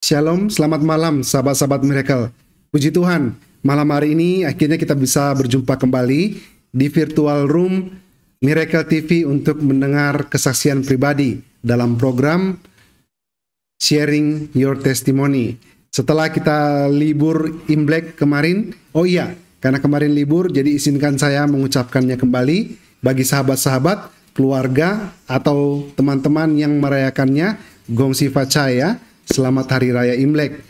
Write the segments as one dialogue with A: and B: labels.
A: Shalom, selamat malam sahabat-sahabat Miracle. Puji Tuhan, malam hari ini akhirnya kita bisa berjumpa kembali di virtual room Miracle TV untuk mendengar kesaksian pribadi dalam program Sharing Your Testimony. Setelah kita libur Imlek kemarin, oh iya, karena kemarin libur jadi izinkan saya mengucapkannya kembali bagi sahabat-sahabat, keluarga atau teman-teman yang merayakannya Gongsi Facaya. ya selamat hari raya Imlek.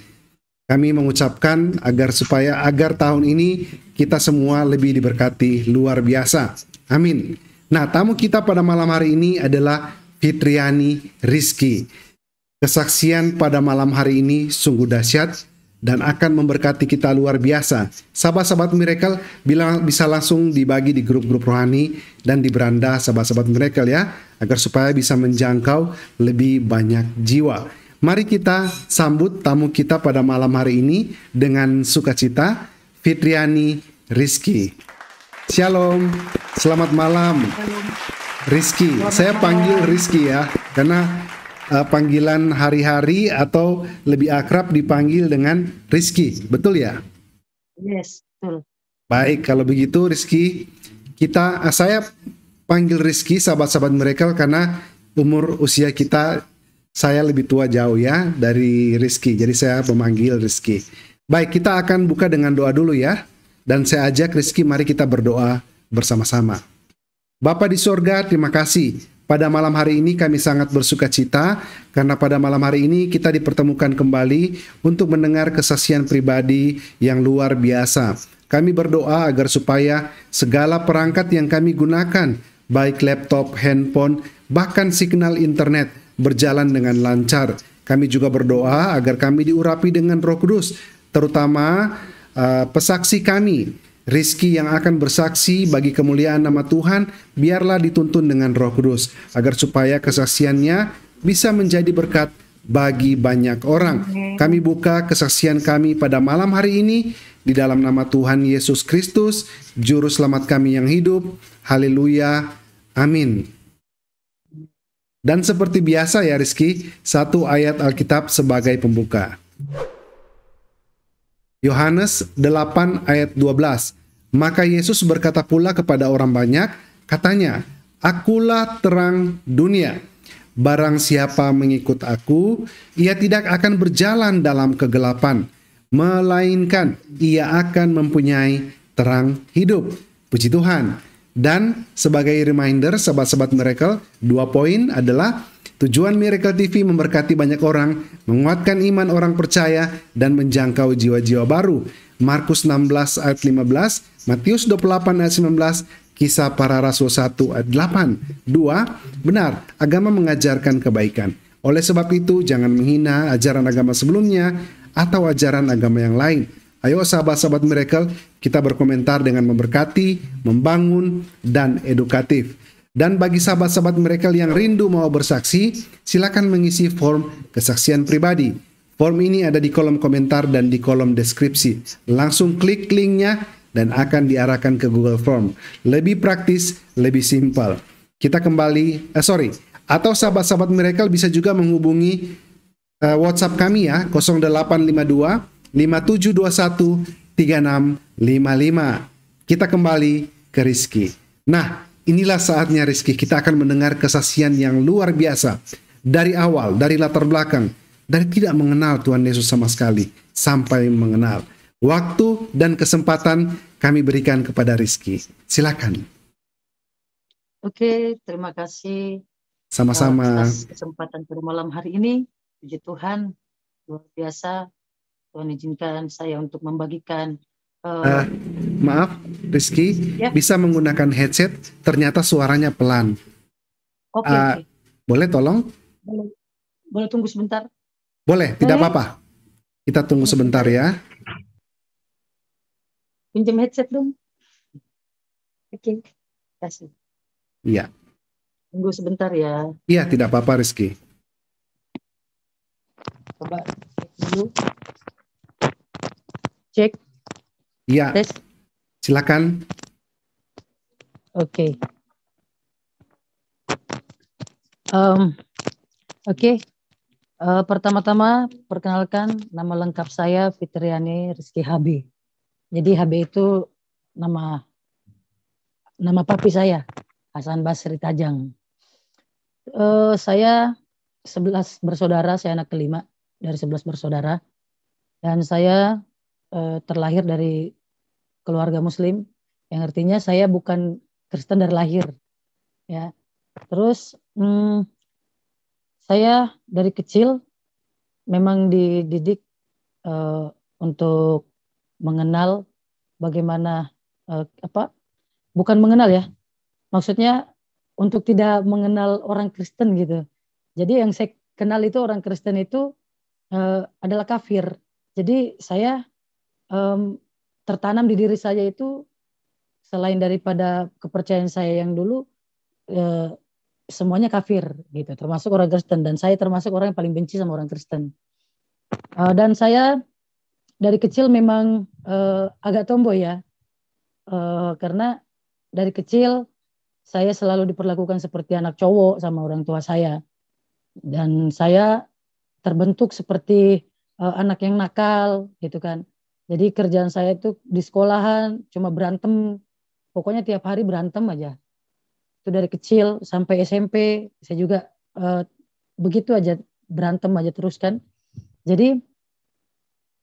A: Kami mengucapkan agar supaya agar tahun ini kita semua lebih diberkati luar biasa. Amin. Nah, tamu kita pada malam hari ini adalah Fitriani Rizki. Kesaksian pada malam hari ini sungguh dahsyat dan akan memberkati kita luar biasa. Sahabat-sahabat Miracle bila bisa langsung dibagi di grup-grup rohani dan di beranda sahabat-sahabat Miracle ya, agar supaya bisa menjangkau lebih banyak jiwa. Mari kita sambut tamu kita pada malam hari ini dengan sukacita, Fitriani Rizky. Shalom, selamat malam. Rizky, saya panggil Rizky ya, karena uh, panggilan hari-hari atau lebih akrab dipanggil dengan Rizky, betul ya?
B: Yes, betul.
A: Baik, kalau begitu Rizky, kita eh, saya panggil Rizky sahabat-sahabat mereka karena umur usia kita saya lebih tua jauh ya dari Rizky. Jadi saya memanggil Rizky. Baik, kita akan buka dengan doa dulu ya. Dan saya ajak Rizky, mari kita berdoa bersama-sama. Bapak di sorga, terima kasih. Pada malam hari ini kami sangat bersuka cita karena pada malam hari ini kita dipertemukan kembali untuk mendengar kesaksian pribadi yang luar biasa. Kami berdoa agar supaya segala perangkat yang kami gunakan, baik laptop, handphone, bahkan signal internet, berjalan dengan lancar. Kami juga berdoa agar kami diurapi dengan Roh Kudus, terutama uh, pesaksi kami, Rizki yang akan bersaksi bagi kemuliaan nama Tuhan, biarlah dituntun dengan Roh Kudus, agar supaya kesaksiannya bisa menjadi berkat bagi banyak orang. Kami buka kesaksian kami pada malam hari ini di dalam nama Tuhan Yesus Kristus, Juru Selamat kami yang hidup. Haleluya, amin. Dan seperti biasa ya Rizky, satu ayat Alkitab sebagai pembuka. Yohanes 8 ayat 12. Maka Yesus berkata pula kepada orang banyak, katanya, Akulah terang dunia. Barang siapa mengikut aku, ia tidak akan berjalan dalam kegelapan, melainkan ia akan mempunyai terang hidup. Puji Tuhan. Dan sebagai reminder sahabat-sahabat Miracle, dua poin adalah tujuan Miracle TV memberkati banyak orang, menguatkan iman orang percaya, dan menjangkau jiwa-jiwa baru. Markus 16 ayat 15, Matius 28 ayat 19, Kisah Para Rasul 1 ayat 8. Dua, Benar, agama mengajarkan kebaikan. Oleh sebab itu, jangan menghina ajaran agama sebelumnya atau ajaran agama yang lain Ayo sahabat-sahabat miracle, kita berkomentar dengan memberkati, membangun, dan edukatif. Dan bagi sahabat-sahabat miracle yang rindu mau bersaksi, silakan mengisi form kesaksian pribadi. Form ini ada di kolom komentar dan di kolom deskripsi. Langsung klik linknya dan akan diarahkan ke Google Form. Lebih praktis, lebih simpel. Kita kembali, eh, sorry. Atau sahabat-sahabat miracle bisa juga menghubungi eh, WhatsApp kami ya, 0852 5721 3655. Kita kembali ke Rizky Nah, inilah saatnya Rizky Kita akan mendengar kesaksian yang luar biasa. Dari awal, dari latar belakang. Dari tidak mengenal Tuhan Yesus sama sekali. Sampai mengenal. Waktu dan kesempatan kami berikan kepada Rizky Silakan.
C: Oke, terima kasih.
A: Sama-sama. Eh,
C: kesempatan pada malam hari ini, puji Tuhan, luar biasa Tuhan izinkan saya untuk membagikan. Uh, uh,
A: maaf, Rizky, ya? bisa menggunakan headset. Ternyata suaranya pelan. Oke. Okay, uh, eh, okay. Boleh tolong?
C: Boleh. Boleh tunggu sebentar?
A: Boleh, tidak apa-apa. Kita tunggu sebentar ya.
C: Pinjam headset dong. Oke, okay. kasih. Iya. Tunggu sebentar ya.
A: Iya, tidak apa-apa Rizky.
C: Coba dulu cek? Iya. Tes. Silakan. Oke. Okay. Um, Oke. Okay. Uh, eh, pertama-tama perkenalkan nama lengkap saya Fitriani Rizky HB. Jadi HB itu nama nama papi saya Hasan Basri Tajang. Uh, saya sebelas bersaudara, saya anak kelima dari sebelas bersaudara. Dan saya Eh, terlahir dari keluarga muslim yang artinya saya bukan Kristen dari lahir ya terus hmm, saya dari kecil memang dididik uh, untuk mengenal bagaimana uh, apa bukan mengenal ya maksudnya untuk tidak mengenal orang Kristen gitu jadi yang saya kenal itu orang Kristen itu uh, adalah kafir jadi saya um, tertanam di diri saya itu selain daripada kepercayaan saya yang dulu uh, semuanya kafir gitu, termasuk orang Kristen dan saya termasuk orang yang paling benci sama orang Kristen. Uh, dan saya dari kecil memang uh, agak tomboy ya, uh, karena dari kecil saya selalu diperlakukan seperti anak cowok sama orang tua saya, dan saya terbentuk seperti uh, anak yang nakal gitu kan. Jadi kerjaan saya itu di sekolahan cuma berantem, pokoknya tiap hari berantem aja. Itu dari kecil sampai SMP saya juga eh, begitu aja berantem aja terus kan. Jadi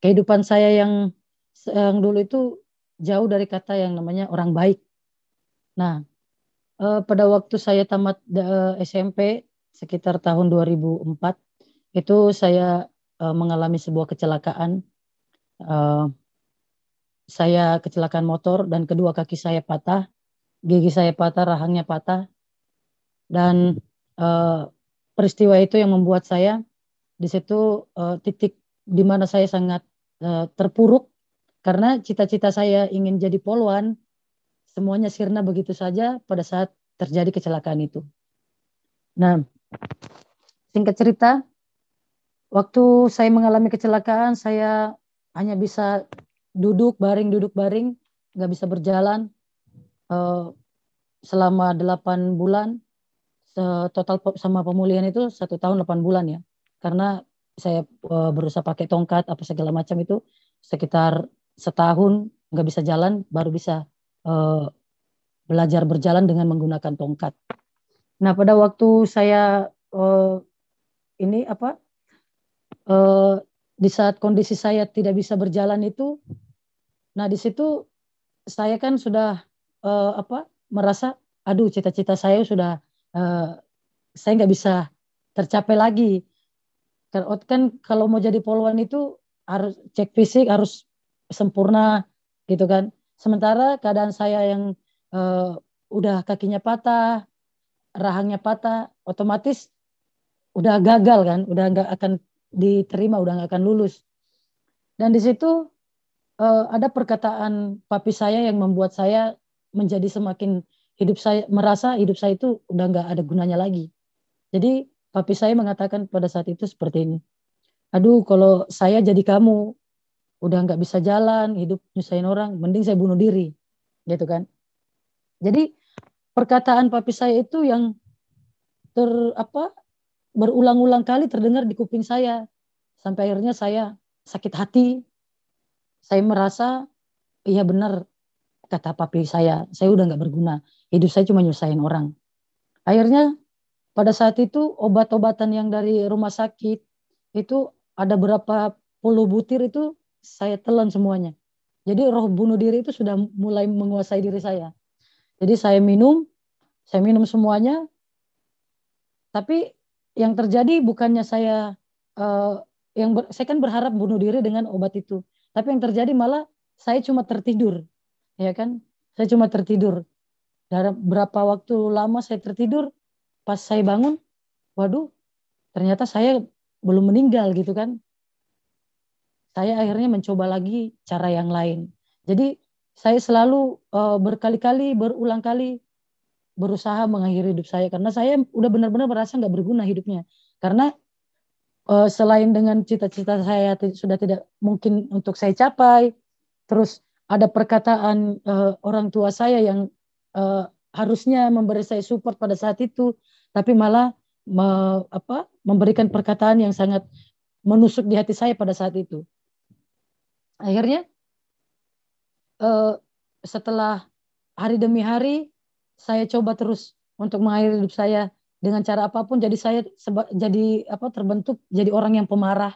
C: kehidupan saya yang yang dulu itu jauh dari kata yang namanya orang baik. Nah, eh, pada waktu saya tamat eh, SMP sekitar tahun 2004 itu saya eh, mengalami sebuah kecelakaan Eh, saya kecelakaan motor dan kedua kaki saya patah, gigi saya patah, rahangnya patah, dan uh, peristiwa itu yang membuat saya di situ uh, titik di mana saya sangat uh, terpuruk karena cita-cita saya ingin jadi poluan semuanya sirna begitu saja pada saat terjadi kecelakaan itu. Nah, singkat cerita, waktu saya mengalami kecelakaan, saya hanya bisa duduk baring duduk baring nggak bisa berjalan uh, selama delapan bulan total sama pemulihan itu satu tahun delapan bulan ya karena saya uh, berusaha pakai tongkat apa segala macam itu sekitar setahun nggak bisa jalan baru bisa uh, belajar berjalan dengan menggunakan tongkat. Nah pada waktu saya uh, ini apa uh, di saat kondisi saya tidak bisa berjalan itu, nah di situ saya kan sudah uh, apa merasa, aduh cita-cita saya sudah uh, saya nggak bisa tercapai lagi. Kan, kan kalau mau jadi poluan itu harus cek fisik harus sempurna gitu kan. Sementara keadaan saya yang uh, udah kakinya patah, rahangnya patah, otomatis udah gagal kan, udah nggak akan diterima udah nggak akan lulus dan di situ uh, ada perkataan papi saya yang membuat saya menjadi semakin hidup saya merasa hidup saya itu udah nggak ada gunanya lagi jadi papi saya mengatakan pada saat itu seperti ini aduh kalau saya jadi kamu udah nggak bisa jalan hidup nyusahin orang mending saya bunuh diri gitu kan jadi perkataan papi saya itu yang ter apa berulang-ulang kali terdengar di kuping saya sampai akhirnya saya sakit hati. Saya merasa iya benar kata papi saya, saya udah nggak berguna. Hidup saya cuma nyusahin orang. Akhirnya pada saat itu obat-obatan yang dari rumah sakit itu ada berapa puluh butir itu saya telan semuanya. Jadi roh bunuh diri itu sudah mulai menguasai diri saya. Jadi saya minum, saya minum semuanya, tapi yang terjadi bukannya saya uh, yang ber, saya kan berharap bunuh diri dengan obat itu tapi yang terjadi malah saya cuma tertidur ya kan saya cuma tertidur dalam berapa waktu lama saya tertidur pas saya bangun waduh ternyata saya belum meninggal gitu kan saya akhirnya mencoba lagi cara yang lain jadi saya selalu uh, berkali-kali berulang kali berusaha mengakhiri hidup saya karena saya udah benar-benar merasa nggak berguna hidupnya karena uh, selain dengan cita-cita saya sudah tidak mungkin untuk saya capai terus ada perkataan uh, orang tua saya yang uh, harusnya memberi saya support pada saat itu tapi malah me, apa memberikan perkataan yang sangat menusuk di hati saya pada saat itu akhirnya uh, setelah hari demi hari saya coba terus untuk mengakhiri hidup saya dengan cara apapun jadi saya seba, jadi apa terbentuk jadi orang yang pemarah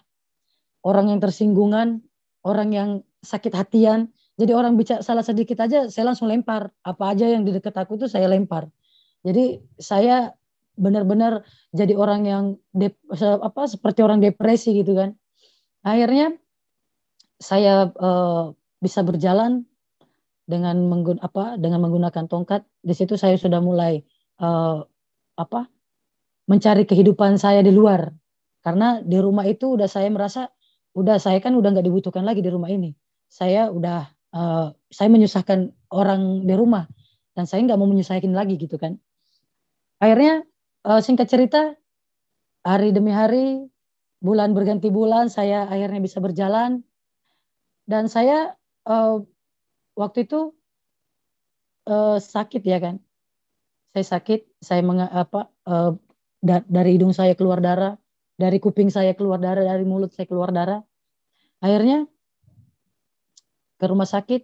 C: orang yang tersinggungan orang yang sakit hatian jadi orang bicara salah sedikit aja saya langsung lempar apa aja yang di dekat aku itu saya lempar jadi saya benar-benar jadi orang yang dep, apa seperti orang depresi gitu kan akhirnya saya uh, bisa berjalan dengan menggun apa dengan menggunakan tongkat di situ saya sudah mulai uh, apa mencari kehidupan saya di luar karena di rumah itu udah saya merasa udah saya kan udah nggak dibutuhkan lagi di rumah ini saya udah uh, saya menyusahkan orang di rumah dan saya nggak mau menyusahkan lagi gitu kan akhirnya uh, singkat cerita hari demi hari bulan berganti bulan saya akhirnya bisa berjalan dan saya uh, waktu itu uh, sakit ya kan saya sakit saya mengapa apa uh, da, dari hidung saya keluar darah dari kuping saya keluar darah dari mulut saya keluar darah akhirnya ke rumah sakit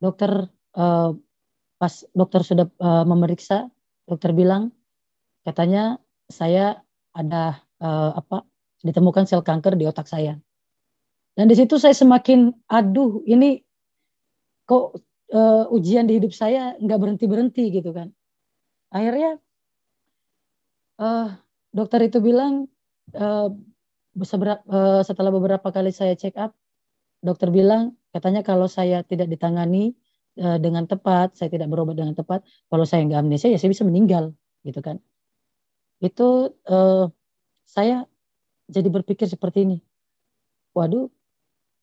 C: dokter uh, pas dokter sudah uh, memeriksa dokter bilang katanya saya ada uh, apa ditemukan sel kanker di otak saya dan di situ saya semakin aduh ini kok uh, ujian di hidup saya nggak berhenti berhenti gitu kan akhirnya uh, dokter itu bilang uh, eh, seberapa, uh, setelah beberapa kali saya check up dokter bilang katanya kalau saya tidak ditangani uh, dengan tepat saya tidak berobat dengan tepat kalau saya nggak amnesia ya saya bisa meninggal gitu kan itu uh, saya jadi berpikir seperti ini waduh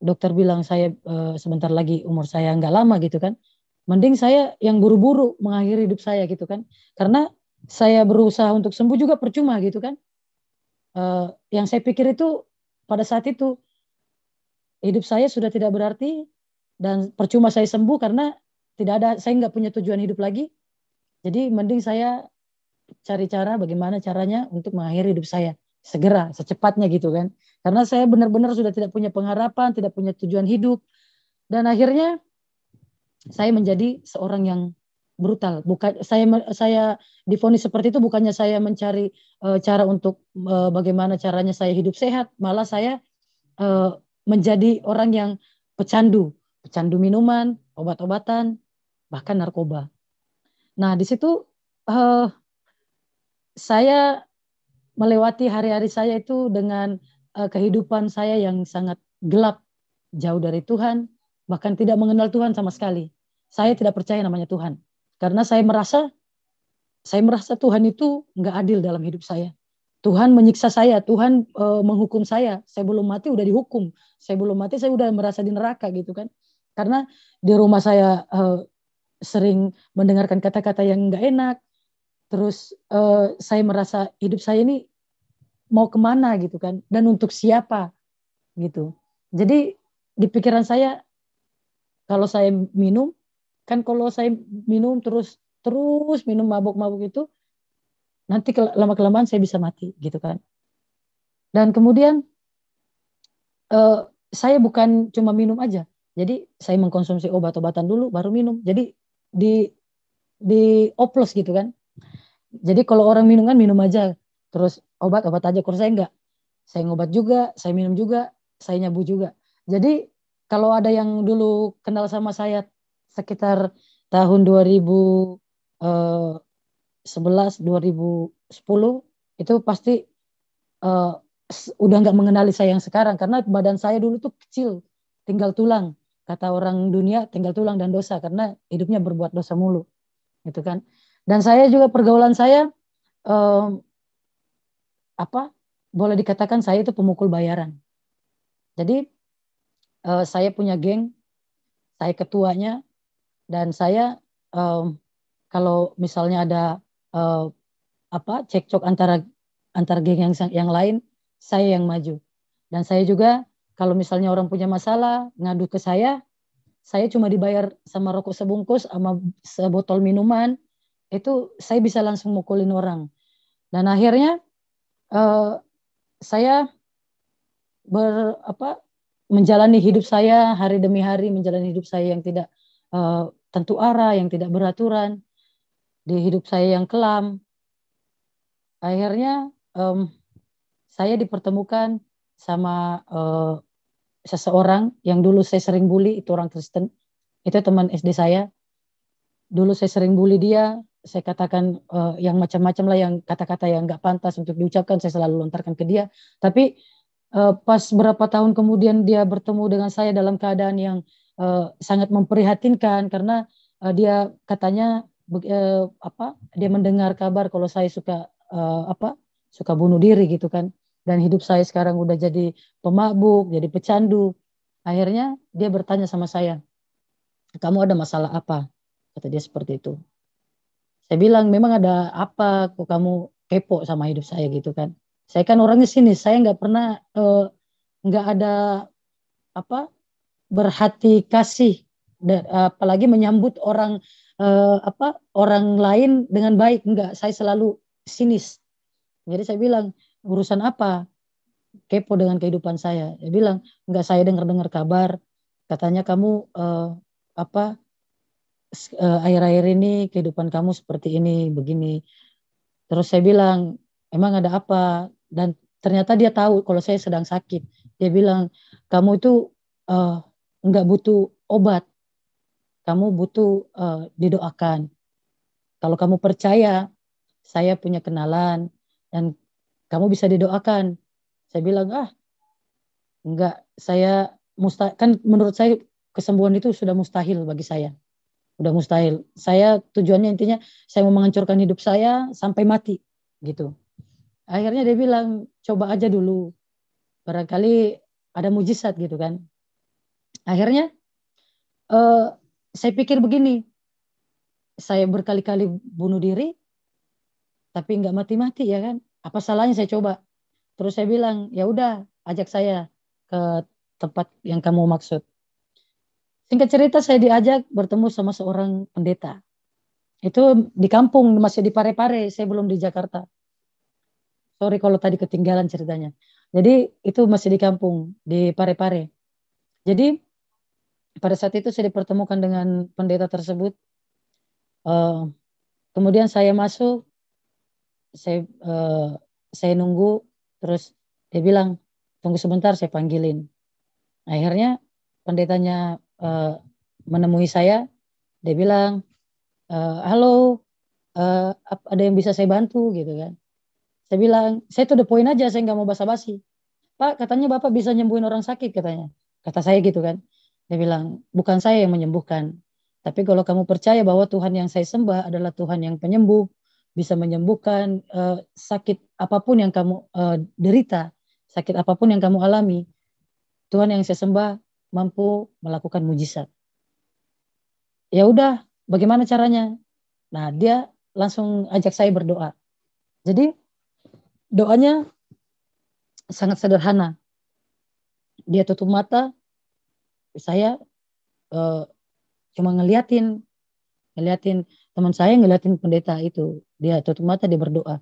C: dokter bilang saya e, sebentar lagi umur saya nggak lama gitu kan mending saya yang buru-buru mengakhiri hidup saya gitu kan karena saya berusaha untuk sembuh juga percuma gitu kan e, yang saya pikir itu pada saat itu hidup saya sudah tidak berarti dan percuma saya sembuh karena tidak ada saya nggak punya tujuan hidup lagi jadi mending saya cari cara bagaimana caranya untuk mengakhiri hidup saya segera secepatnya gitu kan karena saya benar-benar sudah tidak punya pengharapan tidak punya tujuan hidup dan akhirnya saya menjadi seorang yang brutal bukan saya saya difonis seperti itu bukannya saya mencari uh, cara untuk uh, bagaimana caranya saya hidup sehat malah saya uh, menjadi orang yang pecandu pecandu minuman obat-obatan bahkan narkoba nah di situ uh, saya melewati hari-hari saya itu dengan uh, kehidupan saya yang sangat gelap, jauh dari Tuhan, bahkan tidak mengenal Tuhan sama sekali. Saya tidak percaya namanya Tuhan. Karena saya merasa saya merasa Tuhan itu nggak adil dalam hidup saya. Tuhan menyiksa saya, Tuhan e, menghukum saya. Saya belum mati udah dihukum. Saya belum mati saya udah merasa di neraka gitu kan. Karena di rumah saya e, sering mendengarkan kata-kata yang nggak enak, terus uh, saya merasa hidup saya ini mau kemana gitu kan dan untuk siapa gitu jadi di pikiran saya kalau saya minum kan kalau saya minum terus terus minum mabuk-mabuk itu nanti lama kelamaan saya bisa mati gitu kan dan kemudian uh, saya bukan cuma minum aja jadi saya mengkonsumsi obat-obatan dulu baru minum jadi di di oplos gitu kan jadi kalau orang minum kan minum aja, terus obat-obat aja. Kalau saya enggak, saya ngobat juga, saya minum juga, saya nyabu juga. Jadi kalau ada yang dulu kenal sama saya sekitar tahun 2011, 2010 eh, itu pasti uh, udah nggak mengenali saya yang sekarang karena badan saya dulu tuh kecil, tinggal tulang. Kata orang dunia tinggal tulang dan dosa karena hidupnya berbuat dosa mulu, gitu kan. Dan saya juga pergaulan saya um, apa boleh dikatakan saya itu pemukul bayaran. Jadi uh, saya punya geng, saya ketuanya, dan saya um, kalau misalnya ada uh, apa cekcok antara antar geng yang yang lain, saya yang maju. Dan saya juga kalau misalnya orang punya masalah ngadu ke saya, saya cuma dibayar sama rokok sebungkus sama sebotol minuman itu saya bisa langsung mukulin orang. Dan akhirnya uh, saya ber apa menjalani hidup saya hari demi hari menjalani hidup saya yang tidak uh, tentu arah, yang tidak beraturan di hidup saya yang kelam. Akhirnya um, saya dipertemukan sama uh, seseorang yang dulu saya sering bully itu orang Kristen, itu teman SD saya. Dulu saya sering bully dia, saya katakan uh, yang macam-macam lah yang kata-kata yang nggak pantas untuk diucapkan saya selalu lontarkan ke dia tapi uh, pas berapa tahun kemudian dia bertemu dengan saya dalam keadaan yang uh, sangat memprihatinkan karena uh, dia katanya uh, apa dia mendengar kabar kalau saya suka uh, apa suka bunuh diri gitu kan dan hidup saya sekarang udah jadi pemabuk, jadi pecandu. Akhirnya dia bertanya sama saya, kamu ada masalah apa? Kata dia seperti itu saya bilang memang ada apa kok kamu kepo sama hidup saya gitu kan saya kan orangnya sini saya nggak pernah eh, nggak uh, ada apa berhati kasih dan, apalagi menyambut orang eh, apa orang lain dengan baik nggak saya selalu sinis jadi saya bilang urusan apa kepo dengan kehidupan saya Saya bilang nggak saya dengar dengar kabar katanya kamu eh, apa Eh, akhir-akhir ini kehidupan kamu seperti ini, begini. Terus saya bilang, emang ada apa? Dan ternyata dia tahu kalau saya sedang sakit. Dia bilang, kamu itu uh, nggak butuh obat, kamu butuh uh, didoakan. Kalau kamu percaya, saya punya kenalan dan kamu bisa didoakan. Saya bilang, ah, nggak, saya musta kan menurut saya kesembuhan itu sudah mustahil bagi saya udah mustahil. Saya tujuannya intinya saya mau menghancurkan hidup saya sampai mati gitu. Akhirnya dia bilang coba aja dulu. Barangkali ada mujizat gitu kan. Akhirnya eh, saya pikir begini. Saya berkali-kali bunuh diri tapi nggak mati-mati ya kan. Apa salahnya saya coba? Terus saya bilang, "Ya udah, ajak saya ke tempat yang kamu maksud." Singkat cerita saya diajak bertemu sama seorang pendeta. Itu di kampung masih di Parepare, -Pare, saya belum di Jakarta. Sorry kalau tadi ketinggalan ceritanya. Jadi itu masih di kampung di pare -Pare. Jadi pada saat itu saya dipertemukan dengan pendeta tersebut. Uh, kemudian saya masuk, saya uh, saya nunggu, terus dia bilang tunggu sebentar, saya panggilin. Akhirnya pendetanya Eh, menemui saya, dia bilang, uh, halo, uh, ada yang bisa saya bantu gitu kan. Saya bilang, saya tuh the point aja, saya nggak mau basa-basi. Pak, katanya Bapak bisa nyembuhin orang sakit katanya. Kata saya gitu kan. Dia bilang, bukan saya yang menyembuhkan. Tapi kalau kamu percaya bahwa Tuhan yang saya sembah adalah Tuhan yang penyembuh, bisa menyembuhkan uh, sakit apapun yang kamu uh, derita, sakit apapun yang kamu alami, Tuhan yang saya sembah mampu melakukan mujizat. Ya udah, bagaimana caranya? Nah, dia langsung ajak saya berdoa. Jadi doanya sangat sederhana. Dia tutup mata, saya eh, cuma ngeliatin, ngeliatin teman saya ngeliatin pendeta itu. Dia tutup mata, dia berdoa.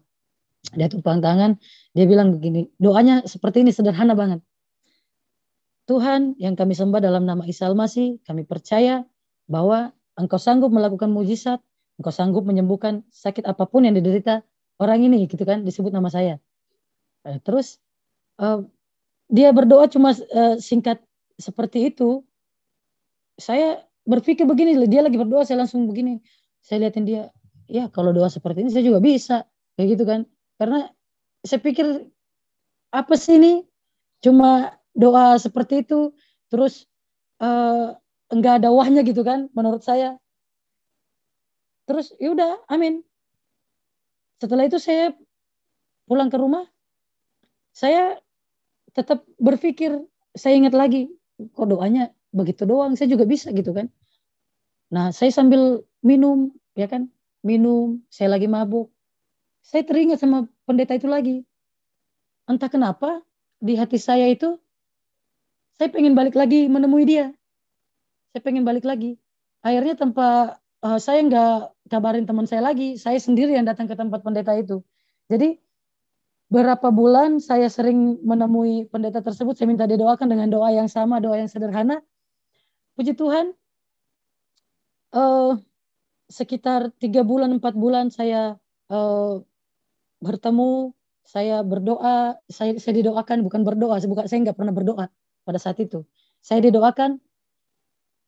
C: Dia tumpang tangan, dia bilang begini, doanya seperti ini sederhana banget. Tuhan yang kami sembah dalam nama Isa Almasih, kami percaya bahwa Engkau sanggup melakukan mujizat, Engkau sanggup menyembuhkan sakit apapun yang diderita orang ini, gitu kan, disebut nama saya. Eh, terus uh, dia berdoa cuma uh, singkat seperti itu. Saya berpikir begini, dia lagi berdoa, saya langsung begini. Saya liatin dia, ya kalau doa seperti ini saya juga bisa, kayak gitu kan. Karena saya pikir apa sih ini? Cuma doa seperti itu terus uh, enggak ada wahnya gitu kan menurut saya terus yaudah amin setelah itu saya pulang ke rumah saya tetap berpikir saya ingat lagi kok doanya begitu doang saya juga bisa gitu kan nah saya sambil minum ya kan minum saya lagi mabuk saya teringat sama pendeta itu lagi entah kenapa di hati saya itu saya pengen balik lagi menemui dia saya pengen balik lagi akhirnya tanpa uh, saya nggak kabarin teman saya lagi saya sendiri yang datang ke tempat pendeta itu jadi berapa bulan saya sering menemui pendeta tersebut saya minta didoakan dengan doa yang sama doa yang sederhana puji Tuhan uh, sekitar tiga bulan empat bulan saya uh, bertemu saya berdoa saya saya didoakan bukan berdoa bukan saya nggak pernah berdoa pada saat itu. Saya didoakan,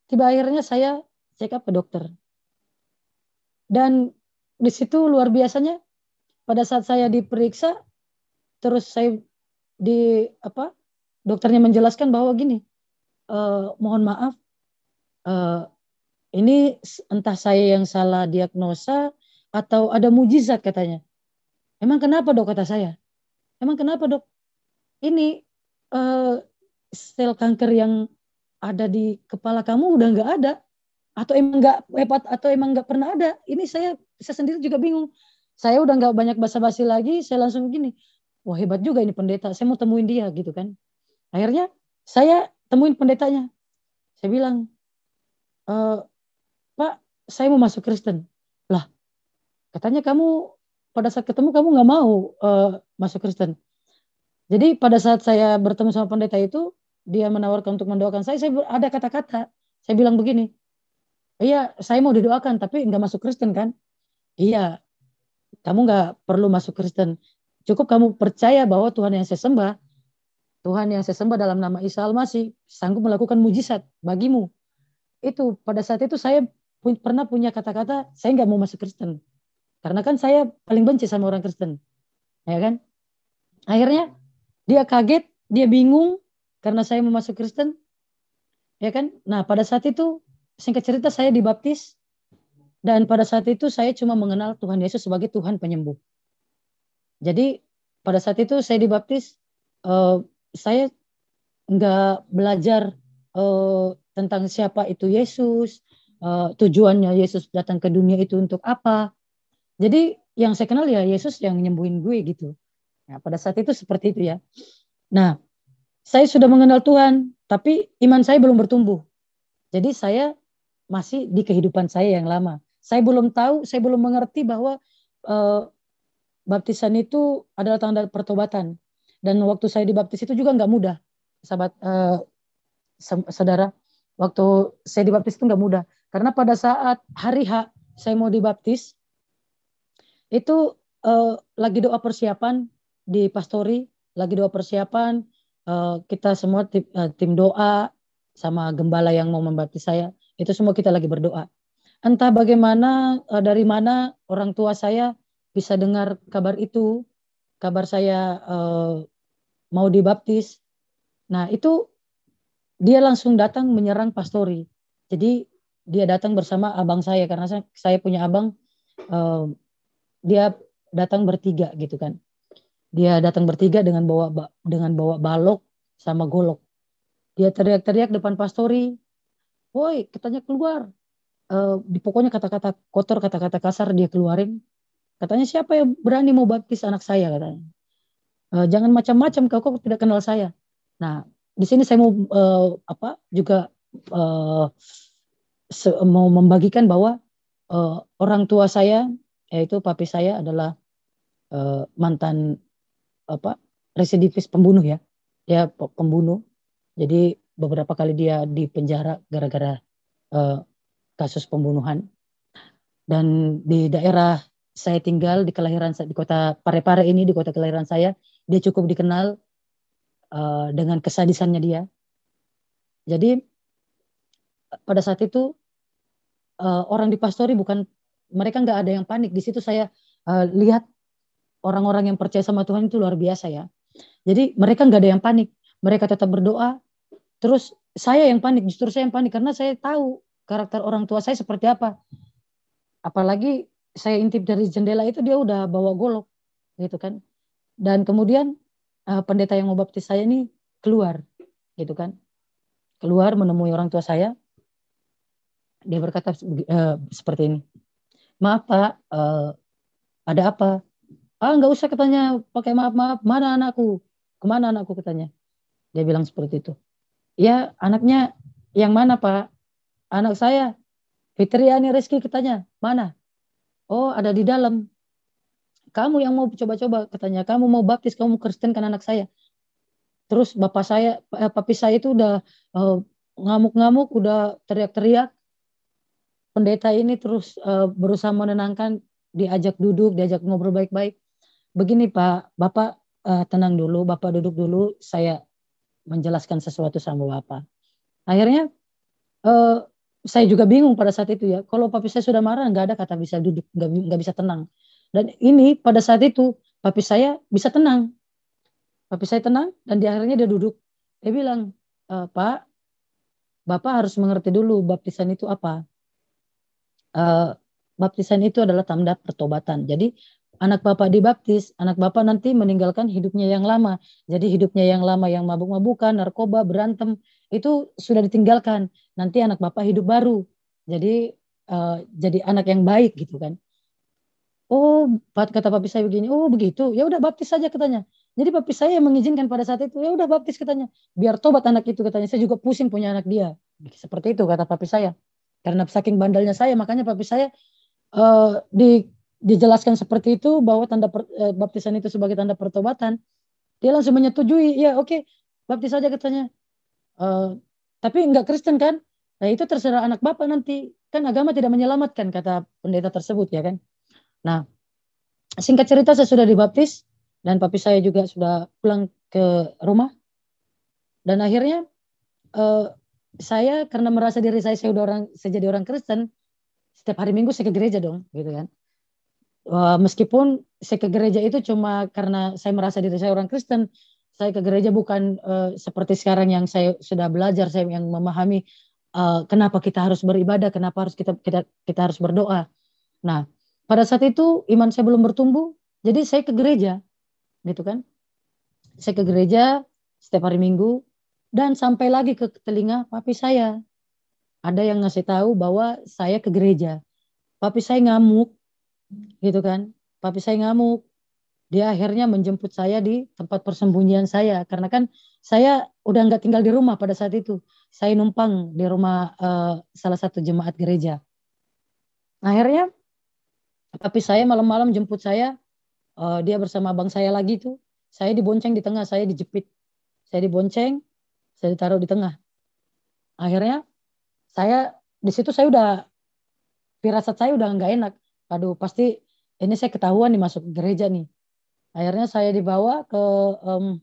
C: tiba akhirnya saya check up ke dokter. Dan di situ luar biasanya pada saat saya diperiksa terus saya di apa dokternya menjelaskan bahwa gini eh, mohon maaf eh, ini entah saya yang salah diagnosa atau ada mujizat katanya emang kenapa dok kata saya emang kenapa dok ini eh, sel kanker yang ada di kepala kamu udah nggak ada atau emang nggak hebat atau emang nggak pernah ada ini saya saya sendiri juga bingung saya udah nggak banyak basa-basi lagi saya langsung gini wah hebat juga ini pendeta saya mau temuin dia gitu kan akhirnya saya temuin pendetanya saya bilang e, pak saya mau masuk Kristen lah katanya kamu pada saat ketemu kamu nggak mau uh, masuk Kristen jadi pada saat saya bertemu sama pendeta itu dia menawarkan untuk mendoakan saya, saya ada kata-kata. Saya bilang begini, iya saya mau didoakan tapi nggak masuk Kristen kan? Iya, kamu nggak perlu masuk Kristen. Cukup kamu percaya bahwa Tuhan yang saya sembah, Tuhan yang saya sembah dalam nama Isa Al-Masih, sanggup melakukan mujizat bagimu. Itu pada saat itu saya pun, pernah punya kata-kata, saya nggak mau masuk Kristen. Karena kan saya paling benci sama orang Kristen. Ya kan? Akhirnya dia kaget, dia bingung, karena saya mau masuk Kristen ya kan nah pada saat itu singkat cerita saya dibaptis dan pada saat itu saya cuma mengenal Tuhan Yesus sebagai Tuhan penyembuh jadi pada saat itu saya dibaptis uh, saya nggak belajar uh, tentang siapa itu Yesus uh, tujuannya Yesus datang ke dunia itu untuk apa jadi yang saya kenal ya Yesus yang nyembuhin gue gitu nah pada saat itu seperti itu ya nah saya sudah mengenal Tuhan, tapi iman saya belum bertumbuh. Jadi saya masih di kehidupan saya yang lama. Saya belum tahu, saya belum mengerti bahwa uh, baptisan itu adalah tanda pertobatan. Dan waktu saya dibaptis itu juga nggak mudah, sahabat uh, saudara. Waktu saya dibaptis itu nggak mudah, karena pada saat hari H saya mau dibaptis itu uh, lagi doa persiapan di pastori, lagi doa persiapan uh, kita semua tim, uh, tim doa sama gembala yang mau membaptis saya itu semua kita lagi berdoa. Entah bagaimana uh, dari mana orang tua saya bisa dengar kabar itu, kabar saya uh, mau dibaptis. Nah itu dia langsung datang menyerang pastori. Jadi dia datang bersama abang saya karena saya, punya abang uh, dia datang bertiga gitu kan. Dia datang bertiga dengan bawa dengan bawa balok sama golok. Dia teriak-teriak depan pastori, "Woi, katanya keluar." Uh, pokoknya kata-kata kotor, kata-kata kasar dia keluarin. Katanya siapa yang berani mau baptis anak saya katanya. Uh, jangan macam-macam kau kok tidak kenal saya. Nah, di sini saya mau uh, apa juga uh, mau membagikan bahwa uh, orang tua saya yaitu papi saya adalah uh, mantan apa residivis pembunuh ya dia pembunuh jadi beberapa kali dia di penjara gara-gara uh, kasus pembunuhan dan di daerah saya tinggal di kelahiran di kota Parepare ini di kota kelahiran saya dia cukup dikenal uh, dengan kesadisannya dia jadi pada saat itu uh, orang di pastori bukan mereka nggak ada yang panik di situ saya uh, lihat orang-orang yang percaya sama Tuhan itu luar biasa ya. Jadi mereka nggak ada yang panik, mereka tetap berdoa. Terus saya yang panik, justru saya yang panik karena saya tahu karakter orang tua saya seperti apa. Apalagi saya intip dari jendela itu dia udah bawa golok gitu kan. Dan kemudian uh, pendeta yang mau baptis saya ini keluar gitu kan. Keluar menemui orang tua saya. Dia berkata uh, seperti ini. Maaf Pak, uh, ada apa? Ah nggak usah katanya pakai maaf-maaf. Mana anakku? Kemana anakku katanya? Dia bilang seperti itu. Ya anaknya yang mana pak? Anak saya Fitriani Rizky katanya. Mana? Oh ada di dalam. Kamu yang mau coba-coba katanya. Kamu mau baptis, kamu Kristen kan anak saya. Terus bapak saya, eh, papi saya itu udah eh, ngamuk-ngamuk, uh, udah teriak-teriak. Pendeta ini terus uh, berusaha menenangkan, diajak duduk, diajak ngobrol baik-baik begini Pak, Bapak uh, tenang dulu, Bapak duduk dulu, saya menjelaskan sesuatu sama Bapak. Akhirnya uh, saya juga bingung pada saat itu ya, kalau papi saya sudah marah nggak ada kata bisa duduk, nggak, bisa tenang. Dan ini pada saat itu papi saya bisa tenang. Papi saya tenang dan di akhirnya dia duduk. Dia bilang, e, Pak, Bapak harus mengerti dulu baptisan itu apa. Uh, baptisan itu adalah tanda pertobatan. Jadi anak bapak dibaptis, anak bapak nanti meninggalkan hidupnya yang lama. Jadi hidupnya yang lama yang mabuk-mabukan, narkoba, berantem itu sudah ditinggalkan. Nanti anak bapak hidup baru. Jadi uh, jadi anak yang baik gitu kan. Oh, kata papi saya begini. Oh, begitu. Ya udah baptis saja katanya. Jadi papi saya yang mengizinkan pada saat itu. Ya udah baptis katanya. Biar tobat anak itu katanya. Saya juga pusing punya anak dia. Seperti itu kata papi saya. Karena saking bandalnya saya, makanya papi saya uh, di dijelaskan seperti itu bahwa tanda per, eh, baptisan itu sebagai tanda pertobatan, dia langsung menyetujui, ya oke, okay, baptis saja katanya. Uh, tapi nggak Kristen kan? Nah itu terserah anak bapak nanti. Kan agama tidak menyelamatkan kata pendeta tersebut ya kan. Nah singkat cerita saya sudah dibaptis dan papi saya juga sudah pulang ke rumah. Dan akhirnya uh, saya karena merasa diri saya, saya orang, saya jadi orang Kristen, setiap hari Minggu saya ke gereja dong, gitu kan. Eh, meskipun saya ke gereja itu cuma karena saya merasa diri saya orang Kristen, saya ke gereja bukan uh, seperti sekarang yang saya sudah belajar, saya yang memahami uh, kenapa kita harus beribadah, kenapa harus kita kita kita harus berdoa. Nah, pada saat itu iman saya belum bertumbuh, jadi saya ke gereja, gitu kan? Saya ke gereja setiap hari Minggu dan sampai lagi ke telinga papi saya. Ada yang ngasih tahu bahwa saya ke gereja. Papi saya ngamuk gitu kan tapi saya ngamuk dia akhirnya menjemput saya di tempat persembunyian saya karena kan saya udah nggak tinggal di rumah pada saat itu saya numpang di rumah uh, salah satu jemaat gereja akhirnya tapi saya malam-malam jemput saya uh, dia bersama abang saya lagi tuh saya dibonceng di tengah saya dijepit saya dibonceng saya ditaruh di tengah akhirnya saya di situ saya udah firasat saya udah nggak enak aduh pasti ini saya ketahuan nih masuk gereja nih. Akhirnya saya dibawa ke um,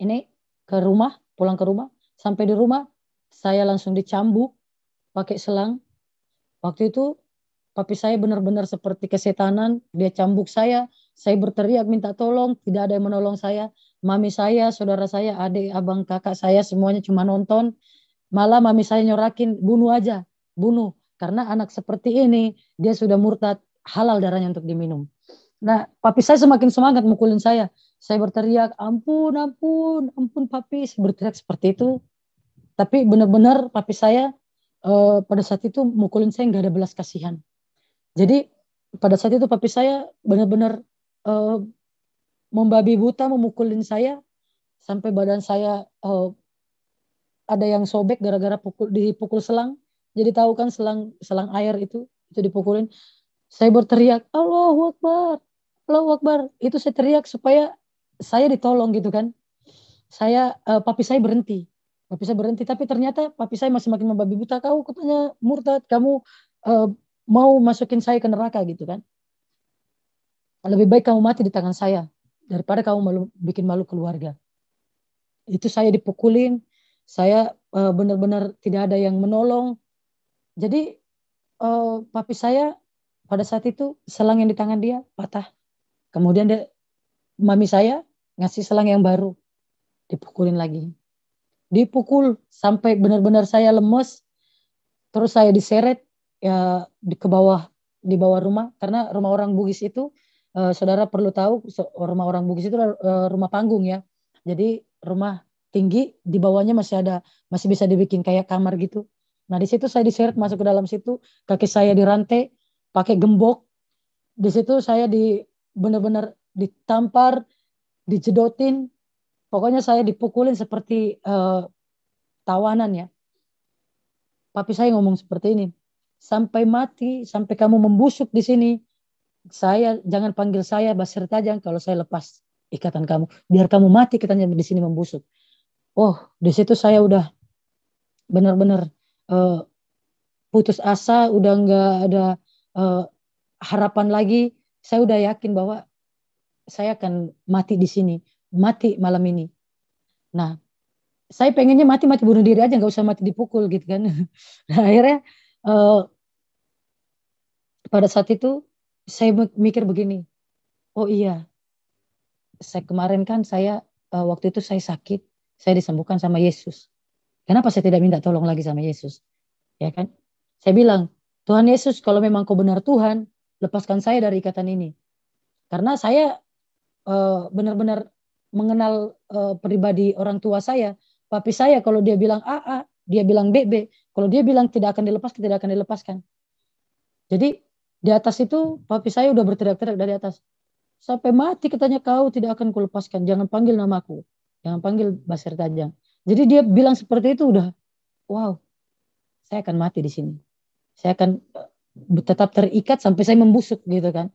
C: ini ke rumah, pulang ke rumah. Sampai di rumah saya langsung dicambuk pakai selang. Waktu itu papi saya benar-benar seperti kesetanan, dia cambuk saya, saya berteriak minta tolong, tidak ada yang menolong saya. Mami saya, saudara saya, adik, abang, kakak saya semuanya cuma nonton. Malah mami saya nyorakin, bunuh aja, bunuh. Karena anak seperti ini, dia sudah murtad, halal darahnya untuk diminum. Nah, papi saya semakin semangat mukulin saya. Saya berteriak, ampun, ampun, ampun papi. Saya berteriak seperti itu. Tapi benar-benar papi saya eh, pada saat itu mukulin saya nggak ada belas kasihan. Jadi pada saat itu papi saya benar-benar eh, membabi buta memukulin saya sampai badan saya eh, ada yang sobek gara-gara pukul dipukul selang jadi tahu kan selang selang air itu itu dipukulin saya berteriak Allah Akbar Allah Akbar itu saya teriak supaya saya ditolong gitu kan saya uh, papi saya berhenti papi saya berhenti tapi ternyata papi saya masih makin membabi buta kau katanya murtad kamu uh, mau masukin saya ke neraka gitu kan lebih baik kamu mati di tangan saya daripada kamu malu, bikin malu keluarga itu saya dipukulin saya eh, benar-benar tidak ada yang menolong jadi uh, papi saya pada saat itu selang yang di tangan dia patah. Kemudian dia, mami saya ngasih selang yang baru. Dipukulin lagi. Dipukul sampai benar-benar saya lemes. Terus saya diseret ya di ke bawah di bawah rumah karena rumah orang Bugis itu uh, saudara perlu tahu rumah orang Bugis itu uh, rumah panggung ya. Jadi rumah tinggi di bawahnya masih ada masih bisa dibikin kayak kamar gitu Nah di situ saya diseret masuk ke dalam situ, kaki saya dirantai, pakai gembok. Di situ saya di benar-benar ditampar, dijedotin, pokoknya saya dipukulin seperti uh, tawanan ya. tapi saya ngomong seperti ini, sampai mati, sampai kamu membusuk di sini, saya jangan panggil saya Basir Tajang kalau saya lepas ikatan kamu, biar kamu mati katanya di sini membusuk. Oh, di situ saya udah benar-benar uh, putus asa, udah nggak ada uh, harapan lagi, saya udah yakin bahwa saya akan mati di sini, mati malam ini. Nah, saya pengennya mati mati bunuh diri aja, nggak usah mati dipukul gitu kan. Nah, akhirnya uh, pada saat itu saya mikir begini, oh iya, saya kemarin kan saya uh, waktu itu saya sakit, saya disembuhkan sama Yesus. Kenapa saya tidak minta tolong lagi sama Yesus? Ya kan? Saya bilang, Tuhan Yesus, kalau memang kau benar Tuhan, lepaskan saya dari ikatan ini. Karena saya benar eh, benar-benar mengenal uh, pribadi orang tua saya. Tapi saya kalau dia bilang A, A, dia bilang B, B. Kalau dia bilang tidak akan dilepaskan, tidak akan dilepaskan. Jadi di atas itu tapi saya udah berteriak-teriak dari atas. Sampai mati katanya kau tidak akan kulepaskan. Jangan panggil namaku. Jangan panggil Basir Tajang. Jadi dia bilang seperti itu udah, wow, saya akan mati di sini. Saya akan eh, tetap terikat sampai saya membusuk gitu kan.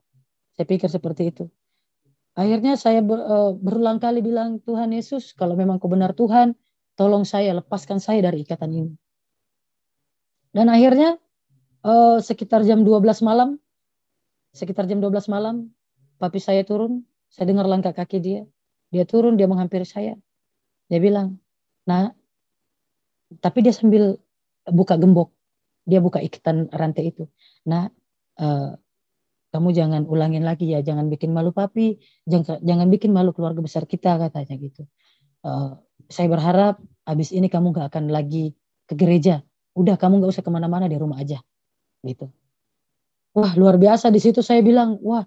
C: Saya pikir seperti itu. Akhirnya saya ber, eh, berulang kali bilang Tuhan Yesus, kalau memang kau benar Tuhan, tolong saya lepaskan saya dari ikatan ini. Dan akhirnya uh, sekitar jam 12 malam, sekitar jam 12 malam, papi saya turun, saya dengar langkah kaki dia. Dia turun, dia menghampiri saya. Dia bilang, Nah, tapi dia sambil buka gembok, dia buka ikatan rantai itu. Nah, uh, kamu jangan ulangin lagi ya, jangan bikin malu papi, jangan jangan bikin malu keluarga besar kita katanya gitu. Uh, saya berharap abis ini kamu gak akan lagi ke gereja. Udah kamu gak usah kemana-mana di rumah aja, gitu. Wah luar biasa di situ saya bilang, wah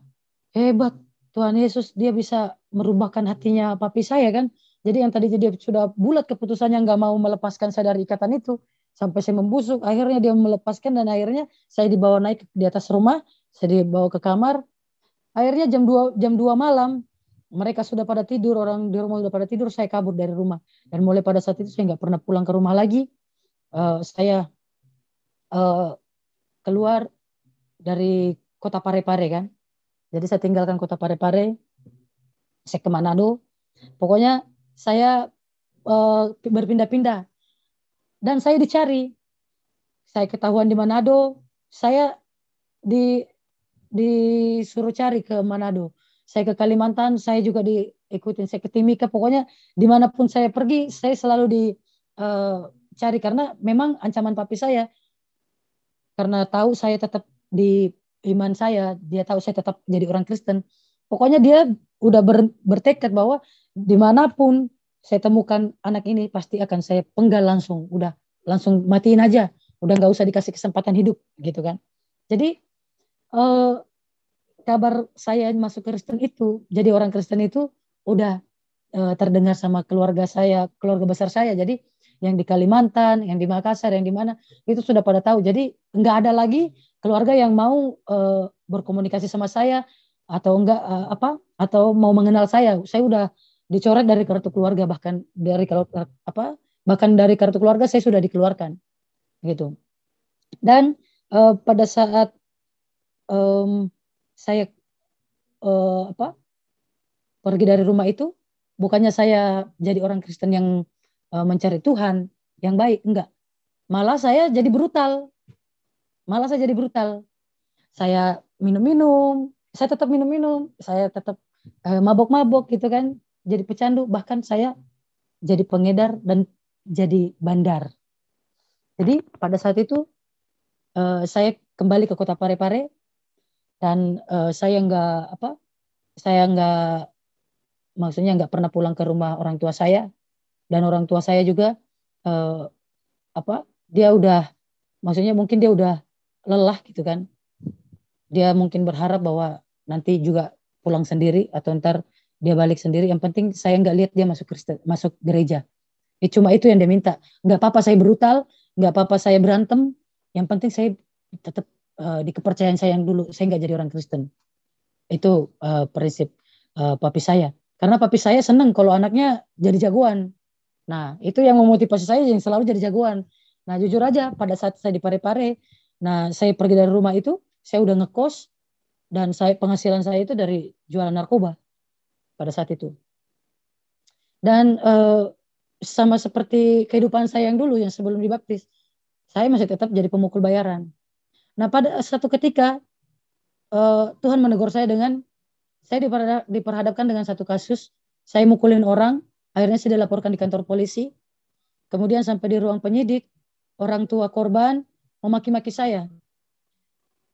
C: hebat Tuhan Yesus dia bisa merubahkan hatinya papi saya kan jadi yang tadi dia sudah bulat keputusannya nggak mau melepaskan saya dari ikatan itu sampai saya membusuk. Akhirnya dia melepaskan dan akhirnya saya dibawa naik di atas rumah, saya dibawa ke kamar. Akhirnya jam 2 jam 2 malam mereka sudah pada tidur, orang di rumah sudah pada tidur, saya kabur dari rumah. Dan mulai pada saat itu saya nggak pernah pulang ke rumah lagi. Uh, saya uh, keluar dari kota Parepare kan. Jadi saya tinggalkan kota Parepare, saya ke Manado. Pokoknya saya uh, berpindah-pindah dan saya dicari. Saya ketahuan di Manado, saya di disuruh cari ke Manado. Saya ke Kalimantan, saya juga diikutin. Saya ke Timika, pokoknya dimanapun saya pergi, saya selalu dicari eh, uh, karena memang ancaman papi saya. Karena tahu saya tetap di iman saya, dia tahu saya tetap jadi orang Kristen pokoknya dia udah ber, bertekad bahwa dimanapun saya temukan anak ini pasti akan saya penggal langsung udah langsung matiin aja udah nggak usah dikasih kesempatan hidup gitu kan jadi eh, kabar saya masuk Kristen itu jadi orang Kristen itu udah eh, terdengar sama keluarga saya keluarga besar saya jadi yang di Kalimantan yang di Makassar yang di mana itu sudah pada tahu jadi nggak ada lagi keluarga yang mau eh, berkomunikasi sama saya atau enggak uh, apa atau mau mengenal saya saya udah dicoret dari kartu keluarga bahkan dari kalau apa bahkan dari kartu keluarga saya sudah dikeluarkan gitu dan uh, pada saat um, saya uh, apa pergi dari rumah itu bukannya saya jadi orang Kristen yang uh, mencari Tuhan yang baik enggak malah saya jadi brutal malah saya jadi brutal saya minum-minum saya tetap minum-minum, saya tetap eh, mabok-mabok gitu kan, jadi pecandu, bahkan saya jadi pengedar dan jadi bandar. Jadi pada saat itu eh, saya kembali ke kota Parepare dan eh, saya nggak apa, saya nggak maksudnya nggak pernah pulang ke rumah orang tua saya dan orang tua saya juga eh, apa dia udah maksudnya mungkin dia udah lelah gitu kan dia mungkin berharap bahwa nanti juga pulang sendiri atau ntar dia balik sendiri yang penting saya nggak lihat dia masuk Kristen masuk gereja ya, cuma itu yang dia minta nggak apa-apa saya brutal nggak apa-apa saya berantem yang penting saya tetap uh, eh, di kepercayaan saya yang dulu saya nggak jadi orang Kristen itu uh, prinsip uh, papi saya karena papi saya seneng kalau anaknya jadi jagoan nah itu yang memotivasi saya yang selalu jadi jagoan nah jujur aja pada saat saya di pare -pare, nah saya pergi dari rumah itu saya udah ngekos dan saya penghasilan saya itu dari jualan narkoba pada saat itu dan eh, sama seperti kehidupan saya yang dulu yang sebelum dibaptis saya masih tetap jadi pemukul bayaran nah pada satu ketika eh, Tuhan menegur saya dengan saya diperhadapkan dengan satu kasus saya mukulin orang akhirnya saya dilaporkan di kantor polisi kemudian sampai di ruang penyidik orang tua korban memaki-maki saya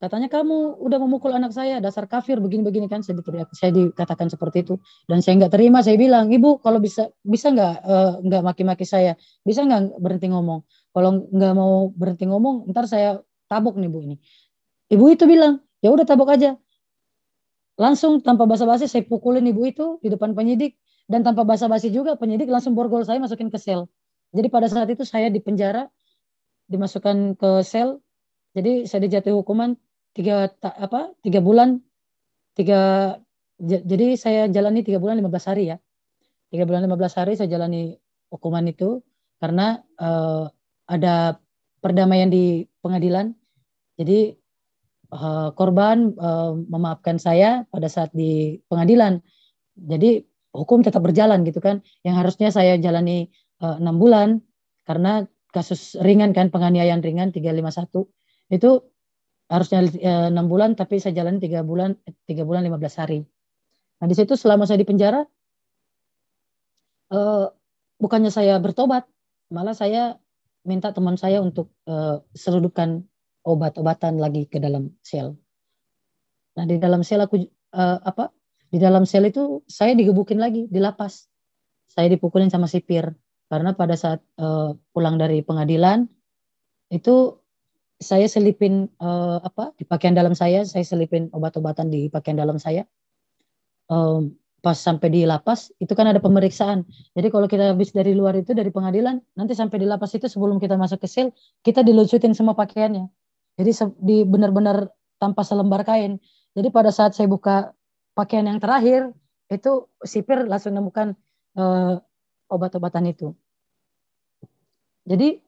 C: Katanya kamu udah memukul anak saya, dasar kafir begini-begini kan. Saya, diteriak, saya dikatakan seperti itu dan saya nggak terima. Saya bilang, ibu kalau bisa bisa nggak eh, nggak maki-maki saya, bisa nggak berhenti ngomong. Kalau nggak mau berhenti ngomong, ntar saya tabok nih bu ini. Ibu itu bilang, ya udah tabok aja. Langsung tanpa basa-basi saya pukulin ibu itu di depan penyidik dan tanpa basa-basi juga penyidik langsung borgol saya masukin ke sel. Jadi pada saat itu saya di penjara, dimasukkan ke sel. Jadi saya dijatuhi hukuman tiga ta, apa tiga bulan tiga jadi saya jalani tiga bulan lima belas hari ya tiga bulan lima belas hari saya jalani hukuman itu karena uh, ada perdamaian di pengadilan jadi uh, korban uh, memaafkan saya pada saat di pengadilan jadi hukum tetap berjalan gitu kan yang harusnya saya jalani enam bulan karena kasus ringan kan penganiayaan ringan 351 itu harusnya eh, enam bulan tapi saya jalan tiga bulan tiga bulan lima belas hari nah di situ selama saya di penjara eh, bukannya saya bertobat malah saya minta teman saya untuk eh, obat-obatan lagi ke dalam sel nah di dalam sel aku eh, apa di dalam sel itu saya digebukin lagi di lapas saya dipukulin sama sipir karena pada saat eh, pulang dari pengadilan itu saya selipin uh, apa di pakaian dalam saya, saya selipin obat-obatan di pakaian dalam saya. Um, pas sampai di lapas itu kan ada pemeriksaan. Jadi kalau kita habis dari luar itu dari pengadilan, nanti sampai di lapas itu sebelum kita masuk ke sel, kita dilucutin semua pakaiannya. Jadi di benar-benar tanpa selembar kain. Jadi pada saat saya buka pakaian yang terakhir itu sipir langsung nemukan uh, eh, obat-obatan itu. Jadi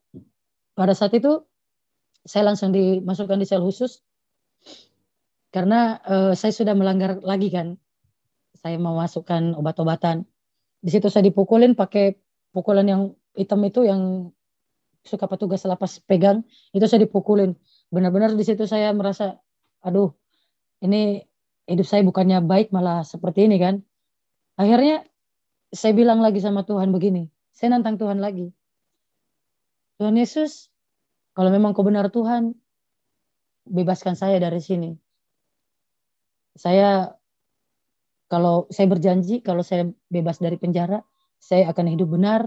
C: pada saat itu saya langsung dimasukkan di sel khusus karena uh, saya sudah melanggar lagi kan. Saya mau masukkan obat-obatan. Di situ saya dipukulin pakai pukulan yang hitam itu yang suka petugas lapas pegang itu saya dipukulin benar-benar di situ saya merasa aduh ini hidup saya bukannya baik malah seperti ini kan akhirnya saya bilang lagi sama Tuhan begini saya nantang Tuhan lagi Tuhan Yesus kalau memang kau benar Tuhan, bebaskan saya dari sini. Saya kalau saya berjanji kalau saya bebas dari penjara, saya akan hidup benar,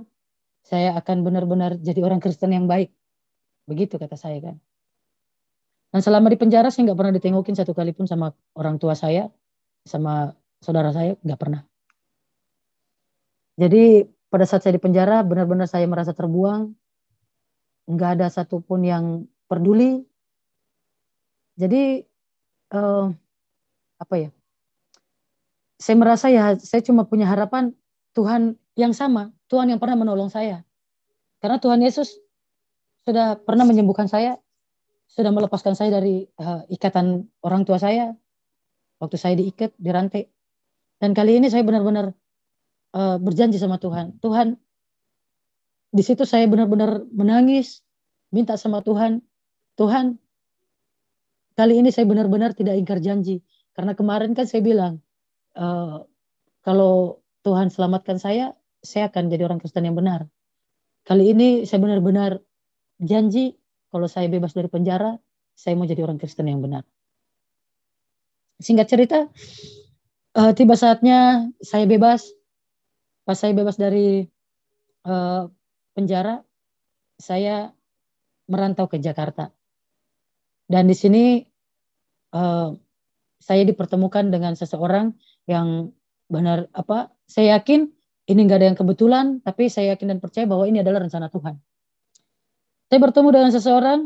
C: saya akan benar-benar jadi orang Kristen yang baik. Begitu kata saya kan. Dan selama di penjara saya nggak pernah ditengokin satu kali pun sama orang tua saya, sama saudara saya nggak pernah. Jadi pada saat saya di penjara benar-benar saya merasa terbuang, nggak ada satupun yang peduli. Jadi eh, apa ya? Saya merasa ya saya cuma punya harapan Tuhan yang sama, Tuhan yang pernah menolong saya. Karena Tuhan Yesus sudah pernah menyembuhkan saya, sudah melepaskan saya dari uh, ikatan orang tua saya waktu saya diikat di rantai. Dan kali ini saya benar-benar eh, berjanji sama Tuhan, Tuhan di situ saya benar-benar menangis, minta sama Tuhan, Tuhan, kali ini saya benar-benar tidak ingkar janji. Karena kemarin kan saya bilang, e, kalau Tuhan selamatkan saya, saya akan jadi orang Kristen yang benar. Kali ini saya benar-benar janji kalau saya bebas dari penjara, saya mau jadi orang Kristen yang benar. Singkat cerita, e, tiba saatnya saya bebas. Pas saya bebas dari E, penjara, saya merantau ke Jakarta. Dan di sini uh, saya dipertemukan dengan seseorang yang benar apa? Saya yakin ini nggak ada yang kebetulan, tapi saya yakin dan percaya bahwa ini adalah rencana Tuhan. Saya bertemu dengan seseorang,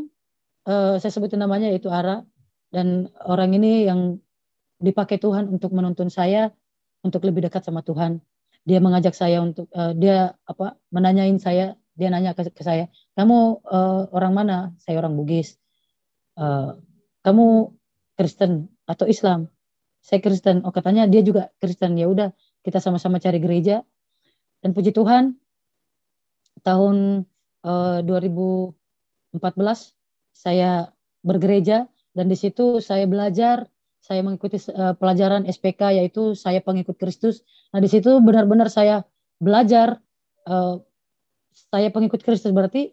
C: uh, saya sebutin namanya yaitu Ara, dan orang ini yang dipakai Tuhan untuk menuntun saya untuk lebih dekat sama Tuhan. Dia mengajak saya untuk uh, dia apa menanyain saya dia nanya ke, ke saya kamu uh, orang mana saya orang Bugis uh, kamu Kristen atau Islam saya Kristen oh katanya dia juga Kristen ya udah kita sama-sama cari gereja dan puji Tuhan tahun uh, eh, 2014 saya bergereja dan di situ saya belajar saya mengikuti uh, pelajaran SPK yaitu saya pengikut Kristus. Nah di situ benar-benar saya belajar uh, saya pengikut Kristus berarti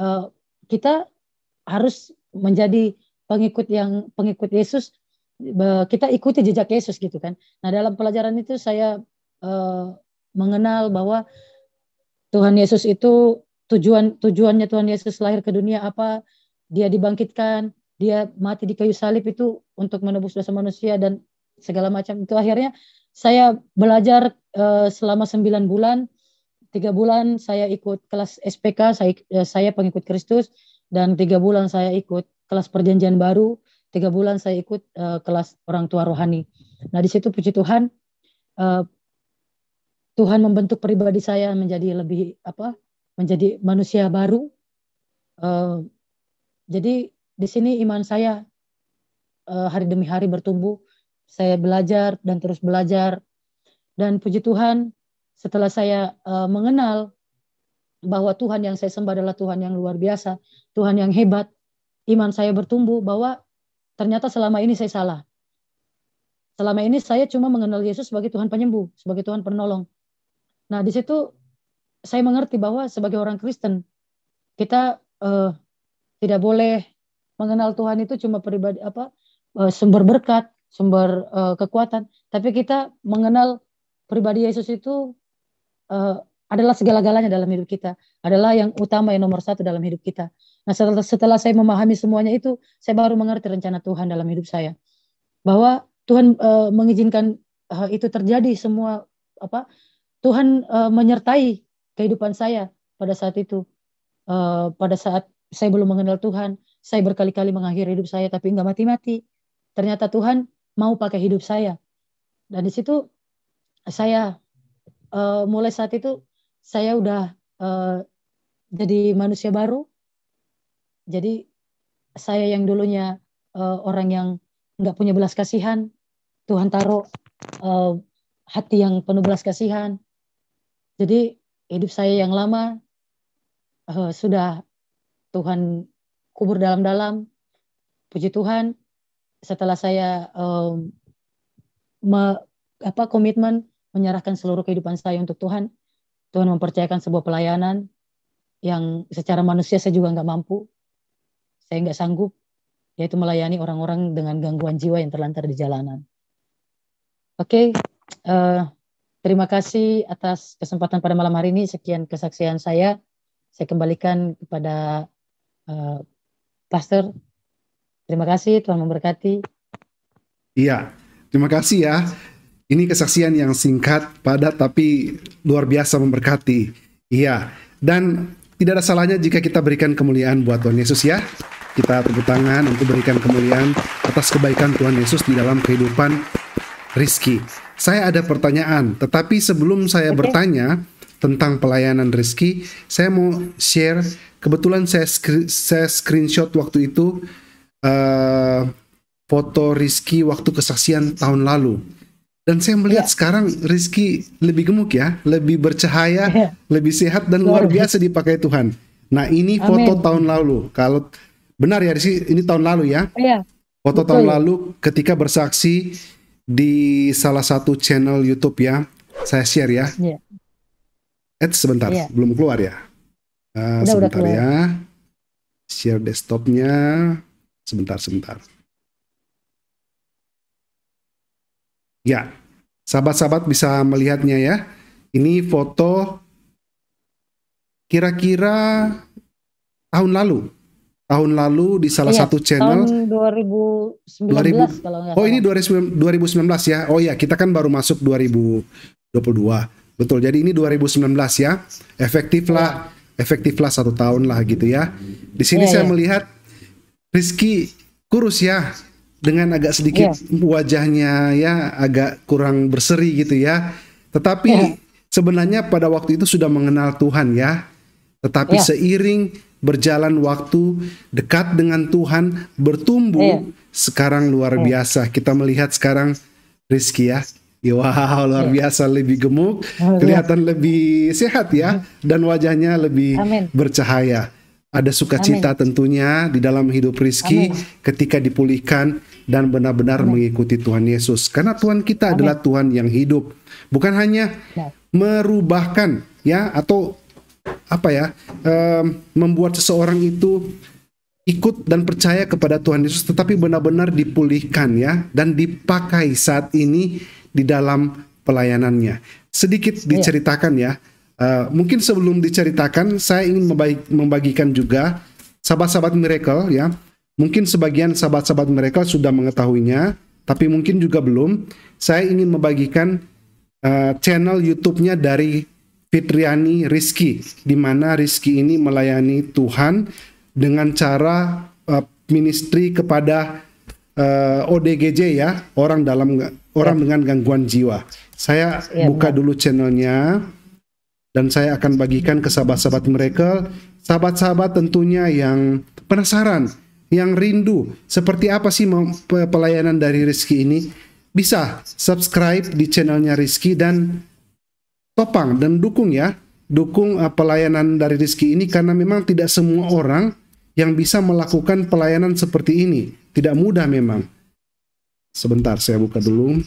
C: uh, kita harus menjadi pengikut yang pengikut Yesus kita ikuti jejak Yesus gitu kan. Nah dalam pelajaran itu saya uh, mengenal bahwa Tuhan Yesus itu tujuan tujuannya Tuhan Yesus lahir ke dunia apa? Dia dibangkitkan, dia mati di kayu salib itu untuk menebus dosa manusia dan segala macam itu akhirnya saya belajar uh, selama sembilan bulan tiga bulan saya ikut kelas SPK, saya, eh, saya pengikut Kristus, dan tiga bulan saya ikut kelas perjanjian baru, tiga bulan saya ikut uh, kelas orang tua rohani. Nah di situ puji Tuhan, uh, Tuhan membentuk pribadi saya menjadi lebih apa, menjadi manusia baru. Uh, jadi di sini iman saya uh, hari demi hari bertumbuh, saya belajar dan terus belajar. Dan puji Tuhan, setelah saya uh, mengenal bahwa Tuhan yang saya sembah adalah Tuhan yang luar biasa, Tuhan yang hebat, iman saya bertumbuh bahwa ternyata selama ini saya salah. Selama ini saya cuma mengenal Yesus sebagai Tuhan penyembuh, sebagai Tuhan penolong. Nah, di situ saya mengerti bahwa sebagai orang Kristen kita uh, tidak boleh mengenal Tuhan itu cuma pribadi apa uh, sumber berkat, sumber uh, kekuatan, tapi kita mengenal pribadi Yesus itu uh, adalah segala-galanya dalam hidup kita, adalah yang utama yang nomor satu dalam hidup kita. Nah setelah setelah saya memahami semuanya itu, saya baru mengerti rencana Tuhan dalam hidup saya, bahwa Tuhan uh, mengizinkan uh, itu terjadi semua apa Tuhan uh, menyertai kehidupan saya pada saat itu, uh, pada saat saya belum mengenal Tuhan, saya berkali-kali mengakhiri hidup saya tapi nggak mati-mati. Ternyata Tuhan mau pakai hidup saya. Dan di situ saya uh, mulai saat itu saya udah uh, jadi manusia baru. Jadi saya yang dulunya uh, orang yang nggak punya belas kasihan, Tuhan taruh uh, hati yang penuh belas kasihan. Jadi hidup saya yang lama uh, sudah Tuhan kubur dalam-dalam. Puji Tuhan, setelah saya um, me, apa komitmen menyerahkan seluruh kehidupan saya untuk Tuhan. Tuhan mempercayakan sebuah pelayanan yang secara manusia saya juga nggak mampu. Saya nggak sanggup, yaitu melayani orang-orang dengan gangguan jiwa yang terlantar di jalanan. Oke, okay, uh, eh, terima kasih atas kesempatan pada malam hari ini. Sekian kesaksian saya. Saya kembalikan kepada uh, Pastor. Terima kasih, Tuhan memberkati.
A: Iya, terima kasih ya. Ini kesaksian yang singkat, padat, tapi luar biasa memberkati. Iya, dan tidak ada salahnya jika kita berikan kemuliaan buat Tuhan Yesus ya. Kita tepuk tangan untuk berikan kemuliaan atas kebaikan Tuhan Yesus di dalam kehidupan Rizky. Saya ada pertanyaan, tetapi sebelum saya okay. bertanya tentang pelayanan Rizky, saya mau share. Kebetulan saya, screen, saya screenshot waktu itu uh, foto Rizky waktu kesaksian tahun lalu. Dan saya melihat ya. sekarang Rizky lebih gemuk ya, lebih bercahaya, ya. lebih sehat dan luar biasa dipakai Tuhan. Nah ini Amin. foto tahun lalu. Kalau benar ya Rizky, ini tahun lalu ya. Iya. Foto Betul. tahun lalu ketika bersaksi di salah satu channel YouTube ya. Saya share ya. Iya. Eh sebentar, ya. belum keluar ya. Uh, sebentar keluar. ya. Share desktopnya. Sebentar, sebentar. Ya, sahabat-sahabat bisa melihatnya ya. Ini foto kira-kira tahun lalu. Tahun lalu di salah iya, satu channel. Tahun
C: 2019 2000, kalau nggak Oh ini
A: 2019 ya. Oh ya kita kan baru masuk 2022. Betul. Jadi ini 2019 ya. Efektif lah. ya. Efektif lah satu tahun lah gitu ya. Di sini ya, saya iya. melihat Rizky kurus ya dengan agak sedikit yeah. wajahnya ya agak kurang berseri gitu ya. Tetapi yeah. sebenarnya pada waktu itu sudah mengenal Tuhan ya. Tetapi yeah. seiring berjalan waktu dekat dengan Tuhan bertumbuh yeah. sekarang luar yeah. biasa. Kita melihat sekarang Rizky ya. Iya, wow, luar iya. biasa lebih gemuk, kelihatan lebih sehat ya iya. dan wajahnya lebih Amin. bercahaya ada sukacita tentunya di dalam hidup Rizky Amin. ketika dipulihkan dan benar-benar mengikuti Tuhan Yesus. Karena Tuhan kita adalah Tuhan yang hidup, bukan hanya ya. merubahkan ya atau apa ya um, membuat seseorang itu ikut dan percaya kepada Tuhan Yesus, tetapi benar-benar dipulihkan ya dan dipakai saat ini di dalam pelayanannya. Sedikit ya. diceritakan ya. Uh, mungkin sebelum diceritakan, saya ingin membagikan juga sahabat-sahabat miracle ya Mungkin sebagian sahabat-sahabat mereka sudah mengetahuinya, tapi mungkin juga belum. Saya ingin membagikan uh, channel YouTube-nya dari Fitriani Rizki, di mana Rizki ini melayani Tuhan dengan cara uh, ministry kepada uh, eh, ODGJ ya, orang dalam orang ya. dengan gangguan jiwa. Saya ya, buka ya. dulu channelnya dan saya akan bagikan ke sahabat-sahabat mereka, sahabat-sahabat tentunya yang penasaran yang rindu seperti apa sih pelayanan dari Rizky ini, bisa subscribe di channelnya Rizky dan topang dan dukung ya. Dukung eh, pelayanan dari Rizky ini karena memang tidak semua orang yang bisa melakukan pelayanan seperti ini. Tidak mudah memang. Sebentar, saya buka dulu.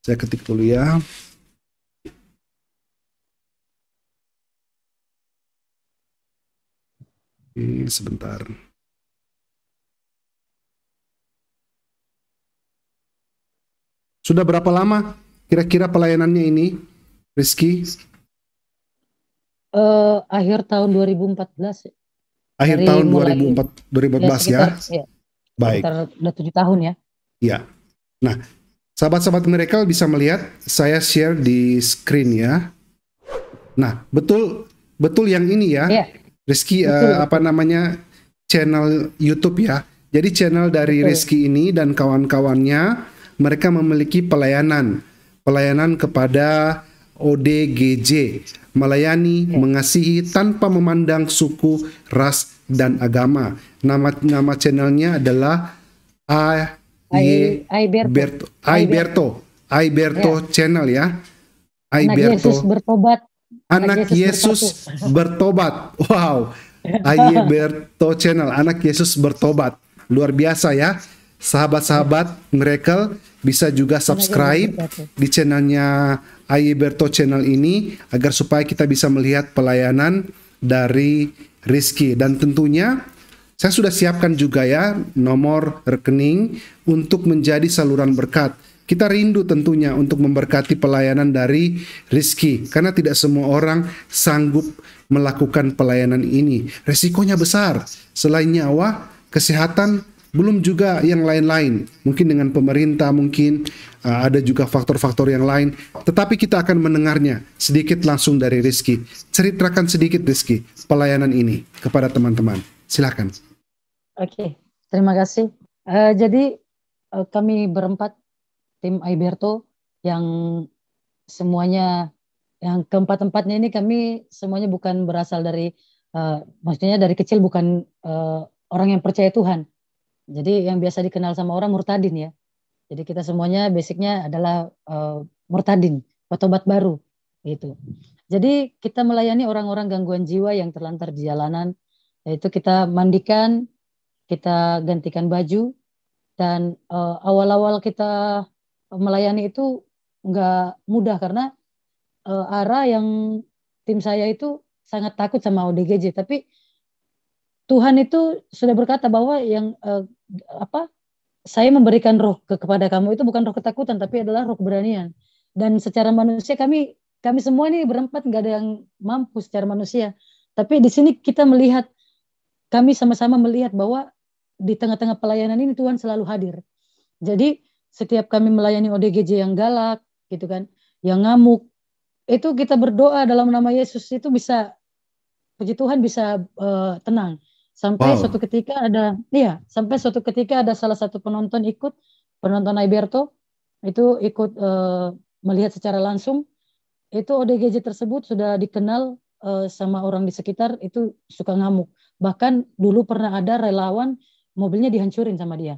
A: Saya ketik dulu ya.
B: Ini sebentar.
A: Sudah berapa lama kira-kira pelayanannya ini, Rizky?
C: Uh, akhir tahun 2014. Akhir Dari tahun 2004, 2014 ya,
A: ya? Sekitar, ya. ya. Baik.
C: Sudah tujuh tahun ya.
A: Iya. Nah, sahabat-sahabat mereka bisa melihat saya share di screen ya. Nah, betul betul yang ini ya. ya. Rizky uh, apa namanya channel YouTube ya. Jadi channel dari Betul. Rizky ini dan kawan-kawannya mereka memiliki pelayanan pelayanan kepada ODGJ melayani, ya. mengasihi tanpa memandang suku, ras dan agama. Nama nama channelnya adalah A
C: I Iberto Iberto Iberto,
A: Iberto ya. channel ya.
C: Iberto. Anak Yesus bertobat anak Yesus
A: bertobat. Wow, Berto Channel, anak Yesus bertobat. Luar biasa ya. Sahabat-sahabat Miracle bisa juga subscribe di channelnya Berto Channel ini agar supaya kita bisa melihat pelayanan dari Rizky. Dan tentunya saya sudah siapkan juga ya nomor rekening untuk menjadi saluran berkat kita rindu tentunya untuk memberkati pelayanan dari Rizky karena tidak semua orang sanggup melakukan pelayanan ini. Resikonya besar, selain nyawa, kesehatan, belum juga yang lain-lain. Mungkin dengan pemerintah, mungkin uh, ada juga faktor-faktor yang lain. Tetapi kita akan mendengarnya sedikit langsung dari Rizky Ceritakan sedikit Rizky pelayanan ini kepada teman-teman. Silakan.
C: Oke, terima kasih. Uh, jadi uh, kami berempat tim Aiberto yang semuanya yang keempat-empatnya ini kami semuanya bukan berasal dari uh, maksudnya dari kecil bukan uh, orang yang percaya Tuhan. Jadi yang biasa dikenal sama orang murtadin ya. Jadi kita semuanya basicnya adalah uh, murtadin, petobat baru gitu. Jadi kita melayani orang-orang gangguan jiwa yang terlantar di jalanan, yaitu kita mandikan, kita gantikan baju, dan uh, awal-awal kita melayani itu nggak mudah karena uh, eh, arah yang tim saya itu sangat takut sama ODGJ tapi Tuhan itu sudah berkata bahwa yang uh, apa saya memberikan roh ke, kepada kamu itu bukan roh ketakutan tapi adalah roh keberanian dan secara manusia kami kami semua ini berempat nggak ada yang mampu secara manusia tapi di sini kita melihat kami sama-sama melihat bahwa di tengah-tengah pelayanan ini Tuhan selalu hadir jadi setiap kami melayani ODGJ yang galak gitu kan yang ngamuk itu kita berdoa dalam nama Yesus itu bisa puji Tuhan bisa uh, tenang sampai wow. suatu ketika ada iya sampai suatu ketika ada salah satu penonton ikut penonton Iberto itu ikut uh, melihat secara langsung itu ODGJ tersebut sudah dikenal uh, sama orang di sekitar itu suka ngamuk bahkan dulu pernah ada relawan mobilnya dihancurin sama dia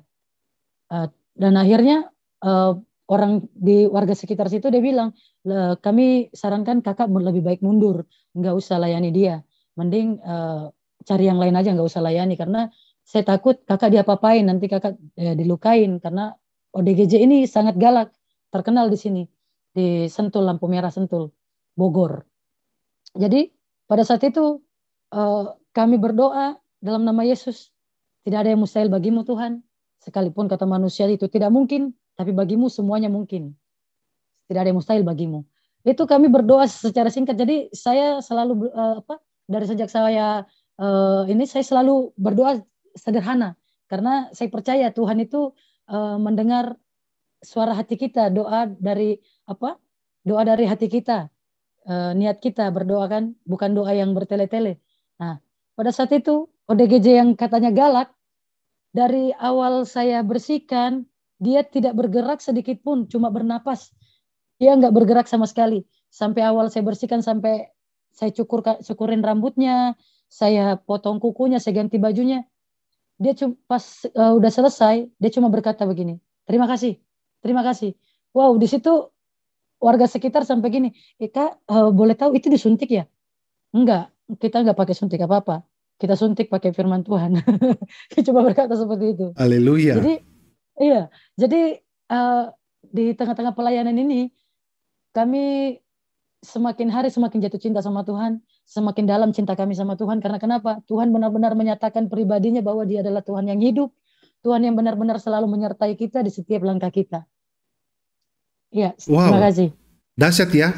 C: uh, dan akhirnya uh, orang di warga sekitar situ dia bilang kami sarankan kakak lebih baik mundur nggak usah layani dia mending uh, cari yang lain aja nggak usah layani karena saya takut kakak diapa-apain nanti kakak ya, dilukain karena ODGJ ini sangat galak terkenal di sini di Sentul lampu merah Sentul Bogor jadi pada saat itu uh, kami berdoa dalam nama Yesus tidak ada yang mustahil bagimu Tuhan Sekalipun kata manusia itu tidak mungkin, tapi bagimu semuanya mungkin. Tidak ada yang mustahil bagimu. Itu kami berdoa secara singkat. Jadi saya selalu eh, apa dari sejak saya eh, ini saya selalu berdoa sederhana karena saya percaya Tuhan itu eh, mendengar suara hati kita, doa dari apa? Doa dari hati kita. niat kita berdoa kan bukan doa yang bertele-tele. Nah, pada saat itu ODGJ yang katanya galak dari awal saya bersihkan dia tidak bergerak sedikit pun cuma bernapas dia nggak bergerak sama sekali sampai awal saya bersihkan sampai saya cukur cukurin rambutnya saya potong kukunya saya ganti bajunya dia cuma pas uh, udah selesai dia cuma berkata begini terima kasih terima kasih wow di situ warga sekitar sampai gini, eh, uh, boleh tahu itu disuntik ya? Enggak, kita nggak pakai suntik apa-apa kita suntik pakai firman Tuhan. dia coba berkata seperti itu.
B: Haleluya. Jadi
C: iya, jadi uh, di tengah-tengah pelayanan ini kami semakin hari semakin jatuh cinta sama Tuhan, semakin dalam cinta kami sama Tuhan karena kenapa? Tuhan benar-benar menyatakan pribadinya bahwa dia adalah Tuhan yang hidup, Tuhan yang benar-benar selalu menyertai kita di setiap langkah kita. Iya.
A: wow. terima kasih. Dahsyat ya.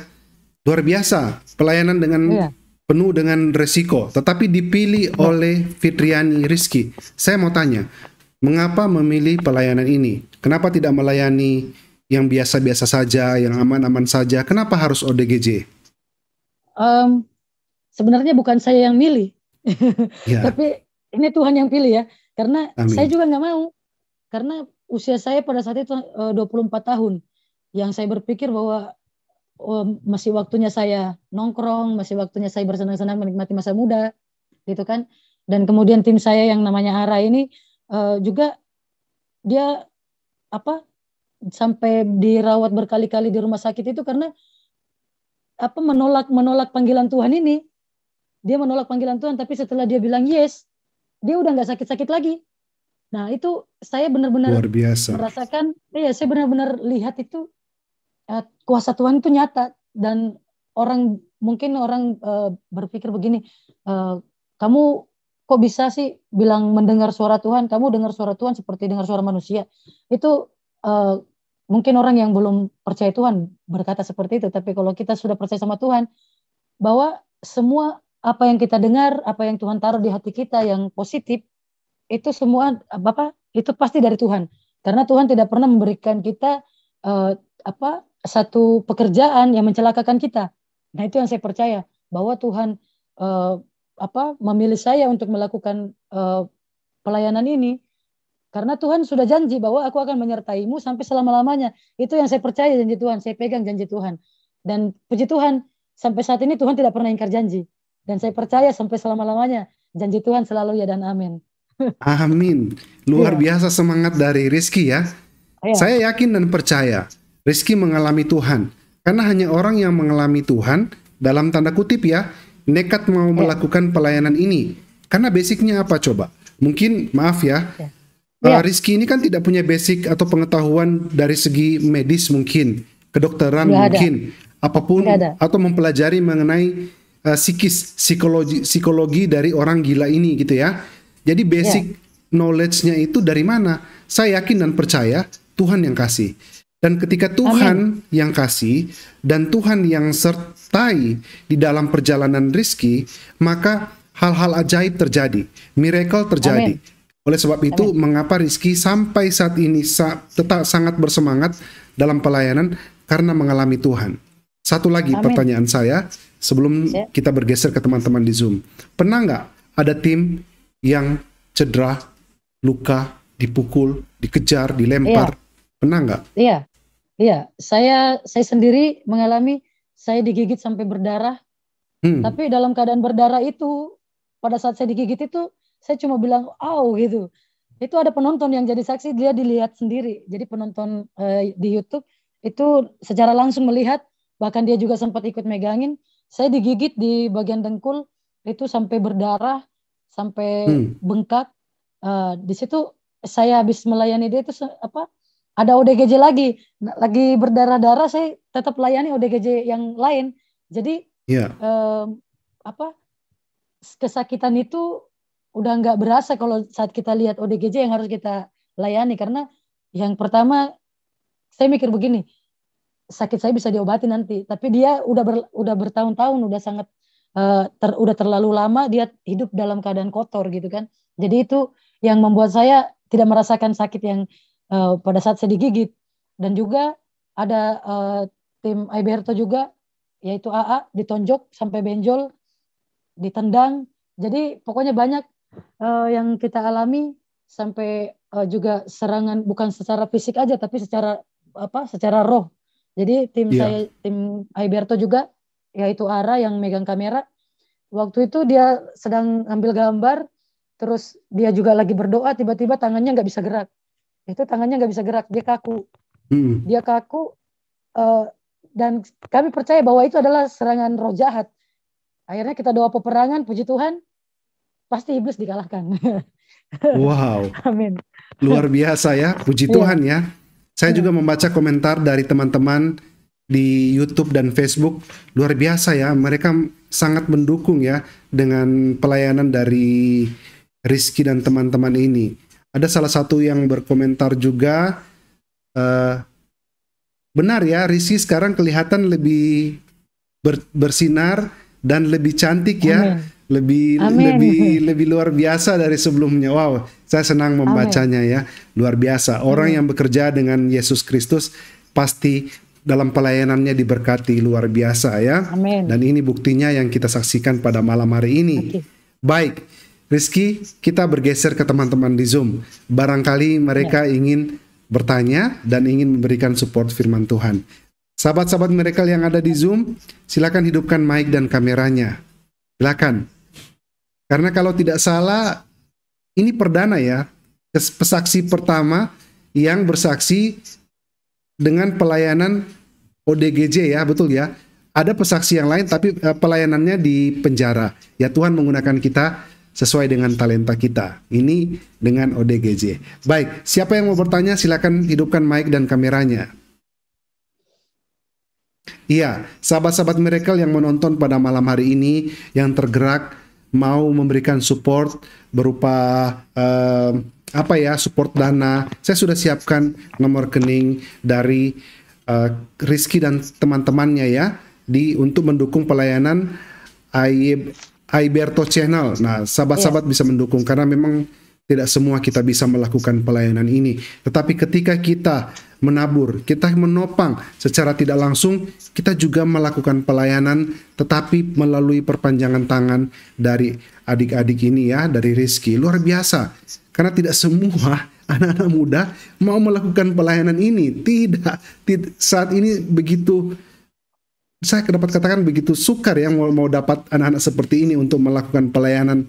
A: Luar biasa. Pelayanan dengan iya penuh dengan resiko, tetapi dipilih oleh Fitriani Rizky. Saya mau tanya, mengapa memilih pelayanan ini? Kenapa tidak melayani yang biasa-biasa saja, yang aman-aman saja? Kenapa harus ODGJ?
C: Um, sebenarnya bukan saya yang milih, ya. tapi ini Tuhan yang pilih ya, karena Amin. saya juga nggak mau, karena usia saya pada saat itu 24 eh, tahun, yang saya berpikir bahwa Oh, masih waktunya saya nongkrong, masih waktunya saya bersenang-senang menikmati masa muda, gitu kan. Dan kemudian tim saya yang namanya Ara ini uh, juga dia apa sampai dirawat berkali-kali di rumah sakit itu karena apa menolak menolak panggilan Tuhan ini. Dia menolak panggilan Tuhan, tapi setelah dia bilang yes, dia udah nggak sakit-sakit lagi. Nah itu saya benar-benar merasakan. Iya, saya benar-benar lihat itu Eh, kuasa Tuhan itu nyata dan orang mungkin orang uh, berpikir begini, uh, kamu kok bisa sih bilang mendengar suara Tuhan? Kamu dengar suara Tuhan seperti dengar suara manusia. Itu uh, mungkin orang yang belum percaya Tuhan berkata seperti itu. Tapi kalau kita sudah percaya sama Tuhan, bahwa semua apa yang kita dengar, apa yang Tuhan taruh di hati kita yang positif, itu semua Bapak itu pasti dari Tuhan. Karena Tuhan tidak pernah memberikan kita uh, apa satu pekerjaan yang mencelakakan kita. Nah, itu yang saya percaya bahwa Tuhan uh, apa memilih saya untuk melakukan uh, pelayanan ini karena Tuhan sudah janji bahwa aku akan menyertaimu sampai selama-lamanya. Itu yang saya percaya janji Tuhan, saya pegang janji Tuhan. Dan puji Tuhan, sampai saat ini Tuhan tidak pernah ingkar janji. Dan saya percaya sampai selama-lamanya janji Tuhan selalu ya dan amin.
A: Amin. Luar ya. biasa semangat dari Rizky ya. ya. Saya yakin dan percaya Rizky mengalami Tuhan. Karena hanya orang yang mengalami Tuhan, dalam tanda kutip ya, nekat mau ya. melakukan pelayanan ini. Karena basicnya apa coba? Mungkin, maaf ya,
B: Uh, ya. Eh, ya. Rizky
A: ini kan tidak punya basic atau pengetahuan dari segi medis mungkin, kedokteran mungkin, ada. apapun atau mempelajari mengenai uh, psikis, psikologi, psikologi dari orang gila ini gitu ya. Jadi basic yeah. knowledge-nya itu dari mana? Saya yakin dan percaya Tuhan yang kasih. Dan ketika Tuhan Amin. yang kasih dan Tuhan yang sertai di dalam perjalanan rizki, maka hal-hal ajaib terjadi, miracle terjadi. Amin. Oleh sebab itu, Amin. mengapa rizki sampai saat ini tetap sangat bersemangat dalam pelayanan karena mengalami Tuhan. Satu lagi Amin. pertanyaan saya sebelum kita bergeser ke teman-teman di Zoom, pernah nggak ada tim yang cedera, luka, dipukul, dikejar, dilempar? Iya. Pernah nggak?
C: Iya, iya. Saya saya sendiri mengalami saya digigit sampai berdarah. Hmm. Tapi dalam keadaan berdarah itu, pada saat saya digigit itu, saya cuma bilang, oh, gitu. Itu ada penonton yang jadi saksi, dia dilihat sendiri. Jadi penonton eh, di YouTube itu secara langsung melihat, bahkan dia juga sempat ikut megangin. Saya digigit di bagian dengkul itu sampai berdarah, sampai hmm. bengkak. Uh, di situ saya habis melayani dia itu apa? ada ODGJ lagi nah, lagi berdarah-darah saya tetap layani ODGJ yang lain jadi yeah. eh, apa kesakitan itu udah nggak berasa kalau saat kita lihat ODGJ yang harus kita layani karena yang pertama saya mikir begini sakit saya bisa diobati nanti tapi dia udah ber, udah bertahun-tahun udah sangat uh, ter, udah terlalu lama dia hidup dalam keadaan kotor gitu kan jadi itu yang membuat saya tidak merasakan sakit yang uh, pada saat saya digigit dan juga ada uh, tim Iberto juga yaitu AA ditonjok sampai benjol ditendang jadi pokoknya banyak uh, yang kita alami sampai uh, juga serangan bukan secara fisik aja tapi secara apa secara roh jadi tim yeah. saya tim Iberto juga yaitu Ara yang megang kamera waktu itu dia sedang ambil gambar terus dia juga lagi berdoa tiba-tiba tangannya nggak bisa gerak itu tangannya nggak bisa gerak dia kaku hmm. dia kaku uh, dan kami percaya bahwa itu adalah serangan roh jahat akhirnya kita doa peperangan puji Tuhan pasti iblis dikalahkan wow amin
A: luar biasa ya puji yeah. Tuhan ya saya yeah. juga membaca komentar dari teman-teman di YouTube dan Facebook luar biasa ya mereka sangat mendukung ya dengan pelayanan dari Rizky dan teman-teman ini ada salah satu yang berkomentar juga uh, benar ya Risi sekarang kelihatan lebih ber, bersinar dan lebih cantik ya. Amin. Lebih Amin. lebih lebih luar biasa dari sebelumnya. Wow, saya senang membacanya Amin. ya. Luar biasa. Orang Amin. yang bekerja dengan Yesus Kristus pasti dalam pelayanannya diberkati luar biasa ya. Amin. Dan ini buktinya yang kita saksikan pada malam hari ini. Okay. Baik. Rizky, kita bergeser ke teman-teman di Zoom. Barangkali mereka ya. ingin bertanya dan ingin memberikan support firman Tuhan. Sahabat-sahabat mereka yang ada di Zoom, silakan hidupkan mic dan kameranya. Silakan. Karena kalau tidak salah, ini perdana ya. Pesaksi pertama yang bersaksi dengan pelayanan ODGJ ya, betul ya. Ada pesaksi yang lain tapi eh, pelayanannya di penjara. Ya Tuhan menggunakan kita sesuai dengan talenta kita. Ini dengan ODGJ. Baik, siapa yang mau bertanya silakan hidupkan mic dan kameranya. Iya, sahabat-sahabat Miracle yang menonton pada malam hari ini yang tergerak mau memberikan support berupa eh, apa ya, support dana. Saya sudah siapkan nomor rekening dari eh, Rizky dan teman-temannya ya di untuk mendukung pelayanan AIB Iberto Channel. Nah, sahabat-sahabat yeah. bisa mendukung karena memang tidak semua kita bisa melakukan pelayanan ini. Tetapi ketika kita menabur, kita menopang secara tidak langsung, kita juga melakukan pelayanan tetapi melalui perpanjangan tangan dari adik-adik ini ya, dari Rizky. Luar biasa. Karena tidak semua anak-anak muda mau melakukan pelayanan ini. Tidak, tidak saat ini begitu saya dapat katakan begitu sukar yang mau, mau dapat anak-anak seperti ini untuk melakukan pelayanan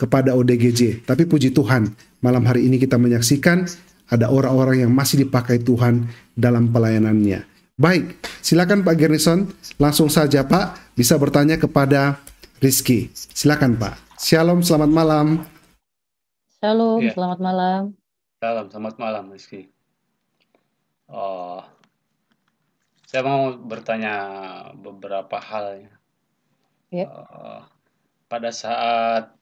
A: kepada ODGJ. Tapi puji Tuhan, malam hari ini kita menyaksikan ada orang-orang yang masih dipakai Tuhan dalam pelayanannya. Baik, silakan Pak Gerson, langsung saja Pak bisa bertanya kepada Rizky. Silakan Pak. Shalom, selamat malam.
C: Shalom, ya. selamat malam.
D: Shalom, selamat malam Rizky. Oh, saya mau bertanya beberapa hal.
B: Ya. Uh,
D: pada saat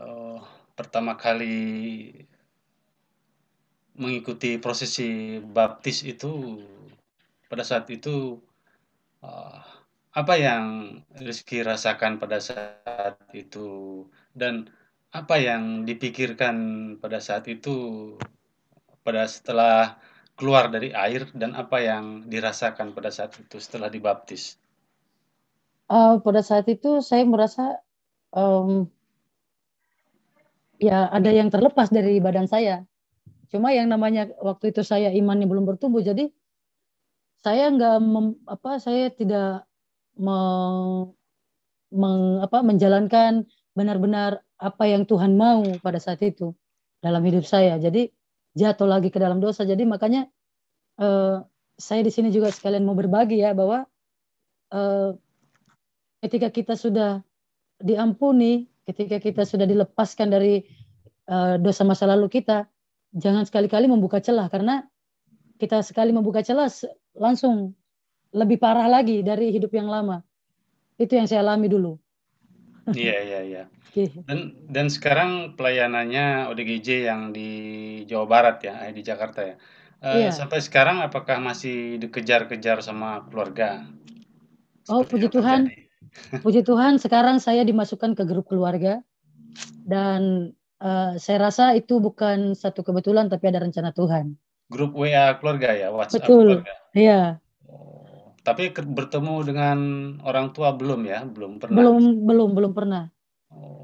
D: uh, pertama kali mengikuti prosesi baptis itu, pada saat itu uh, apa yang Rizky rasakan pada saat itu dan apa yang dipikirkan pada saat itu pada setelah keluar dari air dan apa yang dirasakan pada saat itu setelah dibaptis?
C: Uh, pada saat itu saya merasa um, ya ada yang terlepas dari badan saya. Cuma yang namanya waktu itu saya imannya belum bertumbuh, jadi saya nggak apa saya tidak me, meng, apa, menjalankan benar-benar apa yang Tuhan mau pada saat itu dalam hidup saya. Jadi jatuh lagi ke dalam dosa. Jadi makanya eh, saya di sini juga sekalian mau berbagi ya bahwa eh, ketika kita sudah diampuni, ketika kita sudah dilepaskan dari eh, dosa masa lalu kita, jangan sekali-kali membuka celah karena kita sekali membuka celah langsung lebih parah lagi dari hidup yang lama. Itu yang saya alami dulu.
D: Iya, iya, iya. Oke. Dan dan sekarang pelayanannya ODGJ yang di Jawa Barat ya, eh, di Jakarta ya. Uh, eh, yeah. sampai sekarang apakah masih dikejar-kejar sama keluarga?
C: Oh, puji Tuhan. terjadi? Puji Tuhan sekarang saya dimasukkan ke grup keluarga dan, uh, saya rasa itu bukan satu kebetulan tapi ada rencana Tuhan.
D: Grup WA keluarga ya, WhatsApp Betul, keluarga? iya. Oh, tapi bertemu dengan orang tua belum ya? Belum pernah? Belum
C: belum belum pernah.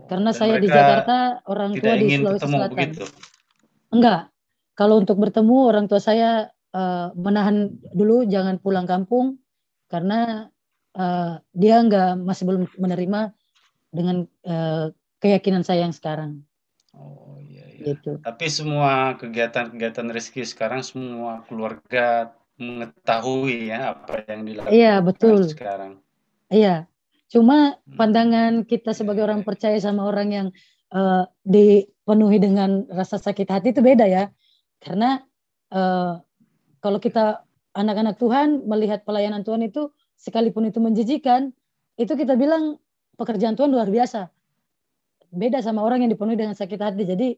C: Karena saya di Jakarta, orang tua di Sulawesi Selatan. Begitu. Enggak. Kalau untuk bertemu orang tua saya uh, menahan dulu jangan pulang kampung karena uh, dia enggak masih belum menerima dengan uh, keyakinan saya yang sekarang.
D: Oh iya iya. Gitu. Tapi semua kegiatan-kegiatan rezeki sekarang semua keluarga mengetahui ya apa yang dilakukan iya, betul. sekarang.
C: Iya, Cuma hmm. pandangan kita sebagai orang iya, iya, iya. percaya sama orang yang uh, dipenuhi dengan rasa sakit hati itu beda ya. Karena uh, kalau kita anak-anak Tuhan melihat pelayanan Tuhan itu sekalipun itu menjijikan, itu kita bilang pekerjaan Tuhan luar biasa. Beda sama orang yang dipenuhi dengan sakit hati. Jadi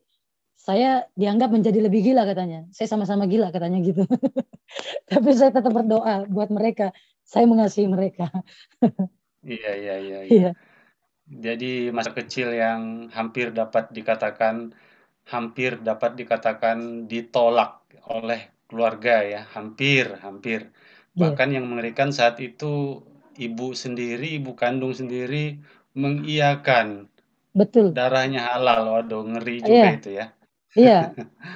C: saya dianggap menjadi lebih gila katanya. Saya sama-sama gila katanya gitu. Tapi saya tetap berdoa buat mereka. Saya mengasihi mereka.
D: Iya, iya, iya, iya. Iya. Jadi masa kecil yang hampir dapat dikatakan hampir dapat dikatakan ditolak oleh keluarga ya, hampir, hampir. Iya. Bahkan yang mengerikan saat itu ibu sendiri, ibu kandung sendiri mengiyakan. Betul. Darahnya halal. Waduh, ngeri iya. juga yeah. itu ya.
C: Iya.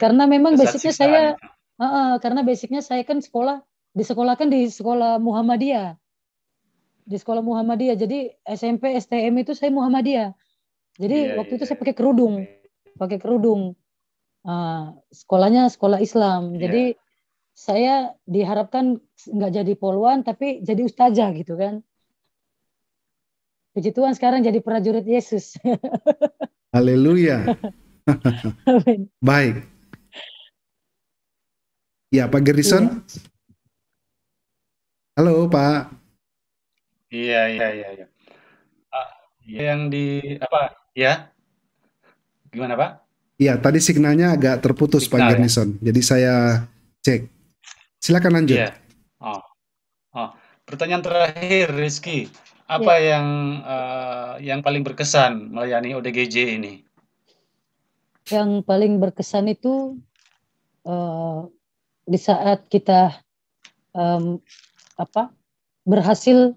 C: Karena memang basicnya saya uh, uh, karena basicnya saya kan sekolah disekolahkan di sekolah Muhammadiyah di sekolah Muhammadiyah. Jadi SMP STM itu saya Muhammadiyah. Jadi yeah, waktu yeah. itu iya. saya pakai kerudung, pakai kerudung. Uh, sekolahnya sekolah Islam. Iya. Jadi saya diharapkan nggak jadi poluan tapi jadi ustazah gitu kan. Puji Tuhan sekarang jadi prajurit Yesus.
A: Haleluya. Baik. Ya, Pak Gerison. Iya. Halo, Pak.
D: Iya iya iya iya. Ah, iya. yang di apa? Ya. Gimana, Pak?
A: Iya, tadi signalnya agak terputus Signal, Pak Garnison. Ya? Jadi saya cek. Silakan lanjut. Iya.
D: Oh. Oh, pertanyaan terakhir Rizky. Apa ya. yang uh, yang paling berkesan melayani ODGJ ini?
C: Yang paling berkesan itu uh, di saat kita um, apa berhasil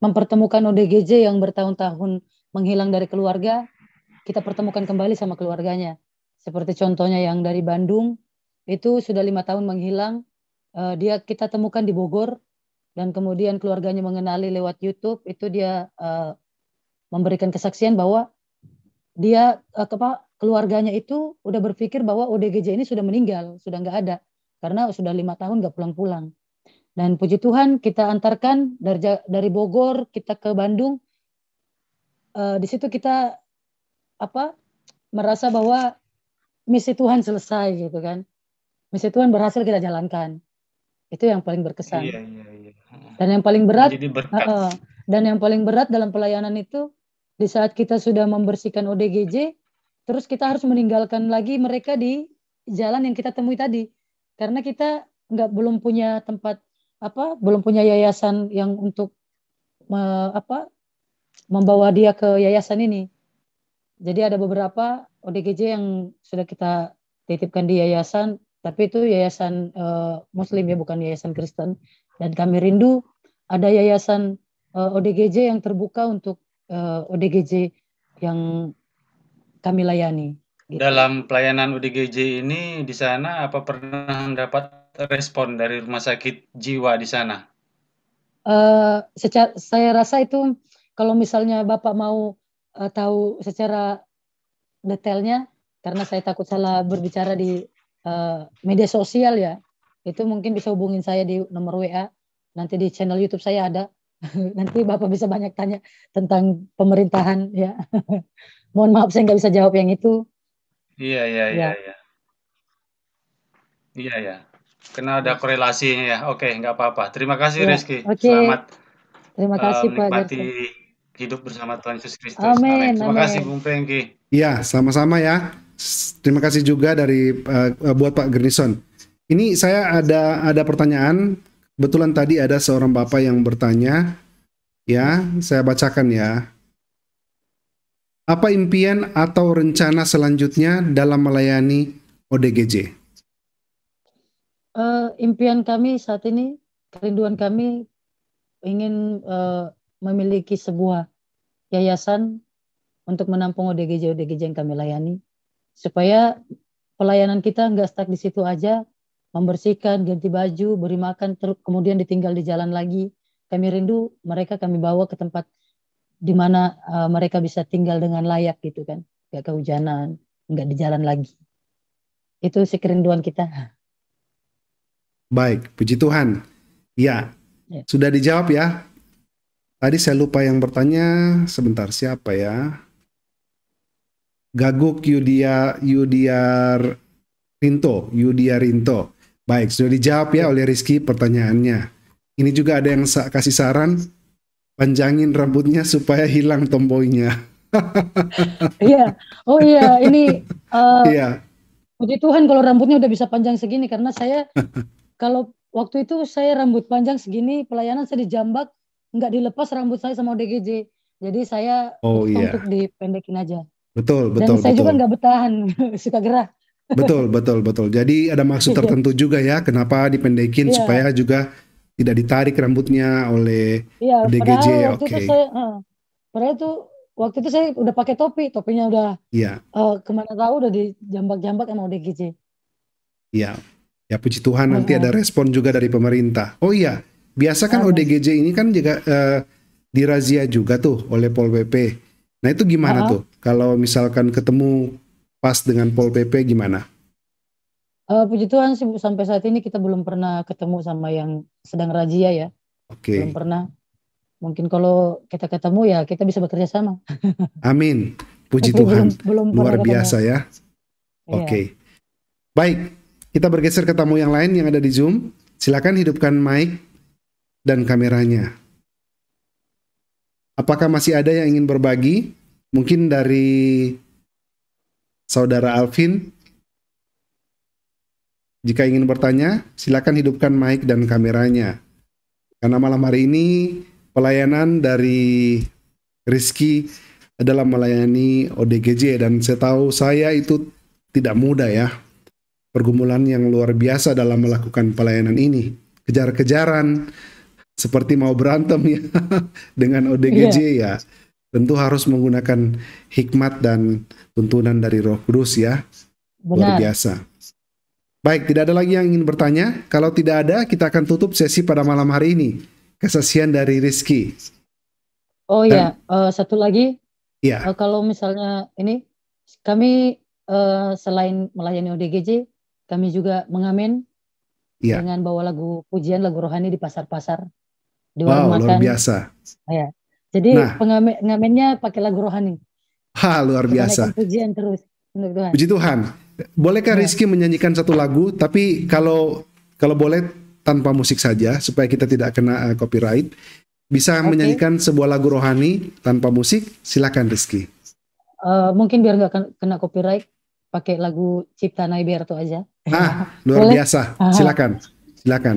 C: mempertemukan ODGJ yang bertahun-tahun menghilang dari keluarga, kita pertemukan kembali sama keluarganya. Seperti contohnya yang dari Bandung, itu sudah lima tahun menghilang, uh, dia kita temukan di Bogor, dan kemudian keluarganya mengenali lewat YouTube, itu dia uh, memberikan kesaksian bahwa dia uh, eh, kepa, keluarganya itu udah berpikir bahwa ODGJ ini sudah meninggal, sudah nggak ada, karena sudah lima tahun nggak pulang-pulang. Dan puji Tuhan kita antarkan dari dari Bogor kita ke Bandung. Uh, di situ kita apa merasa bahwa misi Tuhan selesai gitu kan. Misi Tuhan berhasil kita jalankan. Itu yang paling berkesan. Iya, iya, iya. Dan yang paling berat uh, dan yang paling berat dalam pelayanan itu di saat kita sudah membersihkan ODGJ terus kita harus meninggalkan lagi mereka di jalan yang kita temui tadi karena kita nggak belum punya tempat apa belum punya yayasan yang untuk me, apa membawa dia ke yayasan ini. Jadi ada beberapa ODGJ yang sudah kita titipkan di yayasan, tapi itu yayasan uh, Muslim ya bukan yayasan Kristen. Dan kami rindu ada yayasan uh, eh, ODGJ yang terbuka untuk uh, eh, ODGJ yang kami layani.
D: Gitu. Dalam pelayanan ODGJ ini di sana apa pernah mendapat respon dari rumah sakit jiwa di sana?
C: Uh, secara, saya rasa itu kalau misalnya Bapak mau uh, tahu secara detailnya, karena saya takut salah berbicara di uh, media sosial ya, itu mungkin bisa hubungin saya di nomor WA, nanti di channel YouTube saya ada, nanti Bapak bisa banyak tanya tentang pemerintahan ya. Mohon maaf saya nggak bisa jawab yang itu.
D: Iya, iya, ya. iya, iya. Iya, iya. Karena ada iya. korelasinya ya. Oke, okay, nggak apa-apa. Terima kasih ya, Rizky. Okay. Selamat.
C: Terima eh, kasih uh, Pak
D: hidup bersama Tuhan Yesus Kristus. Amin. Terima amin. kasih Bung Pengki.
A: Iya, sama-sama ya. Terima kasih juga dari uh, buat Pak Gernison. Ini saya ada ada pertanyaan. Betulan tadi ada seorang bapak yang bertanya. Ya, saya bacakan ya. Apa impian atau rencana selanjutnya dalam melayani ODGJ?
C: uh, impian kami saat ini, kerinduan kami ingin uh, memiliki sebuah yayasan untuk menampung ODGJ-ODGJ yang kami layani, supaya pelayanan kita nggak stuck di situ aja, membersihkan, ganti baju, beri makan, terus kemudian ditinggal di jalan lagi. Kami rindu mereka kami bawa ke tempat di mana uh, mereka bisa tinggal dengan layak gitu kan, nggak kehujanan, nggak di jalan lagi. Itu si kerinduan kita.
A: Baik, puji Tuhan. Ya, ya. sudah dijawab ya. Tadi saya lupa yang bertanya, sebentar siapa ya? Gaguk Yudia Yudiar Rinto, Yudia Rinto. Baik, sudah dijawab ya oleh Rizky pertanyaannya. Ini juga ada yang sa kasih saran, panjangin rambutnya supaya hilang tomboynya.
C: Iya, oh iya ini. Uh, iya. Puji Tuhan kalau rambutnya udah bisa panjang segini karena saya Kalau waktu itu saya rambut panjang segini, pelayanan saya dijambak, nggak dilepas rambut saya sama DGJ. Jadi saya
B: oh, iya. untuk
C: dipendekin aja.
A: Betul, betul. Dan saya betul. juga
C: nggak bertahan, suka gerah. Betul,
A: betul, betul. Jadi ada maksud tertentu juga ya, kenapa dipendekin yeah. supaya juga tidak ditarik rambutnya oleh yeah,
C: iya, DGJ. Oke. Okay. Itu saya, uh, padahal itu waktu itu saya udah pakai topi, topinya udah yeah. Iya. uh, kemana tahu udah dijambak-jambak sama DGJ.
B: Ya.
A: Ya puji Tuhan nanti ada respon juga dari pemerintah. Oh iya, biasa kan ODGJ ini kan juga uh, dirazia juga tuh oleh Pol PP. Nah itu gimana tuh? Kalau misalkan ketemu pas dengan Pol PP gimana?
C: Uh, puji Tuhan sih sampai saat ini kita belum pernah ketemu sama yang sedang razia ya. Oke. Okay. Belum pernah. Mungkin kalau kita ketemu ya kita bisa bekerja sama.
A: Amin. Puji Tapi Tuhan. Belum, belum Luar biasa ketemu. ya. Iya. Oke. Okay. Yeah. Baik, kita bergeser ke tamu yang lain yang ada di Zoom. Silakan hidupkan mic dan kameranya. Apakah masih ada yang ingin berbagi? Mungkin dari saudara Alvin. Jika ingin bertanya, silakan hidupkan mic dan kameranya. Karena malam hari ini pelayanan dari Rizky adalah melayani ODGJ dan saya tahu saya itu tidak mudah ya pergumulan yang luar biasa dalam melakukan pelayanan ini. Kejar-kejaran seperti mau berantem ya dengan ODGJ yeah. ya. Tentu harus menggunakan hikmat dan tuntunan dari Roh Kudus ya.
B: Benar. Luar biasa.
A: Baik, tidak ada lagi yang ingin bertanya. Kalau tidak ada, kita akan tutup sesi pada malam hari ini. Kesaksian dari
B: Rizky.
C: Oh iya, dan, uh, satu lagi. Ya. Uh, kalau misalnya ini, kami uh, selain melayani ODGJ, kami juga mengamen ya. dengan bawa lagu pujian, lagu rohani di pasar-pasar,
B: di wow, makan. luar
A: biasa.
C: Ya. Jadi nah, pengamen, pakai lagu rohani.
A: Ha, luar biasa.
C: Pujian terus untuk Tuhan. Puji
A: Tuhan. Bolehkah ya. Rizky menyanyikan satu lagu, tapi kalau kalau boleh tanpa musik saja supaya kita tidak kena uh, copyright. Bisa okay. menyanyikan sebuah lagu rohani tanpa musik, silakan Rizky.
C: Uh, mungkin biar nggak kena copyright, pakai lagu Cipta Nai aja.
A: Ah, luar Boleh? biasa. Silakan, silakan.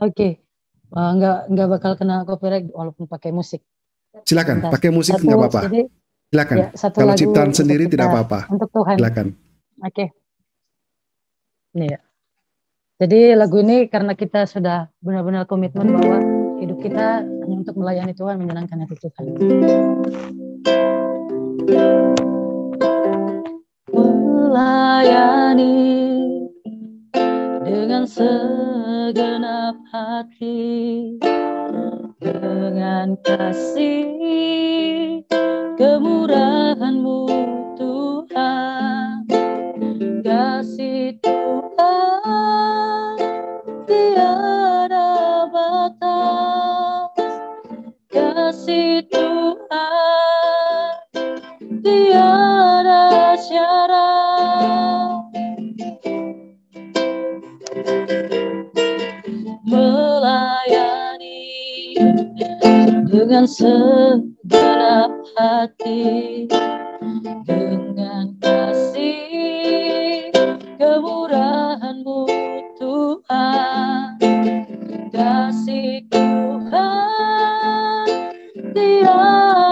C: Oke, okay. uh, eh, nggak nggak bakal kena copyright walaupun pakai musik.
A: Silakan, Bentar. pakai musik satu, nggak apa-apa.
C: Silakan. Ya, satu Kalau ciptaan sendiri kita, tidak apa-apa. Untuk Tuhan. Silakan. Oke. Okay. Ini ya. Jadi lagu ini karena kita sudah benar-benar komitmen bahwa hidup kita hanya untuk melayani Tuhan, menyenangkan hati Tuhan. Thank you melayani dengan segenap hati
B: dengan kasih kemurahanmu Tuhan kasih Tuhan tiada batas kasih Tuhan tiada melayani dengan segenap hati dengan kasih kemurahanmu Tuhan kasih Tuhan tiada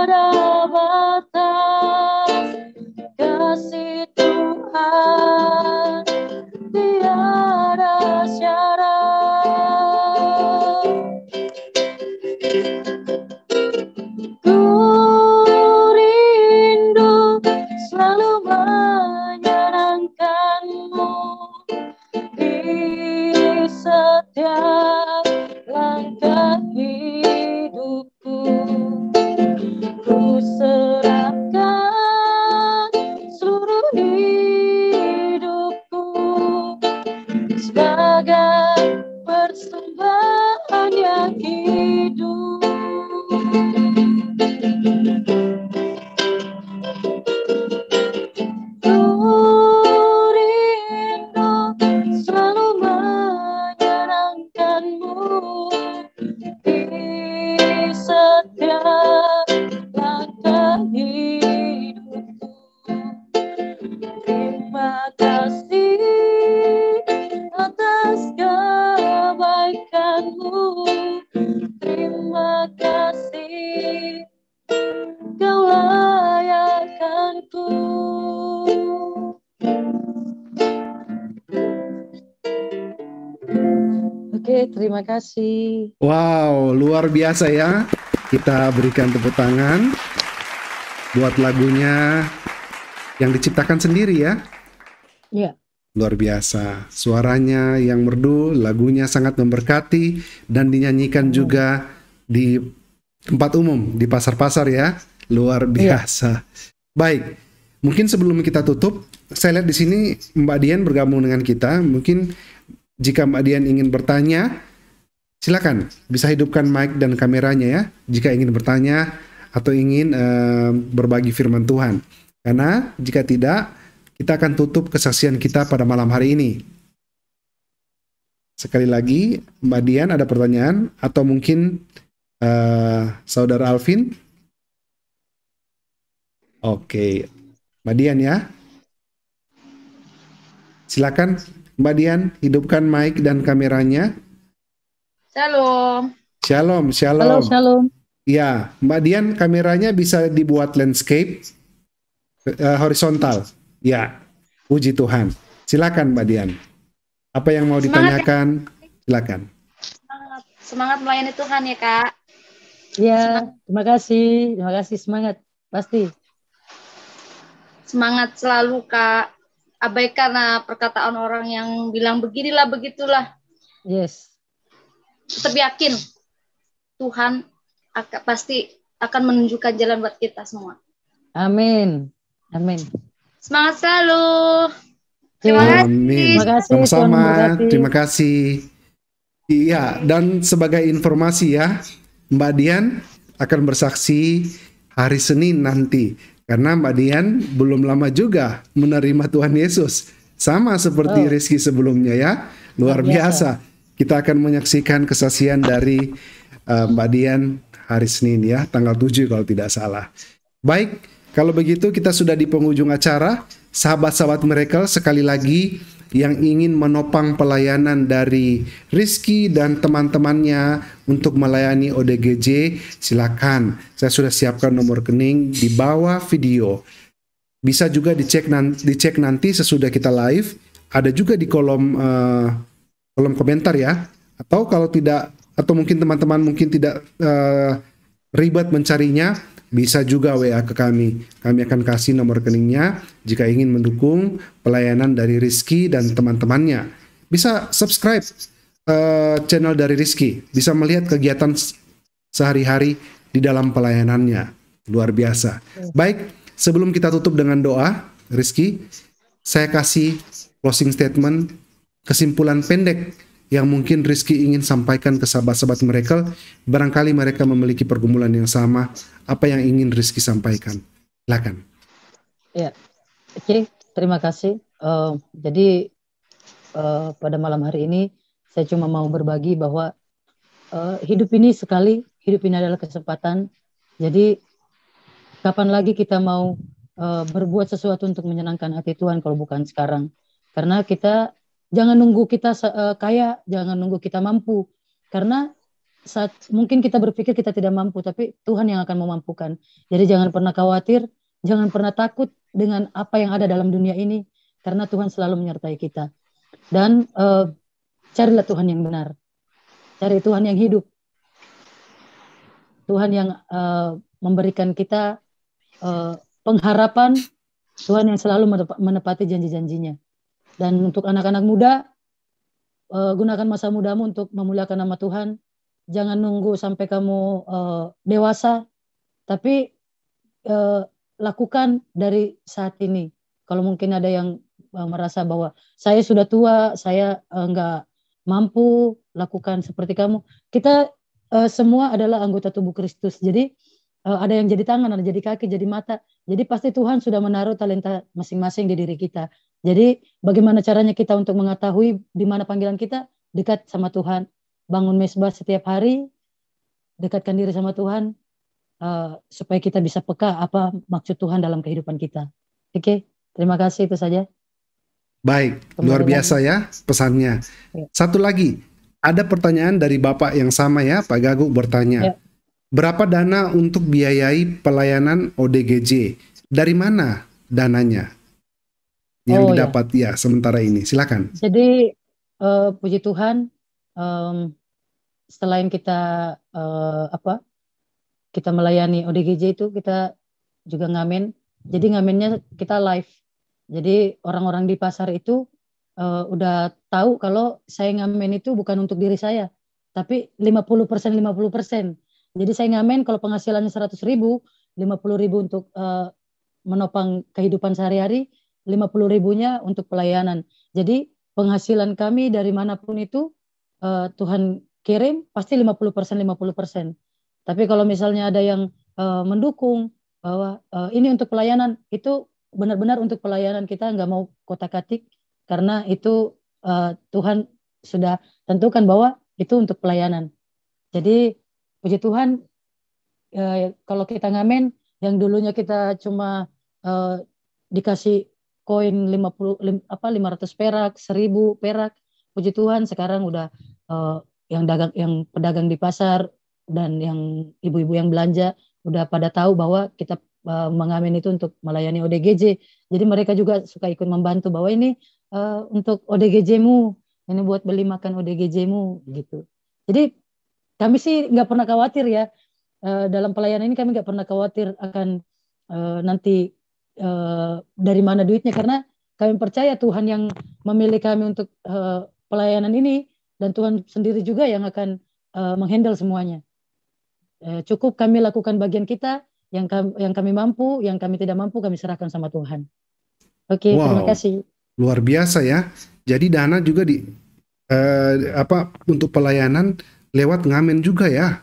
C: kasih.
A: Wow, luar biasa ya. Kita berikan tepuk tangan buat lagunya yang diciptakan sendiri ya. Iya. Yeah. Luar biasa, suaranya yang merdu, lagunya sangat memberkati dan dinyanyikan hmm. juga di tempat umum, di pasar-pasar ya. Luar iya. biasa. Iya. Baik, mungkin sebelum kita tutup, saya lihat di sini Mbak Dian bergabung dengan kita. Mungkin jika Mbak Dian ingin bertanya Silakan bisa hidupkan mic dan kameranya ya jika ingin bertanya atau ingin uh, berbagi firman Tuhan. Karena jika tidak, kita akan tutup kesaksian kita pada malam hari ini. Sekali lagi, Mbak Dian ada pertanyaan atau mungkin uh, Saudara Alvin? Oke, Mbak Dian ya. Silakan Mbak Dian hidupkan mic dan kameranya.
C: Shalom.
A: Shalom, shalom. Halo, shalom. Ya, Mbak Dian kameranya bisa dibuat landscape uh, horizontal. Ya, puji Tuhan. Silakan Mbak Dian. Apa yang mau Semangat, ya.
C: ditanyakan? Ya. Silakan.
E: Semangat. Semangat melayani Tuhan ya, Kak.
C: Ya, semangat. terima kasih. Terima kasih semangat. Pasti.
F: Semangat selalu, Kak. Abaikan ah, perkataan orang yang bilang beginilah begitulah. Yes tetap yakin Tuhan akan, pasti akan menunjukkan jalan buat kita semua.
C: Amin. Amin.
B: Semangat selalu.
C: Terima kasih. Amin. Terima kasih. Sama-sama. Terima
A: kasih. Iya, dan sebagai informasi ya, Mbak Dian akan bersaksi hari Senin nanti. Karena Mbak Dian belum lama juga menerima Tuhan Yesus. Sama seperti oh. Rizky sebelumnya ya. Luar biasa. biasa kita akan menyaksikan kesaksian dari uh, Mbak Dian hari Senin ya, tanggal 7 kalau tidak salah. Baik, kalau begitu kita sudah di penghujung acara. Sahabat-sahabat mereka sekali lagi yang ingin menopang pelayanan dari Rizky dan teman-temannya untuk melayani ODGJ, silakan. Saya sudah siapkan nomor rekening di bawah video. Bisa juga dicek nanti, dicek nanti sesudah kita live. Ada juga di kolom uh, kolom komentar ya. Atau kalau tidak atau mungkin teman-teman mungkin tidak uh, ribet mencarinya, bisa juga WA ke kami. Kami akan kasih nomor rekeningnya jika ingin mendukung pelayanan dari Rizky dan teman-temannya. Bisa subscribe uh, channel dari Rizky, bisa melihat kegiatan sehari-hari di dalam pelayanannya. Luar biasa. Baik, sebelum kita tutup dengan doa, Rizky, saya kasih closing statement Kesimpulan pendek yang mungkin Rizky ingin sampaikan ke sahabat-sahabat mereka, barangkali mereka memiliki pergumulan yang sama. Apa yang ingin Rizky sampaikan? Silakan.
C: Ya, oke, okay, terima kasih. Uh, jadi uh, pada malam hari ini saya cuma mau berbagi bahwa uh, hidup ini sekali, hidup ini adalah kesempatan. Jadi kapan lagi kita mau uh, berbuat sesuatu untuk menyenangkan hati Tuhan kalau bukan sekarang? Karena kita jangan nunggu kita uh, kaya, jangan nunggu kita mampu. Karena saat mungkin kita berpikir kita tidak mampu, tapi Tuhan yang akan memampukan. Jadi jangan pernah khawatir, jangan pernah takut dengan apa yang ada dalam dunia ini, karena Tuhan selalu menyertai kita. Dan uh, carilah Tuhan yang benar, cari Tuhan yang hidup, Tuhan yang uh, memberikan kita uh, pengharapan, Tuhan yang selalu menepati janji-janjinya. Dan untuk anak-anak muda, eh, gunakan masa mudamu untuk memuliakan nama Tuhan. Jangan nunggu sampai kamu eh, dewasa, tapi eh, lakukan dari saat ini. Kalau mungkin ada yang merasa bahwa saya sudah tua, saya uh, mampu lakukan seperti kamu. Kita semua adalah anggota tubuh Kristus. Jadi ada yang jadi tangan, ada yang jadi kaki, jadi mata. Jadi pasti Tuhan sudah menaruh talenta masing-masing di diri kita. Jadi bagaimana caranya kita untuk mengetahui di mana panggilan kita? Dekat sama Tuhan, bangun mesbah setiap hari, dekatkan diri sama Tuhan uh, supaya kita bisa peka apa maksud Tuhan dalam kehidupan kita. Oke, okay? terima kasih itu saja.
A: Baik, Kembali luar biasa ya pesannya. Ya. Satu lagi, ada pertanyaan dari Bapak yang sama ya, Pak Gaguk bertanya. Ya. Berapa dana untuk biayai pelayanan ODGJ? Dari mana dananya? yang oh, iya. didapat ya. ya sementara ini. Silakan.
C: Jadi uh, puji Tuhan um, selain kita uh, apa kita melayani ODGJ itu kita juga ngamen. Jadi ngamennya kita live. Jadi orang-orang di pasar itu uh, udah tahu kalau saya ngamen itu bukan untuk diri saya, tapi 50% 50%. Jadi saya ngamen kalau penghasilannya 100 ribu, 50 ribu untuk uh, menopang kehidupan sehari-hari, 50 ribunya untuk pelayanan. Jadi penghasilan kami dari manapun itu uh, Tuhan kirim pasti 50 persen 50 persen. Tapi kalau misalnya ada yang uh, mendukung bahwa uh, ini untuk pelayanan itu benar-benar untuk pelayanan kita nggak mau kotak katik karena itu uh, Tuhan sudah tentukan bahwa itu untuk pelayanan. Jadi puji Tuhan uh, kalau kita ngamen yang dulunya kita cuma uh, dikasih koin 50 apa 500 perak, 1000 perak. Puji Tuhan sekarang udah uh, yang dagang yang pedagang di pasar dan yang ibu-ibu yang belanja udah pada tahu bahwa kita uh, mengamen itu untuk melayani ODGJ. Jadi mereka juga suka ikut membantu bahwa ini uh, untuk ODGJ-mu, ini buat beli makan ODGJ-mu gitu. Jadi kami sih nggak pernah khawatir ya uh, dalam pelayanan ini kami nggak pernah khawatir akan uh, nanti Eh, dari mana duitnya karena kami percaya Tuhan yang memilih kami untuk uh, pelayanan ini dan Tuhan sendiri juga yang akan uh, menghandle semuanya. Uh, cukup kami lakukan bagian kita yang kami, yang kami mampu, yang kami tidak mampu kami serahkan sama Tuhan. Oke, okay, wow. terima kasih.
A: Luar biasa ya. Jadi dana juga di uh, apa untuk pelayanan lewat ngamen juga ya.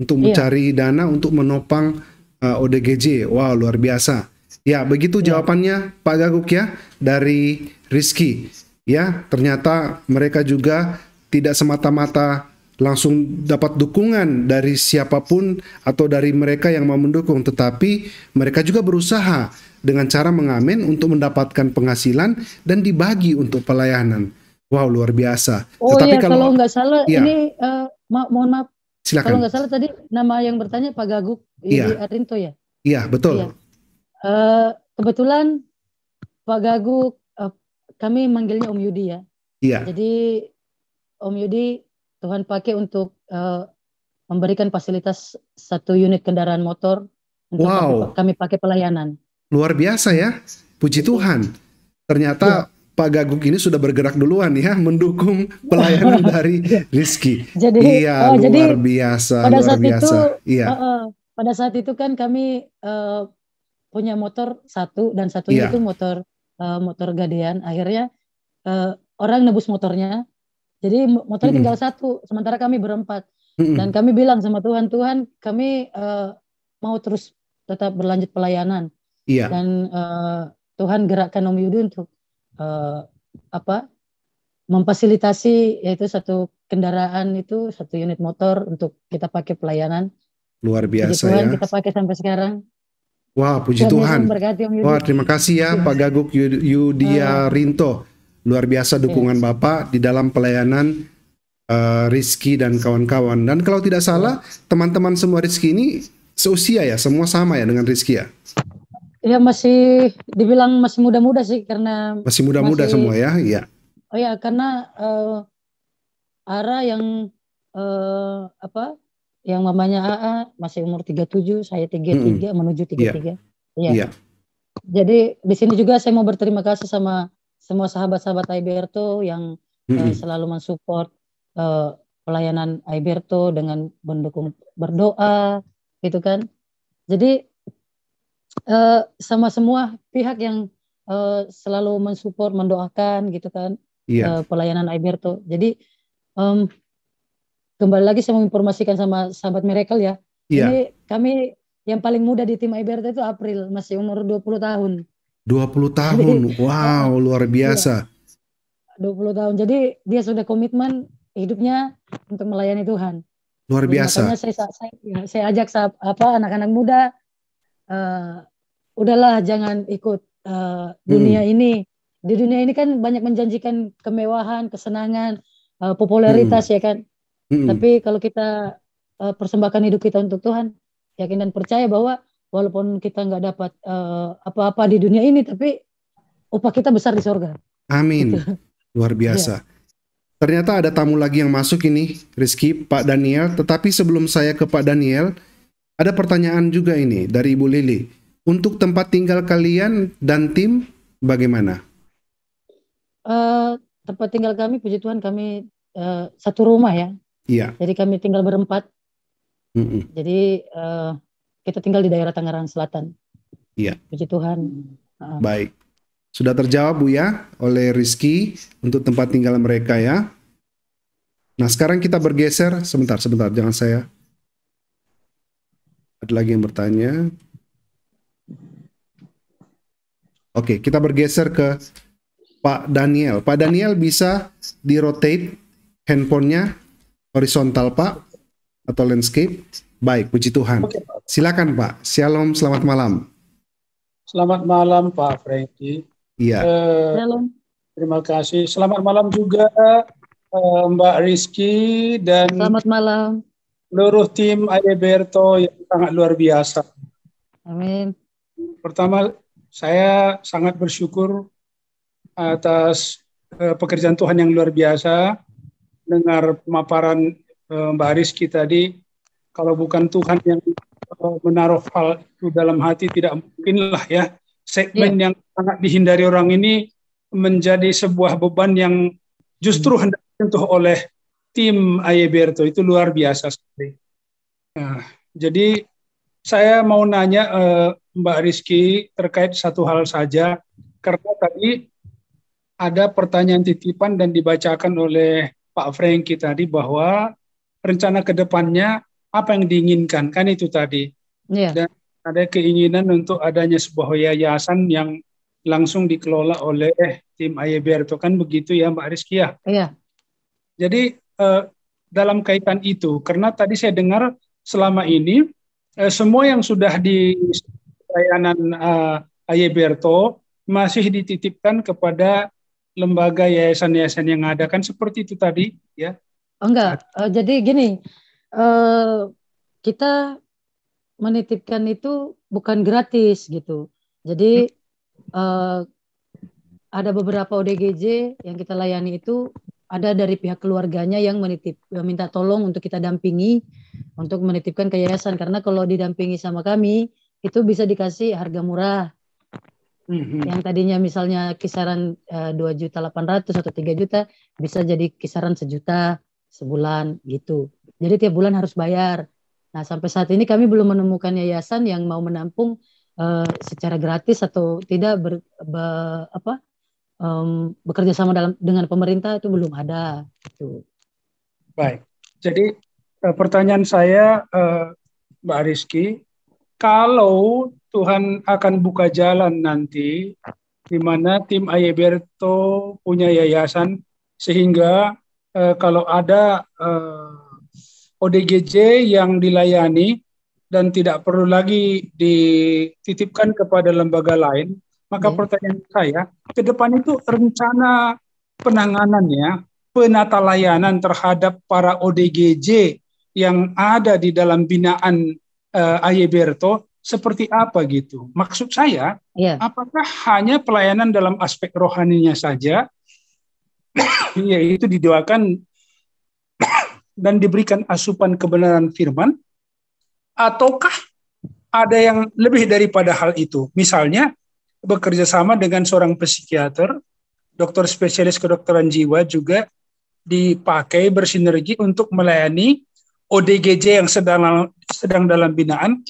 A: Untuk iya. mencari iya. dana untuk menopang uh, ODGJ. Wow, luar biasa. Ya, begitu ya. jawabannya Pak Gaguk ya dari Rizky. Ya, ternyata mereka juga tidak semata-mata langsung dapat dukungan dari siapapun atau dari mereka yang mau mendukung, tetapi mereka juga berusaha dengan cara mengamen untuk mendapatkan penghasilan dan dibagi untuk pelayanan. Wow, luar biasa. Oh tetapi iya, kalau, nggak salah ya. ini
C: uh, ma mohon maaf. Silakan. Kalau nggak salah tadi nama yang bertanya Pak Gaguk iya. Arinto ya?
A: Iya, betul. Ya.
C: Uh, kebetulan Pak Gagu, uh, kami manggilnya Om Yudi ya. Iya. Jadi Om Yudi Tuhan pakai untuk uh, memberikan fasilitas satu unit kendaraan motor untuk wow. kami, kami pakai pelayanan.
A: Luar biasa ya, puji Tuhan. Ternyata ya. Pak Gaguk ini sudah bergerak duluan ya mendukung pelayanan dari iya. Rizky. Jadi, iya, oh, luar jadi biasa. Pada luar saat biasa. itu, iya.
C: uh, pada saat itu kan kami uh, punya motor satu dan satunya yeah. itu motor uh, motor gadean akhirnya uh, orang nebus motornya jadi motornya mm. tinggal satu sementara kami berempat mm. dan kami bilang sama Tuhan Tuhan kami uh, mau terus tetap berlanjut pelayanan yeah. dan uh, Tuhan gerakkan Om Yudi untuk uh, apa memfasilitasi yaitu satu kendaraan itu satu unit motor untuk kita pakai pelayanan
A: luar biasa Jadi Tuhan, ya kita
C: pakai sampai sekarang
A: Wah, puji Tuhan. Wah, terima kasih ya, Pak Gaguk Yudia Rinto. Luar biasa dukungan Bapak di dalam pelayanan uh, Rizky dan kawan-kawan. Dan kalau tidak salah, teman-teman semua Rizky ini seusia ya, semua sama ya dengan Rizky ya?
C: Ya masih dibilang masih muda-muda sih karena masih muda-muda semua ya, iya. Oh ya, karena uh, Ara yang uh, apa yang mamanya AA masih umur 37, saya 33 mm. menuju 33. Iya. Yeah. Yeah. Iya. Jadi di sini juga saya mau berterima kasih sama semua sahabat-sahabat Aiberto yang mm. uh, selalu mensupport uh, pelayanan Aiberto dengan mendukung berdoa gitu kan. Jadi uh, sama semua pihak yang uh, selalu mensupport, mendoakan gitu kan yeah. Iya. uh, pelayanan Aiberto. Jadi um, kembali lagi saya mau informasikan sama sahabat Miracle ya. Iya. Ini kami yang paling muda di tim IBRT itu April, masih umur 20 tahun.
A: 20 tahun. wow, luar biasa.
C: Iya, 20 tahun. Jadi dia sudah komitmen hidupnya untuk melayani Tuhan.
A: Luar biasa. saya
C: saya, saya ya, ajak sahab, apa anak-anak muda uh, udahlah jangan ikut uh, dunia hmm. ini. Di dunia ini kan banyak menjanjikan kemewahan, kesenangan, uh, popularitas hmm. ya kan hmm Tapi kalau kita uh, persembahkan hidup kita untuk Tuhan, yakin dan percaya bahwa walaupun kita nggak dapat apa eh, apa-apa di dunia ini, tapi upah kita besar di sorga.
A: Amin. Gitu. Luar biasa. Ya. Ternyata ada tamu lagi yang masuk ini, Rizky, Pak Daniel. Tetapi sebelum saya ke Pak Daniel, ada pertanyaan juga ini dari Ibu Lili. Untuk tempat tinggal kalian dan tim, bagaimana?
C: Uh, tempat tinggal kami, puji Tuhan, kami satu rumah ya. Iya. Jadi kami tinggal berempat. Mm -mm. Jadi uh, kita tinggal di daerah Tangerang Selatan. Iya. Puji Tuhan. Uh.
B: Baik.
A: Sudah terjawab Bu ya oleh Rizky untuk tempat tinggal mereka ya. Nah sekarang kita bergeser sebentar sebentar jangan saya. Ada lagi yang bertanya. Oke kita bergeser ke Pak Daniel. Pak Daniel bisa di rotate handphonenya horizontal Pak atau landscape? Baik, puji Tuhan. Oke, Silakan Pak. Shalom, selamat malam.
G: Selamat malam Pak Franky. Iya. uh, terima kasih. Selamat malam juga uh, Mbak Rizky dan Selamat malam. Seluruh tim Ayeberto yang sangat luar biasa. Amin. Pertama, saya sangat bersyukur atas uh, pekerjaan Tuhan yang luar biasa dengar pemaparan uh, Mbak Rizky tadi, kalau bukan Tuhan yang uh, menaruh hal itu dalam hati, tidak mungkinlah ya. Segmen yeah. yang sangat dihindari orang ini menjadi sebuah beban yang justru hmm. hendak disentuh oleh tim Ayeberto itu luar biasa sekali. Nah, jadi saya mau nanya uh, Mbak Rizky terkait satu hal saja karena tadi ada pertanyaan titipan dan dibacakan oleh Pak Franky tadi bahwa rencana ke depannya apa yang diinginkan kan itu tadi. Yeah. Dan ada keinginan untuk adanya sebuah yayasan yang langsung dikelola oleh eh, tim IEBR itu kan begitu ya Mbak Rizky ya. Iya. Jadi eh, dalam kaitan itu karena tadi saya dengar selama ini eh, semua yang sudah di layanan eh, e masih dititipkan kepada lembaga yayasan-yayasan yang ada kan seperti itu tadi
B: ya?
C: Oh, enggak, uh, jadi gini, uh, kita menitipkan itu bukan gratis gitu. Jadi uh, ada beberapa ODGJ yang kita layani itu ada dari pihak keluarganya yang menitip minta tolong untuk kita dampingi untuk menitipkan ke yayasan karena kalau didampingi sama kami itu bisa dikasih harga murah hmm Yang tadinya misalnya kisaran eh, dua juta delapan ratus atau tiga juta bisa jadi kisaran sejuta sebulan gitu. Jadi tiap bulan harus bayar. Nah sampai saat ini kami belum menemukan yayasan yang mau menampung uh, secara gratis atau tidak ber, be, apa um, bekerja sama dalam dengan pemerintah itu belum ada. Gitu.
G: Baik. Jadi eh, pertanyaan saya uh, Mbak Rizky kalau Tuhan akan buka jalan nanti di mana tim Ayeberto punya yayasan sehingga eh, kalau ada eh, ODGJ yang dilayani dan tidak perlu lagi dititipkan kepada lembaga lain, maka hmm. pertanyaan saya, ke depan itu rencana penanganannya, penata layanan terhadap para ODGJ yang ada di dalam binaan uh, Aye Berto seperti apa gitu. Maksud saya, yeah. apakah hanya pelayanan dalam aspek rohaninya saja, yaitu didoakan dan diberikan asupan kebenaran firman, ataukah ada yang lebih daripada hal itu? Misalnya, bekerja sama dengan seorang psikiater, dokter spesialis kedokteran jiwa juga dipakai bersinergi untuk melayani ODGJ yang sedang sedang dalam binaan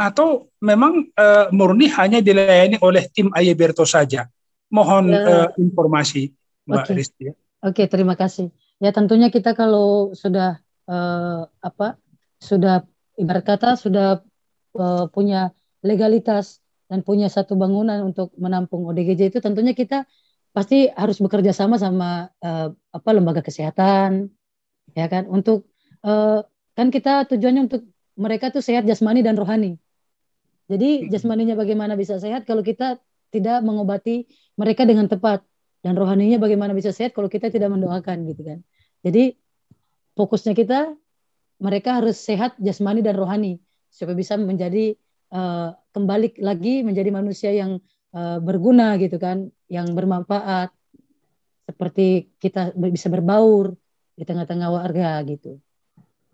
G: atau memang uh, murni hanya dilayani oleh tim Ayeberto saja? Mohon ya. uh, informasi Mbak okay. Risti. Oke,
C: okay, terima kasih. Ya tentunya kita kalau sudah uh, apa sudah ibarat kata sudah uh, punya legalitas dan punya satu bangunan untuk menampung ODGJ itu tentunya kita pasti harus bekerja sama sama uh, apa lembaga kesehatan ya kan untuk uh, kan kita tujuannya untuk mereka tuh sehat jasmani dan rohani. Jadi hmm. jasmaninya bagaimana bisa sehat kalau kita tidak mengobati mereka dengan tepat dan rohaninya bagaimana bisa sehat kalau kita tidak mendoakan gitu kan. Jadi fokusnya kita mereka harus sehat jasmani dan rohani supaya bisa menjadi uh, kembali lagi menjadi manusia yang uh, berguna gitu kan, yang bermanfaat seperti kita bisa berbaur di tengah-tengah warga gitu.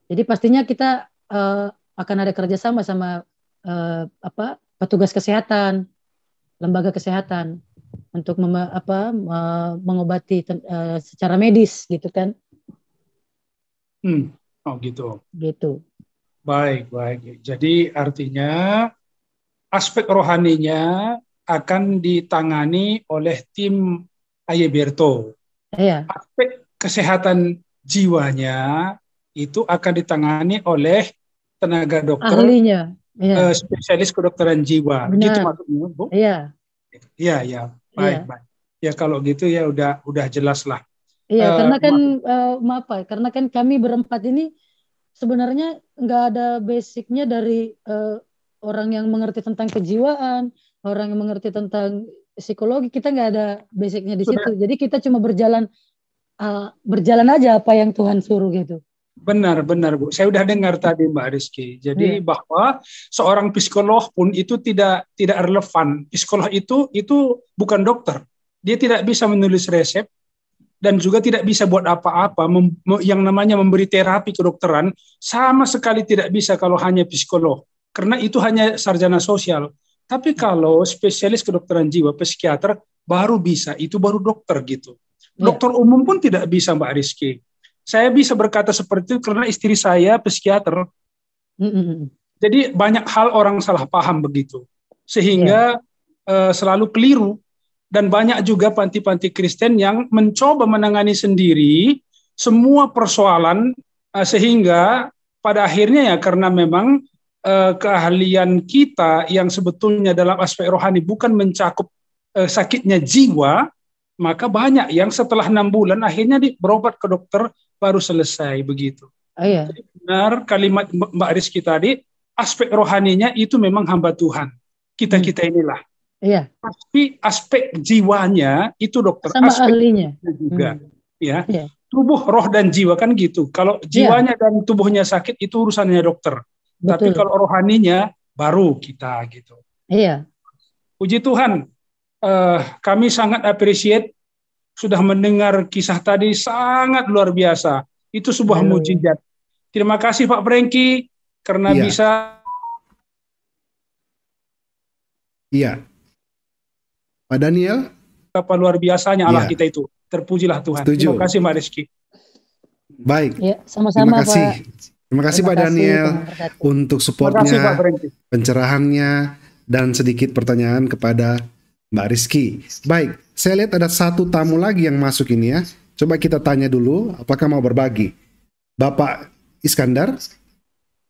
C: Jadi pastinya kita uh, akan ada kerjasama sama uh, apa petugas kesehatan, lembaga kesehatan untuk apa mengobati uh, secara medis gitu kan.
G: Hmm. Oh gitu. Gitu. Baik, baik. Jadi artinya aspek rohaninya akan ditangani oleh tim Ayeberto. Iya. Aspek kesehatan jiwanya itu akan ditangani oleh tenaga dokter
B: ahlinya ya.
G: uh, spesialis kedokteran jiwa Benar. gitu maksudnya bu iya iya ya. baik ya. baik ya kalau gitu ya udah udah jelas lah
C: iya uh, karena kan uh, maaf karena kan kami berempat ini sebenarnya nggak ada basicnya dari uh, orang yang mengerti tentang kejiwaan orang yang mengerti tentang psikologi kita nggak ada basicnya di situ. Jadi kita cuma berjalan uh, berjalan aja apa yang Tuhan suruh gitu.
G: Benar, benar Bu. Saya sudah dengar tadi Mbak Rizky. Jadi hmm. bahwa seorang psikolog pun itu tidak tidak relevan. Psikolog itu itu bukan dokter. Dia tidak bisa menulis resep dan juga tidak bisa buat apa-apa yang namanya memberi terapi kedokteran sama sekali tidak bisa kalau hanya psikolog. Karena itu hanya sarjana sosial. Tapi kalau spesialis kedokteran jiwa, psikiater baru bisa, itu baru dokter gitu. Iya. Dokter ya. umum pun tidak bisa Mbak Rizky saya bisa berkata seperti itu karena istri saya psikiater. Mm-hmm. Jadi banyak hal orang salah paham begitu. Sehingga yeah. Iya. uh, selalu keliru dan banyak juga panti-panti Kristen yang mencoba menangani sendiri semua persoalan uh, sehingga pada akhirnya ya karena memang uh, keahlian kita yang sebetulnya dalam aspek rohani bukan mencakup uh, sakitnya jiwa maka banyak yang setelah enam bulan akhirnya diberobat ke dokter baru selesai begitu. Oh, iya. Jadi benar kalimat Mbak Rizky tadi, aspek rohaninya itu memang hamba Tuhan. Kita-kita hmm. inilah. Iya. Tapi aspek jiwanya itu dokter Sama aspek ahlinya juga. Hmm. Ya. Iya. Tubuh, roh dan jiwa kan gitu. Kalau iya. jiwanya iya. dan tubuhnya sakit itu urusannya dokter. Betul. Tapi kalau rohaninya baru kita gitu. Iya. Puji Tuhan, uh, kami sangat appreciate sudah mendengar kisah tadi sangat luar biasa. Itu sebuah Halo. Iya, iya. mujizat. Terima kasih Pak Prengki karena ya. bisa
A: Iya. Pak Daniel,
G: apa luar biasanya Allah ya. kita itu. Terpujilah Tuhan. Setuju. Terima kasih Mbak Rizky.
A: Baik.
C: Ya, sama-sama Terima kasih. Pak.
A: Terima kasih Pak Daniel untuk supportnya, pencerahannya dan sedikit pertanyaan kepada Mbak Rizky. Baik, saya lihat ada satu tamu lagi yang masuk ini ya. Coba kita tanya dulu, apakah mau berbagi? Bapak Iskandar,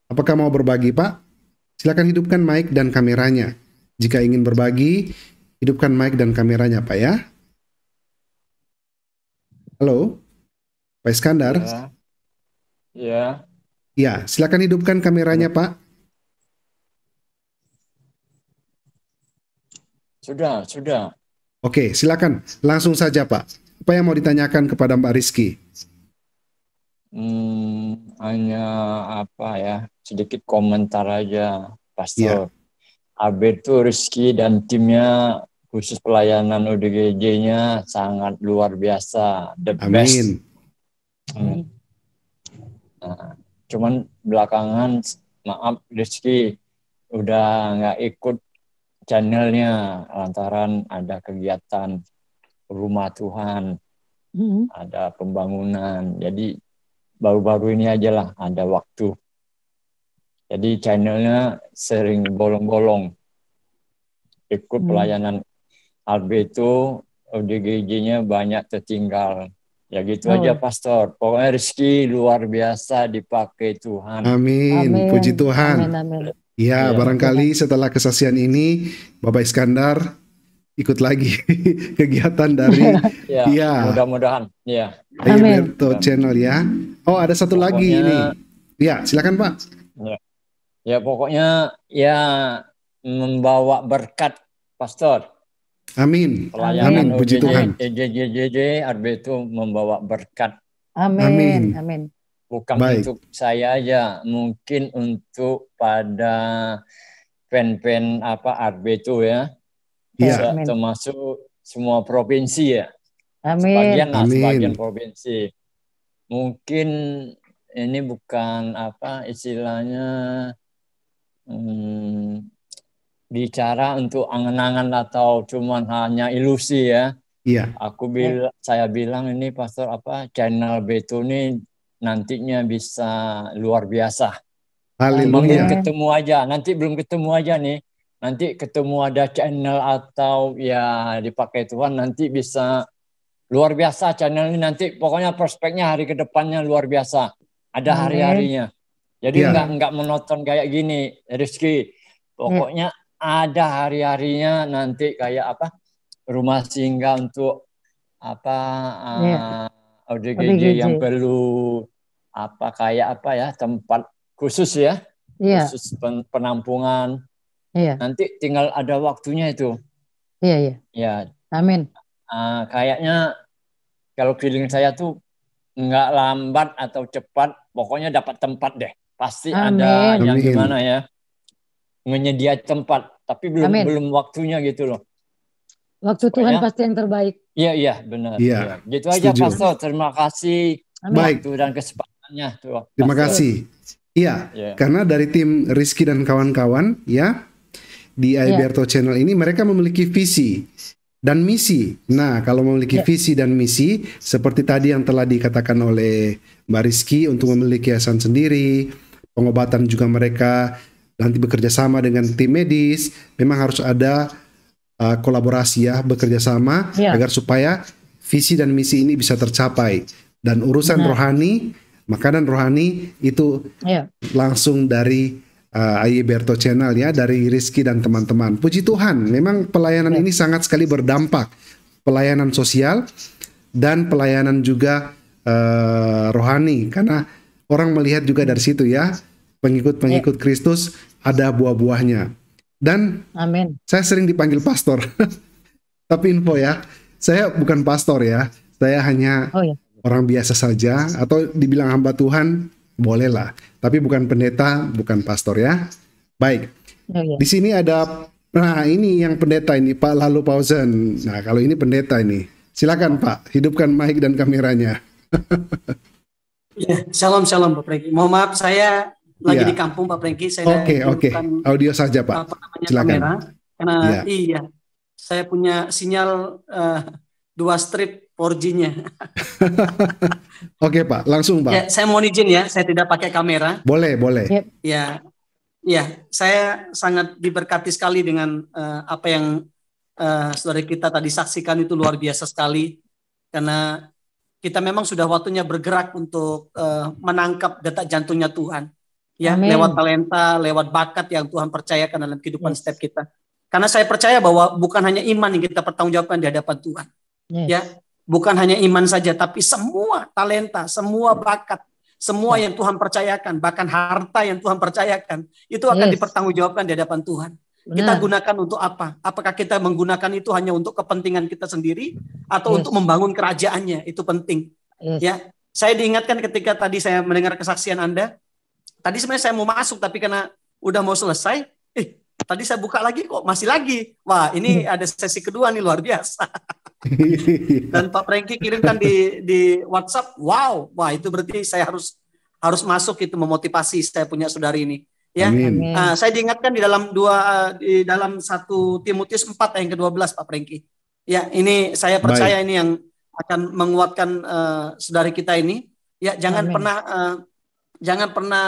A: apakah mau berbagi Pak? Silakan hidupkan mic dan kameranya. Jika ingin berbagi, hidupkan mic dan kameranya Pak ya. Halo, Pak Iskandar. Ya. Ya, ya silakan hidupkan kameranya Pak.
H: Sudah, sudah.
A: Oke, silakan. Langsung saja, Pak. Apa yang mau ditanyakan kepada Mbak Rizky?
H: Hmm, hanya apa ya, sedikit komentar aja, Pastor. Ya. AB itu Rizky dan timnya khusus pelayanan ODGJ-nya sangat luar biasa, the Amin. best. Hmm. Nah, cuman belakangan maaf Rizky udah nggak ikut channelnya lantaran ada kegiatan rumah Tuhan, mm-hmm. ada pembangunan. Jadi baru-baru ini aja lah ada waktu. Jadi channelnya sering bolong-bolong. Ikut mm-hmm. pelayanan Albe itu ODGJ-nya banyak tertinggal. Ya gitu oh. aja Pastor. Pokoknya rezeki luar biasa dipakai Tuhan. Amin. amin. Puji Tuhan. Amin, amin. Ya, ya barangkali
A: ya. setelah kesaksian ini Bapak Iskandar ikut lagi kegiatan dari ya, ya.
H: mudah-mudahan ya
A: Amin. channel ya oh ada satu pokoknya, lagi ini ya silakan pak
H: ya, ya pokoknya ya membawa berkat pastor
A: amin Pelayanan
H: amin puji Tuhan JJJJ itu membawa berkat
C: amin amin, amin
H: bukan Baik. untuk saya aja, mungkin untuk pada pen-pen apa RB itu ya. Iya. Termasuk semua provinsi ya.
C: Amin. Sebagian lah, Amin. sebagian
H: provinsi. Mungkin ini bukan apa istilahnya hmm, bicara untuk angan-angan atau cuman hanya ilusi ya. Iya. Aku bilang, saya bilang ini pastor apa channel Beto ini nantinya bisa luar biasa.
A: Haleluya. Belum ketemu
H: aja, nanti belum ketemu aja nih. Nanti ketemu ada channel atau ya dipakai Tuhan nanti bisa luar biasa channel ini nanti pokoknya prospeknya hari kedepannya luar biasa. Ada hari-harinya. Jadi yeah. nggak nggak menonton kayak gini, Rizky. Pokoknya hmm. ada hari-harinya nanti kayak apa rumah singgah untuk apa yeah. Iya. uh, ODGJ, ODGJ yang perlu apa kayak apa ya tempat khusus ya yeah. khusus pen, penampungan yeah. nanti tinggal ada waktunya itu iya yeah, iya yeah. ya amin uh, kayaknya kalau feeling saya tuh nggak lambat atau cepat pokoknya dapat tempat deh pasti amin. ada yang gimana ya menyediakan tempat tapi belum amin. belum waktunya gitu loh
C: waktu Supaya, Tuhan pasti yang terbaik
H: Iya iya benar. Iya. iya. Gitu aja Pak Pastor. Terima kasih. Baik. Waktu dan kesempatannya. Tuh, Terima kasih.
A: Iya. Ya. Karena dari tim Rizky dan kawan-kawan ya di iya. Alberto ya. Channel ini mereka memiliki visi dan misi. Nah, kalau memiliki ya. visi dan misi seperti tadi yang telah dikatakan oleh Mbak Rizky untuk memiliki asan sendiri, pengobatan juga mereka nanti bekerja sama dengan tim medis, memang harus ada uh, kolaborasi ya, bekerja sama ya. agar supaya visi dan misi ini bisa tercapai. Dan urusan Benar. rohani, makanan rohani itu ya. langsung dari uh, eh, AY Berto Channel ya, dari Rizky dan teman-teman. Puji Tuhan, memang pelayanan ya. ini sangat sekali berdampak. Pelayanan sosial dan pelayanan juga uh, rohani karena orang melihat juga dari situ ya, pengikut-pengikut ya. Kristus ada buah-buahnya. Dan Amin. Saya sering dipanggil pastor. Tapi info ya, saya bukan pastor ya. Saya hanya oh, ya. orang biasa saja atau dibilang hamba Tuhan bolehlah. Tapi bukan pendeta, bukan pastor ya. Baik. Oh, ya. Di sini ada nah ini yang pendeta ini Pak Lalu Pausen. Nah, kalau ini pendeta ini. Silakan Pak, hidupkan mic dan kameranya.
F: ya, salam shalom Bapak Regi. Mohon maaf saya
A: lagi yeah. di kampung
F: Pak Franky. Saya Oke, okay, oke. Okay.
A: Audio saja Pak. Silakan. Kamera,
F: karena yeah. iya, saya punya sinyal uh, dua strip 4G-nya.
A: oke Pak, langsung Pak. Ya, saya
F: mau izin ya, saya tidak pakai kamera.
A: Boleh, boleh. Yep.
F: Ya, ya. Saya sangat diberkati sekali dengan uh, apa yang uh, saudara kita tadi saksikan itu luar biasa sekali karena kita memang sudah waktunya bergerak untuk uh, menangkap detak jantungnya Tuhan ya Amen. lewat talenta, lewat bakat yang Tuhan percayakan dalam kehidupan yes. setiap kita. Karena saya percaya bahwa bukan hanya iman yang kita pertanggungjawabkan di hadapan Tuhan. Yes. Ya, bukan hanya iman saja tapi semua talenta, semua bakat, semua yang Tuhan percayakan, bahkan harta yang Tuhan percayakan, itu akan yes. dipertanggungjawabkan di hadapan Tuhan. Benar. Kita gunakan untuk apa? Apakah kita menggunakan itu hanya untuk kepentingan kita sendiri atau yes. untuk membangun kerajaannya? Itu penting. Yes. Ya, saya diingatkan ketika tadi saya mendengar kesaksian Anda, tadi sebenarnya saya mau masuk tapi karena udah mau selesai, eh tadi saya buka lagi kok masih lagi. Wah ini hmm. ada sesi kedua nih luar biasa. Dan Pak Franky kirimkan di di WhatsApp, wow, wah itu berarti saya harus harus masuk itu memotivasi saya punya saudari ini. Ya, Amin. Uh, saya diingatkan di dalam dua di dalam satu Timotius 4 yang ke-12 Pak Franky. Ya, ini saya percaya Baik. ini yang akan menguatkan uh, saudari kita ini. Ya, jangan Amin. pernah uh, jangan pernah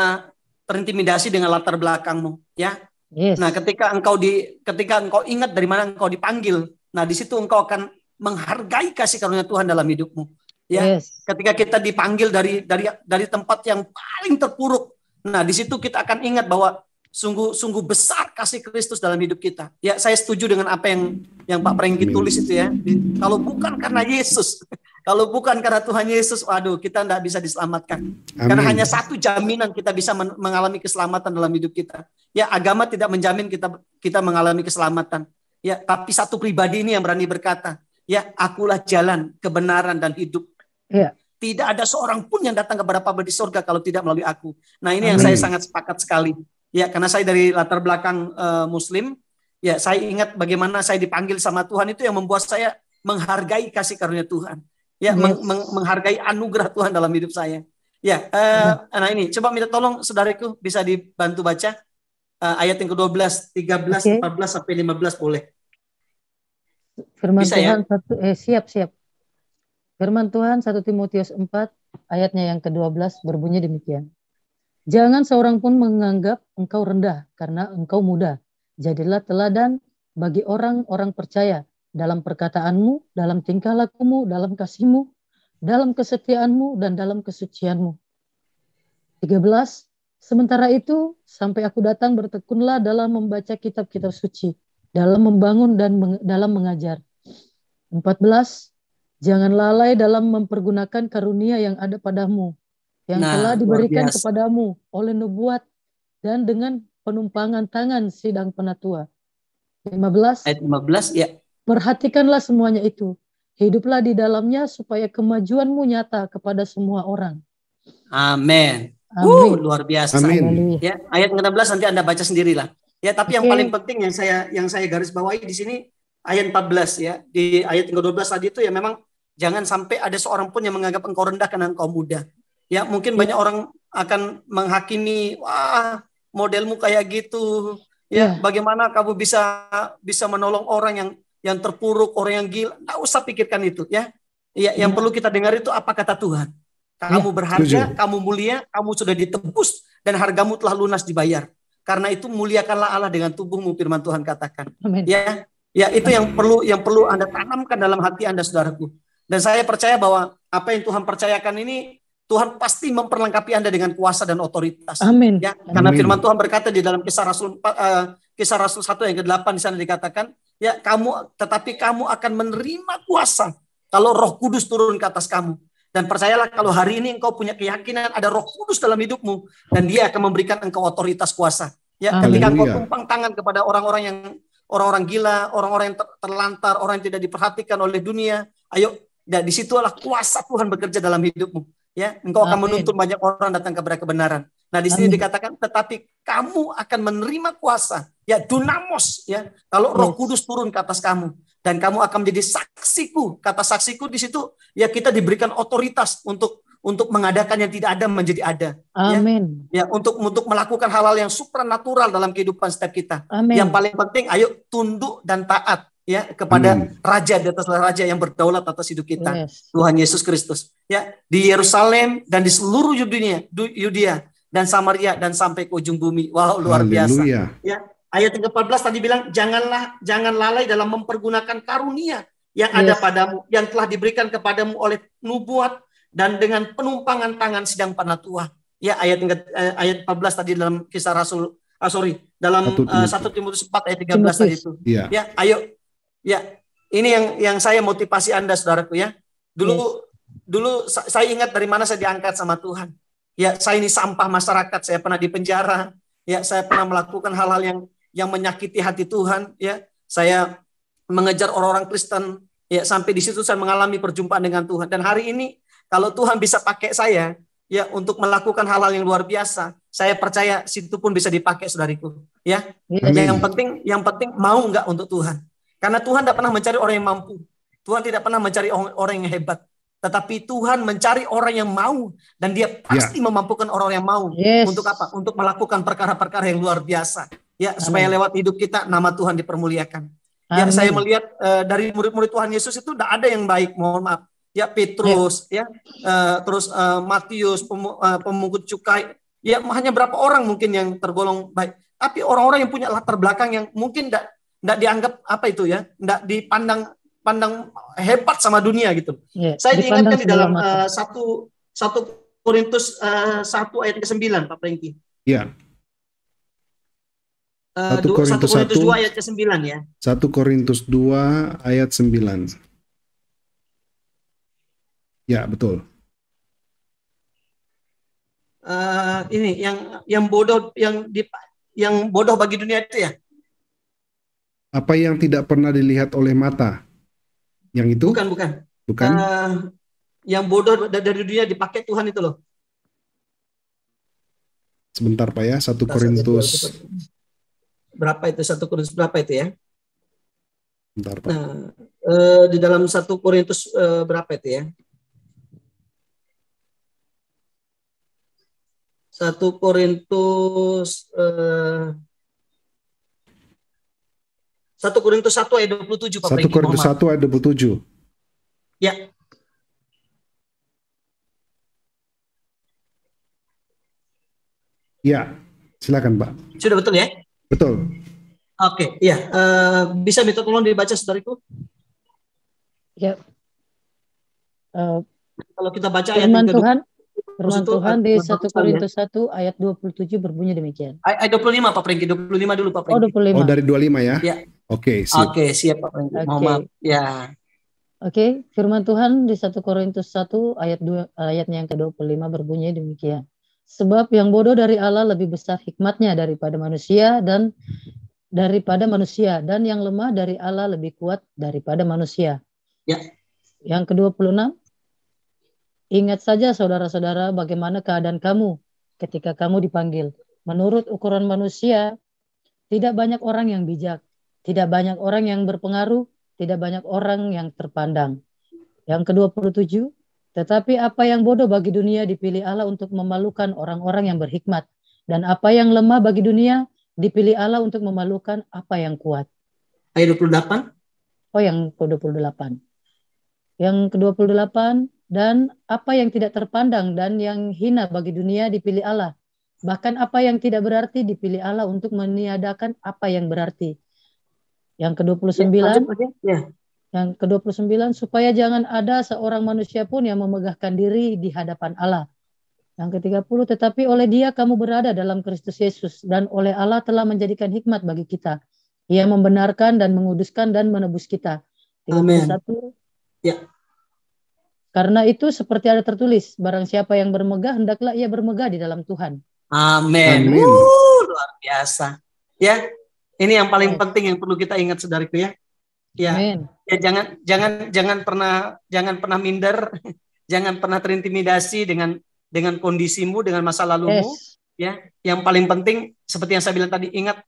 F: terintimidasi dengan latar belakangmu, ya. Yes. Nah, ketika engkau di ketika engkau ingat dari mana engkau dipanggil, nah di situ engkau akan menghargai kasih karunia Tuhan dalam hidupmu. Ya. Yes. Ketika kita dipanggil dari dari dari tempat yang paling terpuruk, nah di situ kita akan ingat bahwa sungguh sungguh besar kasih Kristus dalam hidup kita. Ya, saya setuju dengan apa yang yang Pak Prengki tulis itu ya. Kalau bukan karena Yesus, kalau bukan karena Tuhan Yesus, waduh, kita tidak bisa diselamatkan. Amin. Karena hanya satu jaminan kita bisa mengalami keselamatan dalam hidup kita. Ya, agama tidak menjamin kita kita mengalami keselamatan. Ya, tapi satu pribadi ini yang berani berkata, ya, akulah jalan, kebenaran dan hidup. Ya. Tidak ada seorang pun yang datang kepada Bapa di surga kalau tidak melalui aku. Nah, ini Amin. yang saya sangat sepakat sekali. Ya, karena saya dari latar belakang uh, muslim, ya, saya ingat bagaimana saya dipanggil sama Tuhan itu yang membuat saya menghargai kasih karunia Tuhan ya yes. Iya. meng meng menghargai anugerah Tuhan dalam hidup saya. Ya, uh, eh, yes. Iya. nah ini coba minta tolong saudaraku bisa dibantu baca uh, ayat yang ke-12, 13, okay. 14 sampai 15 boleh.
C: Firman bisa, ya? Tuhan ya? satu eh siap siap. Firman Tuhan 1 Timotius 4 ayatnya yang ke-12 berbunyi demikian. Jangan seorang pun menganggap engkau rendah karena engkau muda. Jadilah teladan bagi orang-orang percaya dalam perkataanmu, dalam tingkah lakumu, dalam kasihmu, dalam kesetiaanmu, dan dalam kesucianmu. 13. Sementara itu, sampai aku datang bertekunlah dalam membaca kitab-kitab suci, dalam membangun dan meng dalam mengajar. 14. Jangan lalai dalam mempergunakan karunia yang ada padamu, yang nah, telah diberikan kepadamu oleh nubuat dan dengan penumpangan tangan sidang penatua. 15. Ayat
F: 15 ya.
C: Perhatikanlah semuanya itu. Hiduplah di dalamnya supaya kemajuanmu nyata kepada semua orang.
F: Amin. Amin. Uh, luar biasa. Amin. Ya, ayat 16 nanti Anda baca sendirilah. Ya, tapi okay. yang paling penting yang saya yang saya garis bawahi di sini ayat 14 ya. Di ayat 12 tadi itu ya memang jangan sampai ada seorang pun yang menganggap engkau rendah karena engkau muda. Ya, mungkin yeah. banyak orang akan menghakimi, wah, modelmu kayak gitu. Ya, yeah. bagaimana kamu bisa bisa menolong orang yang yang terpuruk, orang yang gila. Nggak usah pikirkan itu ya. Ya, yang iya. perlu kita dengar itu apa kata Tuhan. Kamu ya, berharga, tujuh. kamu mulia, kamu sudah ditebus dan hargamu telah lunas dibayar. Karena itu muliakanlah Allah dengan tubuhmu firman Tuhan katakan. Amen. Ya. Ya, itu yang perlu yang perlu Anda tanamkan dalam hati Anda Saudaraku. Dan saya percaya bahwa apa yang Tuhan percayakan ini Tuhan pasti memperlengkapi Anda dengan kuasa dan otoritas. Amin. Ya, karena Amin. firman Tuhan berkata di dalam Kisah Rasul uh, Kisah Rasul 1 yang ke-8 di sana dikatakan, ya kamu tetapi kamu akan menerima kuasa kalau Roh Kudus turun ke atas kamu. Dan percayalah kalau hari ini engkau punya keyakinan ada Roh Kudus dalam hidupmu dan Dia akan memberikan engkau otoritas kuasa. Ya, ketika engkau tumpang tangan kepada orang-orang yang orang-orang gila, orang-orang yang terlantar, orang yang tidak diperhatikan oleh dunia, ayo ya disitulah kuasa Tuhan bekerja dalam hidupmu. Ya, engkau akan menuntun banyak orang datang kepada kebenaran. Nah, di sini Amin. dikatakan tetapi kamu akan menerima kuasa, ya dunamos ya. Kalau Roh Kudus turun ke atas kamu dan kamu akan menjadi saksiku. Kata saksiku di situ ya kita diberikan otoritas untuk untuk mengadakan yang tidak ada menjadi ada. Ya. Amin. Ya, ya untuk untuk melakukan hal-hal yang supranatural dalam kehidupan setiap kita.
B: Amin. Yang paling
F: penting ayo tunduk dan taat ya kepada Amin. raja di atas raja yang berdaulat atas hidup kita. Yes. Tuhan Yesus Kristus. Ya, di Yerusalem dan di seluruh dunia, Yudea dan Samaria dan sampai ke ujung bumi. Wow, luar Hallelujah. biasa. Ya. Ayat yang ke-14 tadi bilang janganlah jangan lalai dalam mempergunakan karunia yang yes. ada padamu yang telah diberikan kepadamu oleh nubuat dan dengan penumpangan tangan sidang panatua. Ya, ayat yang ke, eh, ayat 14 tadi dalam kisah Rasul ah, sorry, dalam satu timur uh, eh, Timotius 4 ayat 13 tadi itu. Ya. ya, ayo. Ya. Ini yang yang saya motivasi Anda Saudaraku ya. Dulu yes. dulu saya ingat dari mana saya diangkat sama Tuhan Ya, saya ini sampah masyarakat, saya pernah di penjara, ya saya pernah melakukan hal-hal yang yang menyakiti hati Tuhan, ya. Saya mengejar orang-orang Kristen, ya sampai di situ saya mengalami perjumpaan dengan Tuhan dan hari ini kalau Tuhan bisa pakai saya ya untuk melakukan hal-hal yang luar biasa, saya percaya situ pun bisa dipakai saudariku, ya. Amin. Yang penting yang penting mau enggak untuk Tuhan. Karena Tuhan tidak pernah mencari orang yang mampu. Tuhan tidak pernah mencari orang yang hebat. Tetapi Tuhan mencari orang yang mau dan dia ya. pasti yeah. memampukan orang yang mau yes. untuk apa? Untuk melakukan perkara-perkara yang luar biasa. Ya, Amin. supaya lewat hidup kita nama Tuhan dipermuliakan. Ya, Amin. Yang saya melihat uh, dari murid-murid Tuhan Yesus itu tidak ada yang baik, mohon maaf. Ya Petrus, yeah. ya uh, terus uh, Matius pemu, uh, pemungut cukai. Ya hanya berapa orang mungkin yang tergolong baik. Tapi orang-orang yang punya latar belakang yang mungkin tidak dianggap apa itu ya, tidak dipandang pandang hebat sama dunia gitu. Ya, Saya diingatkan di dalam uh, satu satu Korintus uh, satu ayat ke sembilan, Pak Prengki. Iya. Uh, Korintus 1, ayat ke-9 ya.
A: Satu Korintus dua ayat sembilan. Ya, betul.
F: Uh, ini yang yang bodoh yang di yang bodoh bagi dunia itu ya.
A: Apa yang tidak pernah dilihat oleh mata yang itu?
F: Bukan, bukan. Bukan. Uh, yang bodoh dari dunia dipakai Tuhan itu loh.
A: Sebentar Pak ya, satu Korintus.
F: Berapa itu satu Korintus berapa itu ya? Bentar Pak. Nah, uh, di dalam satu Korintus uh, berapa itu ya? Satu Korintus 1 Korintus 1 ayat 27 Pak 1 Korintus 1
A: ayat 27. Ya. Ya, silakan Pak. Sudah betul ya? Betul.
F: Oke, okay, ya. Uh, bisa minta tolong dibaca saudariku?
C: Ya. Uh,
F: Kalau kita baca firman ayat Tuhan,
C: Firman Tuhan di 1 Korintus 1 ayat 27 berbunyi demikian.
F: Ayat 25 Pak Pringki? 25 dulu Pak Pringki. Oh, 25.
C: Oh, dari
A: 25 ya? ya. Oke, okay, siap. Oke, okay, siap Pak Pringki. Okay. Mohon maaf.
C: Ya. Oke, okay. firman Tuhan di 1 Korintus 1 ayat 2 ayatnya yang ke-25 berbunyi demikian. Sebab yang bodoh dari Allah lebih besar hikmatnya daripada manusia dan daripada manusia dan yang lemah dari Allah lebih kuat daripada manusia. Ya. Yang ke-26 Ingat saja saudara-saudara bagaimana keadaan kamu ketika kamu dipanggil. Menurut ukuran manusia, tidak banyak orang yang bijak, tidak banyak orang yang berpengaruh, tidak banyak orang yang terpandang. Yang ke-27, tetapi apa yang bodoh bagi dunia dipilih Allah untuk memalukan orang-orang yang berhikmat. Dan apa yang lemah bagi dunia dipilih Allah untuk memalukan apa yang kuat.
F: Ayat 28?
C: Oh yang ke-28. Yang ke-28, dan apa yang tidak terpandang dan yang hina bagi dunia dipilih Allah. Bahkan apa yang tidak berarti dipilih Allah untuk meniadakan apa yang berarti. Yang ya, ke-29 ya, ya. Yang ke-29 supaya jangan ada seorang manusia pun yang memegahkan diri di hadapan Allah. Yang ke-30 tetapi oleh Dia kamu berada dalam Kristus Yesus dan oleh Allah telah menjadikan hikmat bagi kita. Ia membenarkan dan menguduskan dan menebus kita. Amin. Satu. Ya karena itu seperti ada tertulis, barang siapa yang bermegah, hendaklah ia bermegah di dalam Tuhan.
F: Amin. luar biasa. Ya, ini yang paling Amen. penting yang perlu kita ingat saudariku ya. Ya. Amin. Ya jangan jangan jangan pernah jangan pernah minder, jangan pernah terintimidasi dengan dengan kondisimu, dengan masa lalumu. Yes. Ya, yang paling penting seperti yang saya bilang tadi ingat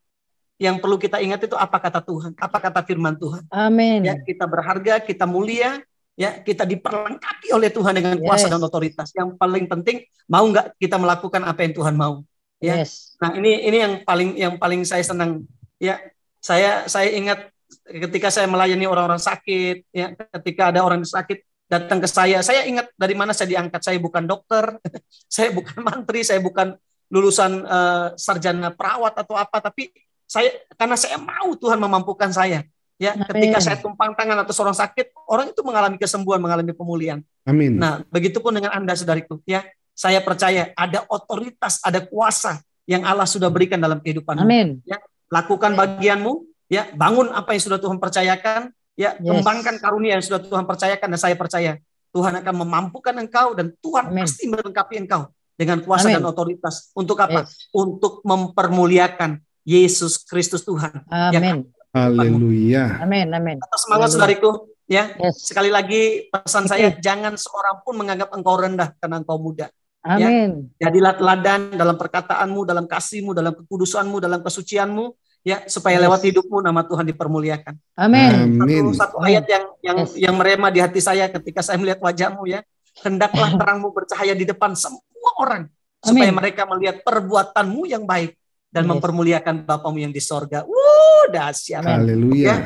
F: yang perlu kita ingat itu apa kata Tuhan, apa kata firman Tuhan. Amin. Ya, kita berharga, kita mulia, ya kita diperlengkapi oleh Tuhan dengan kuasa dan otoritas. Yang paling penting mau nggak kita melakukan apa yang Tuhan mau. Ya. Yes. Nah ini ini yang paling yang paling saya senang. Ya saya saya ingat ketika saya melayani orang-orang sakit, ya ketika ada orang sakit datang ke saya, saya ingat dari mana saya diangkat. Saya bukan dokter, saya bukan mantri, saya bukan lulusan uh, sarjana perawat atau apa, tapi saya karena saya mau Tuhan memampukan saya Ya, Amin. ketika saya tumpang tangan atau seorang sakit, orang itu mengalami kesembuhan, mengalami pemulihan.
A: Amin. Nah,
F: begitupun dengan Anda saudariku, ya. Saya percaya ada otoritas, ada kuasa yang Allah sudah berikan dalam kehidupan. Amin. Ya, lakukan bagianmu, ya, bangun apa yang sudah Tuhan percayakan, ya, yes. kembangkan karunia yang sudah Tuhan percayakan dan saya percaya Tuhan akan memampukan engkau dan Tuhan Amin. pasti melengkapi engkau dengan kuasa Amin. dan otoritas untuk apa? Yes. Untuk mempermuliakan Yesus Kristus Tuhan
C: ya kan? Amin. yang Haleluya. Amin,
F: amin. Atas semangat Haleluya. saudariku ya. Yes. Sekali lagi pesan saya jangan seorang pun menganggap engkau rendah karena engkau muda. Ya. Amin. Ya. Jadilah teladan dalam perkataanmu, dalam kasihmu, dalam kekudusanmu, dalam kesucianmu ya supaya yes. lewat hidupmu nama Tuhan dipermuliakan.
C: Amin. Satu, satu
F: ayat yang yang yes. yang merema di hati saya ketika saya melihat wajahmu ya hendaklah terangmu bercahaya di depan semua orang Amin. supaya mereka melihat perbuatanmu yang baik dan yes. mempermuliakan Bapamu yang di sorga. Woo! udah dahsyat. Haleluya. Ya,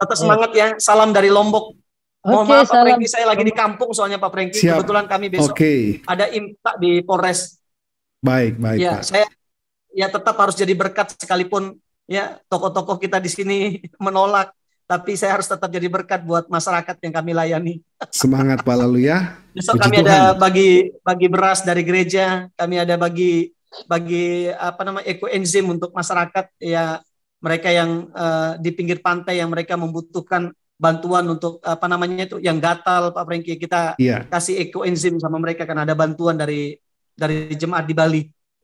F: tetap semangat ya. Salam dari Lombok. Mohon maaf Pak Franky, saya lagi di kampung soalnya Pak Franky. Siap. Kebetulan kami besok okay. ada imta di Polres.
A: Baik, baik ya, Pak. Saya
F: ya tetap harus jadi berkat sekalipun ya tokoh-tokoh kita di sini menolak tapi saya harus tetap jadi berkat buat masyarakat yang kami layani.
A: Semangat Pak Lalu ya.
F: Besok kami Tuhan. ada bagi bagi beras dari gereja, kami ada bagi bagi apa nama ekoenzim untuk masyarakat ya mereka yang uh, di pinggir pantai yang mereka membutuhkan bantuan untuk apa namanya itu yang gatal Pak Franky kita yeah. kasih ekoenzim sama mereka karena ada bantuan dari dari jemaat di Bali.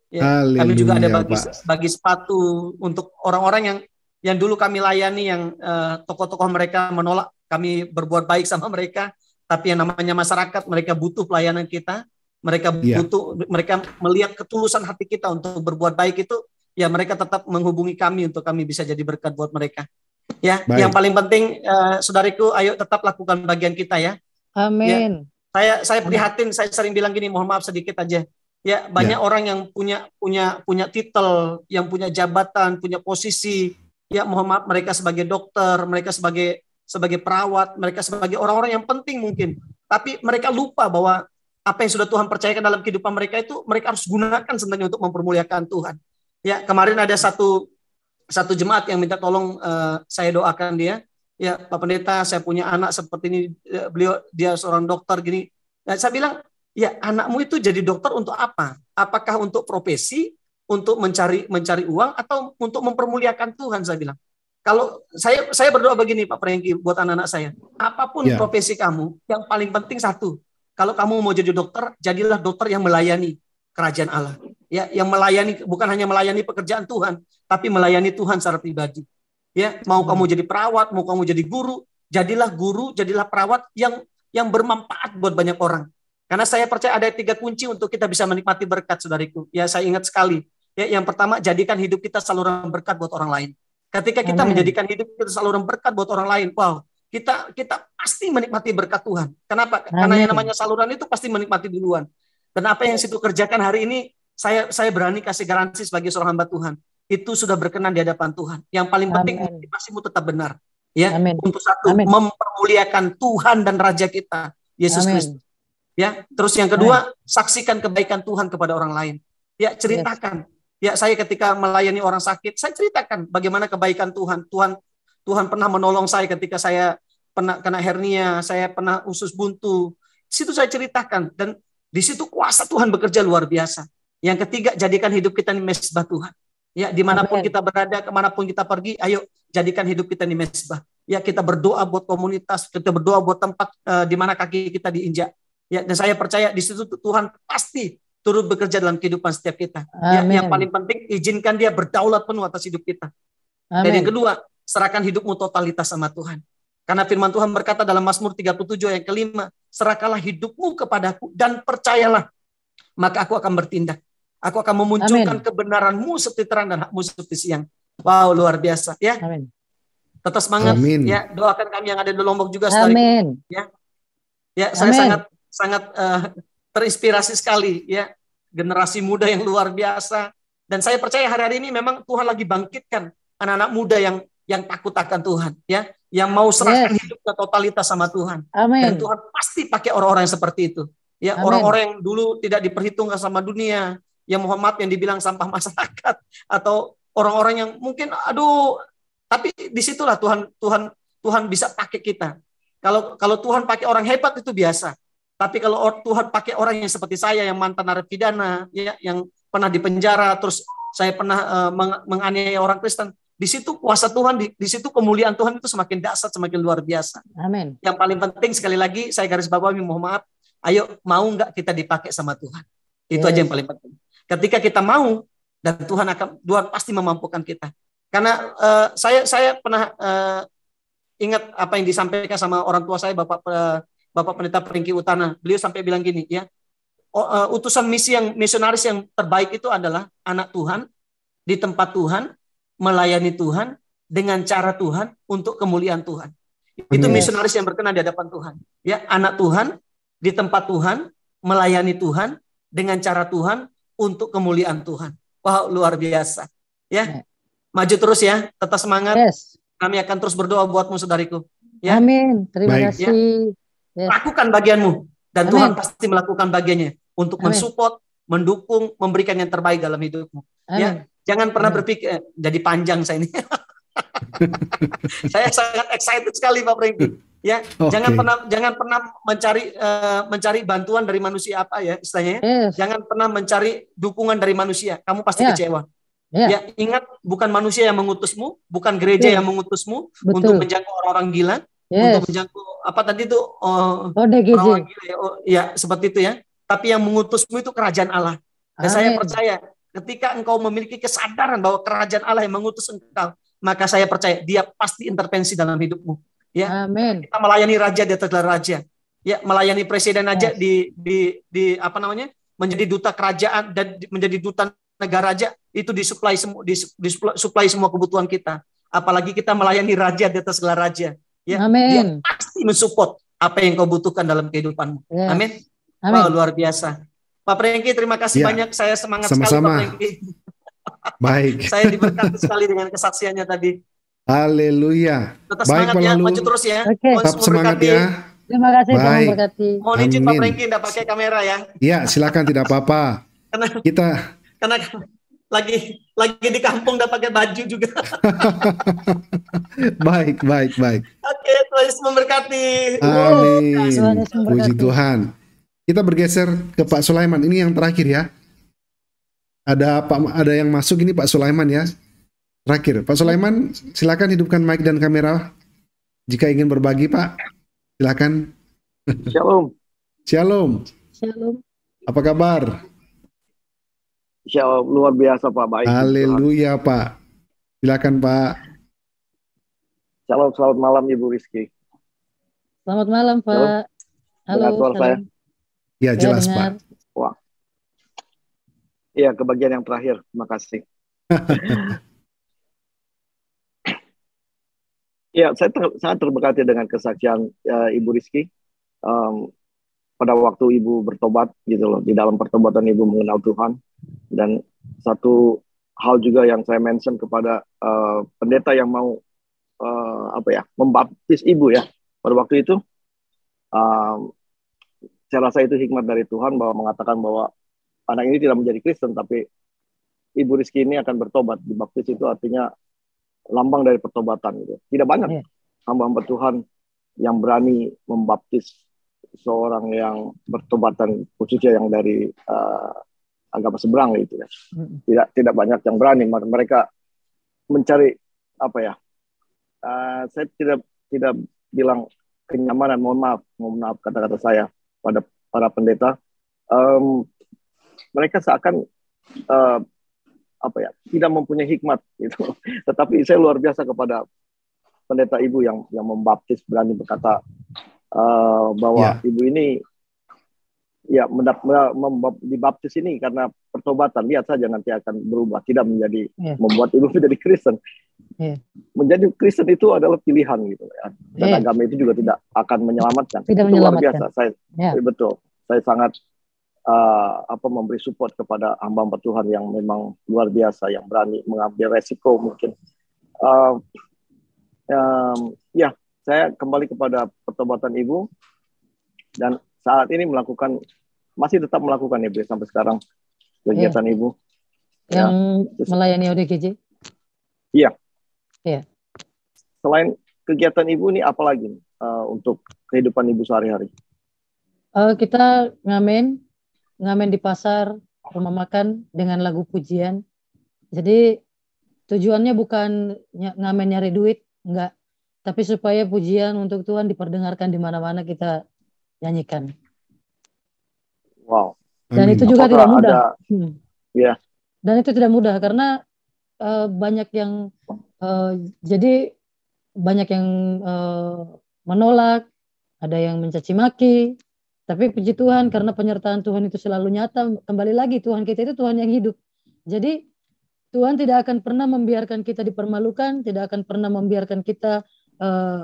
F: Ya. kami juga ada bagi bagi sepatu untuk orang-orang yang yang dulu kami layani yang uh, tokoh-tokoh mereka menolak kami berbuat baik sama mereka tapi yang namanya masyarakat mereka butuh pelayanan kita mereka iya. butuh mereka melihat ketulusan hati kita untuk berbuat baik itu ya mereka tetap menghubungi kami untuk kami bisa jadi berkat buat mereka. Ya, Baik. yang paling penting uh, saudariku ayo tetap lakukan bagian kita ya.
C: Amin. Ya,
F: saya saya prihatin, saya sering bilang gini, mohon maaf sedikit aja. Ya, banyak ya. orang yang punya punya punya titel, yang punya jabatan, punya posisi. Ya, mohon maaf mereka sebagai dokter, mereka sebagai sebagai perawat, mereka sebagai orang-orang yang penting mungkin. Tapi mereka lupa bahwa apa yang sudah Tuhan percayakan dalam kehidupan mereka itu mereka harus gunakan sebenarnya untuk mempermuliakan Tuhan. Ya, kemarin ada satu satu jemaat yang minta tolong uh, saya doakan dia. Ya, Pak Pendeta, saya punya anak seperti ini. Eh, beliau dia seorang dokter gini. Nah, saya bilang, ya anakmu itu jadi dokter untuk apa? Apakah untuk profesi, untuk mencari mencari uang atau untuk mempermuliakan Tuhan? Saya bilang. Kalau saya saya berdoa begini Pak Franky buat anak-anak saya. Apapun ya. profesi kamu, yang paling penting satu. Kalau kamu mau jadi dokter, jadilah dokter yang melayani kerajaan Allah ya yang melayani bukan hanya melayani pekerjaan Tuhan, tapi melayani Tuhan secara pribadi. Ya, mau kamu hmm. jadi perawat, mau kamu jadi guru, jadilah guru, jadilah perawat yang yang bermanfaat buat banyak orang. Karena saya percaya ada tiga kunci untuk kita bisa menikmati berkat, saudariku. Ya, saya ingat sekali. Ya, yang pertama, jadikan hidup kita saluran berkat buat orang lain. Ketika kita Amen. menjadikan hidup kita saluran berkat buat orang lain, wow, kita kita pasti menikmati berkat Tuhan. Kenapa? Karena yang namanya saluran itu pasti menikmati duluan. Dan apa yang situ kerjakan hari ini saya saya berani kasih garansi sebagai seorang hamba Tuhan. Itu sudah berkenan di hadapan Tuhan. Yang paling penting motivasimu tetap benar. Ya, Amin. untuk satu Amin. mempermuliakan Tuhan dan Raja kita Yesus Kristus. Ya, terus yang kedua Amin. saksikan kebaikan Tuhan kepada orang lain. Ya, ceritakan. Yes. Ya, saya ketika melayani orang sakit, saya ceritakan bagaimana kebaikan Tuhan. Tuhan Tuhan pernah menolong saya ketika saya pernah kena hernia, saya pernah usus buntu. Di situ saya ceritakan dan di situ kuasa Tuhan bekerja luar biasa. Yang ketiga, jadikan hidup kita ini mesbah Tuhan. Ya, dimanapun kita berada, kemanapun kita pergi, ayo jadikan hidup kita ini mesbah. Ya, kita berdoa buat komunitas, kita berdoa buat tempat uh, di mana kaki kita diinjak. Ya, dan saya percaya di situ Tuhan pasti turut bekerja dalam kehidupan setiap kita. Ya, yang paling penting izinkan dia berdaulat penuh atas hidup kita. Amen. Dan yang kedua, serahkan hidupmu totalitas sama Tuhan. Karena firman Tuhan berkata dalam Mazmur 37 yang kelima, serahkanlah hidupmu kepadaku dan percayalah, maka aku akan bertindak. Aku akan memunculkan Amen. kebenaranmu seperti terang dan hakmu seperti siang. Wow, luar biasa ya. Amin. Tetap semangat Amin. ya. Doakan kami yang ada di Lombok juga sekali. Amin. Ya. Ya, Amin. saya sangat sangat uh, terinspirasi sekali ya. Generasi muda yang luar biasa dan saya percaya hari-hari ini memang Tuhan lagi bangkitkan anak-anak muda yang yang takut akan Tuhan ya yang mau serahkan yes. hidup ke totalitas sama Tuhan. Amen. Dan Tuhan pasti pakai orang-orang yang seperti itu. Ya, orang-orang yang dulu tidak diperhitungkan sama dunia, yang mohon maaf yang dibilang sampah masyarakat atau orang-orang yang mungkin aduh tapi disitulah Tuhan Tuhan Tuhan bisa pakai kita kalau kalau Tuhan pakai orang hebat itu biasa tapi kalau Tuhan pakai orang yang seperti saya yang mantan narapidana ya yang pernah dipenjara terus saya pernah uh, menganiaya orang Kristen di situ kuasa Tuhan, di, di situ kemuliaan Tuhan itu semakin dahsyat semakin luar biasa. Amin. Yang paling penting sekali lagi saya garis bawahi mohon maaf, ayo mau nggak kita dipakai sama Tuhan? Itu yes. aja yang paling penting. Ketika kita mau dan Tuhan akan Tuhan pasti memampukan kita. Karena uh, saya saya pernah uh, ingat apa yang disampaikan sama orang tua saya Bapak uh, Bapak Pendeta Peringki Utana. Beliau sampai bilang gini, ya. Uh, utusan misi yang misionaris yang terbaik itu adalah anak Tuhan di tempat Tuhan, melayani Tuhan dengan cara Tuhan untuk kemuliaan Tuhan.
B: Itu misionaris
F: yang berkenan di hadapan Tuhan. Ya, anak Tuhan di tempat Tuhan, melayani Tuhan dengan cara Tuhan untuk kemuliaan Tuhan. Wow, luar biasa. Ya, ya. Maju terus ya, tetap semangat. Yes. Kami akan terus berdoa buatmu saudariku.
C: Ya. Amin. Terima Baik. kasih. Ya. Yes. Lakukan
F: bagianmu dan Amin. Tuhan pasti melakukan bagiannya untuk Amin. mensupport, mendukung, memberikan yang terbaik dalam hidupmu. Ya, Amin. Ya. Jangan pernah Amin. berpikir eh, jadi panjang saya ini. saya sangat excited sekali Pak Franky ya okay. jangan pernah jangan pernah mencari uh, mencari bantuan dari manusia apa ya istilahnya ya. yes. jangan pernah mencari dukungan dari manusia kamu pasti yeah. kecewa yeah. ya ingat bukan manusia yang mengutusmu bukan gereja yeah. yang mengutusmu
C: Betul. untuk menjangkau
F: orang-orang gila yes. untuk menjangkau apa tadi itu oh,
C: oh, orang gila ya, oh,
F: ya seperti itu ya tapi yang mengutusmu itu kerajaan Allah
C: dan Amin. saya percaya
F: ketika engkau memiliki kesadaran bahwa kerajaan Allah yang mengutus engkau maka saya percaya dia pasti intervensi dalam hidupmu Ya. Amin. Kita melayani raja di atas raja. Ya, melayani presiden aja yes. di di di apa namanya? menjadi duta kerajaan dan menjadi duta negara raja itu disuplai semua disuplai semua kebutuhan kita. Apalagi kita melayani raja di atas segala raja. Ya. Amen. Dia pasti mensupport apa yang kau butuhkan dalam kehidupanmu. Yes. Amin. Amin. Wow, luar biasa. Pak Prengki, terima kasih ya. banyak. Saya semangat Sama -sama. sekali Pak Prengki. Baik. Saya diberkati sekali dengan kesaksiannya tadi.
A: Haleluya. Tetap Baik, semangat ya, maju terus
F: ya. Oke. Okay. Tetap semangat ya. Terima kasih Baik. Tuhan berkati. Mohon izin Pak Franky tidak pakai kamera ya.
A: Iya, silakan tidak apa-apa. karena kita
F: karena lagi lagi di kampung tidak pakai baju juga.
A: baik, baik, baik.
F: Oke, Tuhan memberkati. Amin.
A: Puji Tuhan. Kita bergeser ke Pak Sulaiman. Ini yang terakhir ya. Ada Pak ada yang masuk ini Pak Sulaiman ya. Terakhir, Pak Sulaiman, silakan hidupkan mic dan kamera. Jika ingin berbagi, Pak, silakan. Shalom. Shalom. Shalom. Apa kabar?
E: Shalom, luar biasa Pak Baik.
A: Haleluya Pak. Silakan Pak.
E: Shalom, selamat malam Ibu Rizky.
C: Selamat malam
B: Pak. Halo. Halo saya?
A: Ya jelas Pak.
B: Wah.
E: Iya, kebagian yang terakhir. Terima kasih. Ya, saya ter, sangat terberkati dengan kesaksian uh, Ibu Rizky. Um, pada waktu Ibu bertobat gitu loh, di dalam pertobatan Ibu mengenal Tuhan. Dan satu hal juga yang saya mention kepada uh, pendeta yang mau uh, apa ya, membaptis Ibu ya. Pada waktu itu um, saya rasa itu hikmat dari Tuhan bahwa mengatakan bahwa anak ini tidak menjadi Kristen tapi Ibu Rizky ini akan bertobat. Dibaptis itu artinya lambang dari pertobatan gitu. Tidak banyak iya. hamba-hamba Tuhan yang berani membaptis seorang yang bertobatan khususnya yang dari uh, agama seberang gitu ya. Tidak tidak banyak yang berani mereka mencari apa ya? Uh, saya tidak tidak bilang kenyamanan, mohon maaf, mohon maaf kata-kata saya pada para pendeta. Um, mereka seakan uh, apa ya tidak mempunyai hikmat gitu. Tetapi saya luar biasa kepada pendeta ibu yang yang membaptis berani berkata uh, bahwa yeah. ibu ini ya mendap, dibaptis ini karena pertobatan lihat saja nanti akan berubah tidak menjadi yeah. membuat ibu menjadi Kristen yeah. menjadi Kristen itu adalah pilihan gitu ya dan yeah. agama itu juga tidak akan menyelamatkan tidak itu menyelamatkan. luar biasa saya yeah. betul saya sangat uh, apa memberi support kepada hamba-hamba Tuhan yang memang luar biasa yang berani mengambil resiko mungkin uh, um, ya saya kembali kepada pertobatan ibu dan saat ini melakukan masih tetap melakukan ibu sampai sekarang kegiatan yeah. ibu
C: ya, yang ya. melayani ODGJ iya iya
E: selain kegiatan ibu ini apalagi uh, eh, untuk kehidupan ibu sehari-hari
C: uh, kita ngamen ngamen di pasar, rumah makan dengan lagu pujian. Jadi tujuannya bukan ngamen nyari duit, enggak. Tapi supaya pujian untuk Tuhan diperdengarkan di mana-mana kita nyanyikan. Wow. Dan hmm. itu juga Apakah tidak mudah. Ada... Hmm. hmm. Yeah. Dan itu tidak mudah karena uh, banyak yang uh, jadi banyak yang uh, menolak, ada yang mencaci maki, tapi puji Tuhan karena penyertaan Tuhan itu selalu nyata. Kembali lagi Tuhan kita itu Tuhan yang hidup. Jadi Tuhan tidak akan pernah membiarkan kita dipermalukan, tidak akan pernah membiarkan kita uh,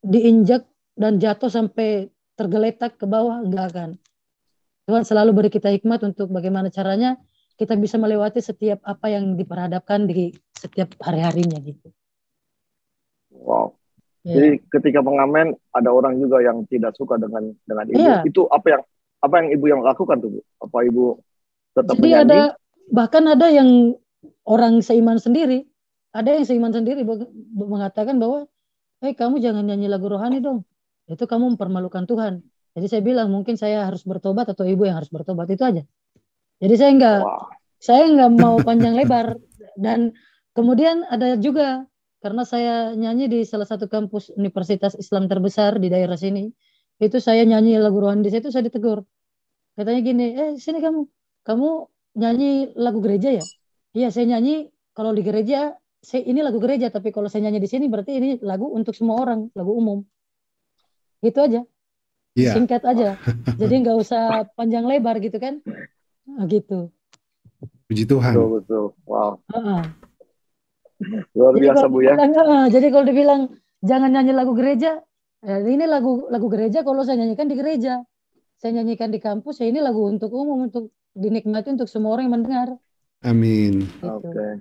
C: diinjak dan jatuh sampai tergeletak ke bawah, enggak akan. Tuhan selalu beri kita hikmat untuk bagaimana caranya kita bisa melewati setiap apa yang diperhadapkan di setiap hari-harinya gitu.
E: Wow, Yeah. Jadi ketika pengamen ada orang juga yang tidak suka dengan dengan ibu. Yeah. Itu apa yang apa yang ibu yang lakukan tuh? Apa ibu tetap Jadi menyanyi? ada
C: bahkan ada yang orang seiman sendiri, ada yang seiman sendiri mengatakan bahwa, "Hei, eh, kamu jangan nyanyi lagu rohani dong. Itu kamu mempermalukan Tuhan." Jadi saya bilang mungkin saya harus bertobat atau ibu yang harus bertobat itu aja. Jadi saya enggak wow. saya nggak mau panjang lebar dan kemudian ada juga karena saya nyanyi di salah satu kampus universitas Islam terbesar di daerah sini itu saya nyanyi lagu rohani saya itu saya ditegur katanya gini eh sini kamu kamu nyanyi lagu gereja ya iya saya nyanyi kalau di gereja saya, ini lagu gereja tapi kalau saya nyanyi di sini berarti ini lagu untuk semua orang lagu umum gitu aja yeah. singkat aja jadi nggak usah panjang lebar gitu kan nah, gitu
B: puji Tuhan betul betul wow uh -uh. Luar jadi biasa Bu ya.
C: Dibilang, jadi kalau dibilang jangan nyanyi lagu gereja, ya ini lagu lagu gereja kalau saya nyanyikan di gereja. Saya nyanyikan di kampus, ya ini lagu untuk umum, untuk dinikmati untuk semua orang yang mendengar.
A: Amin. Gitu.
E: Oke. Okay.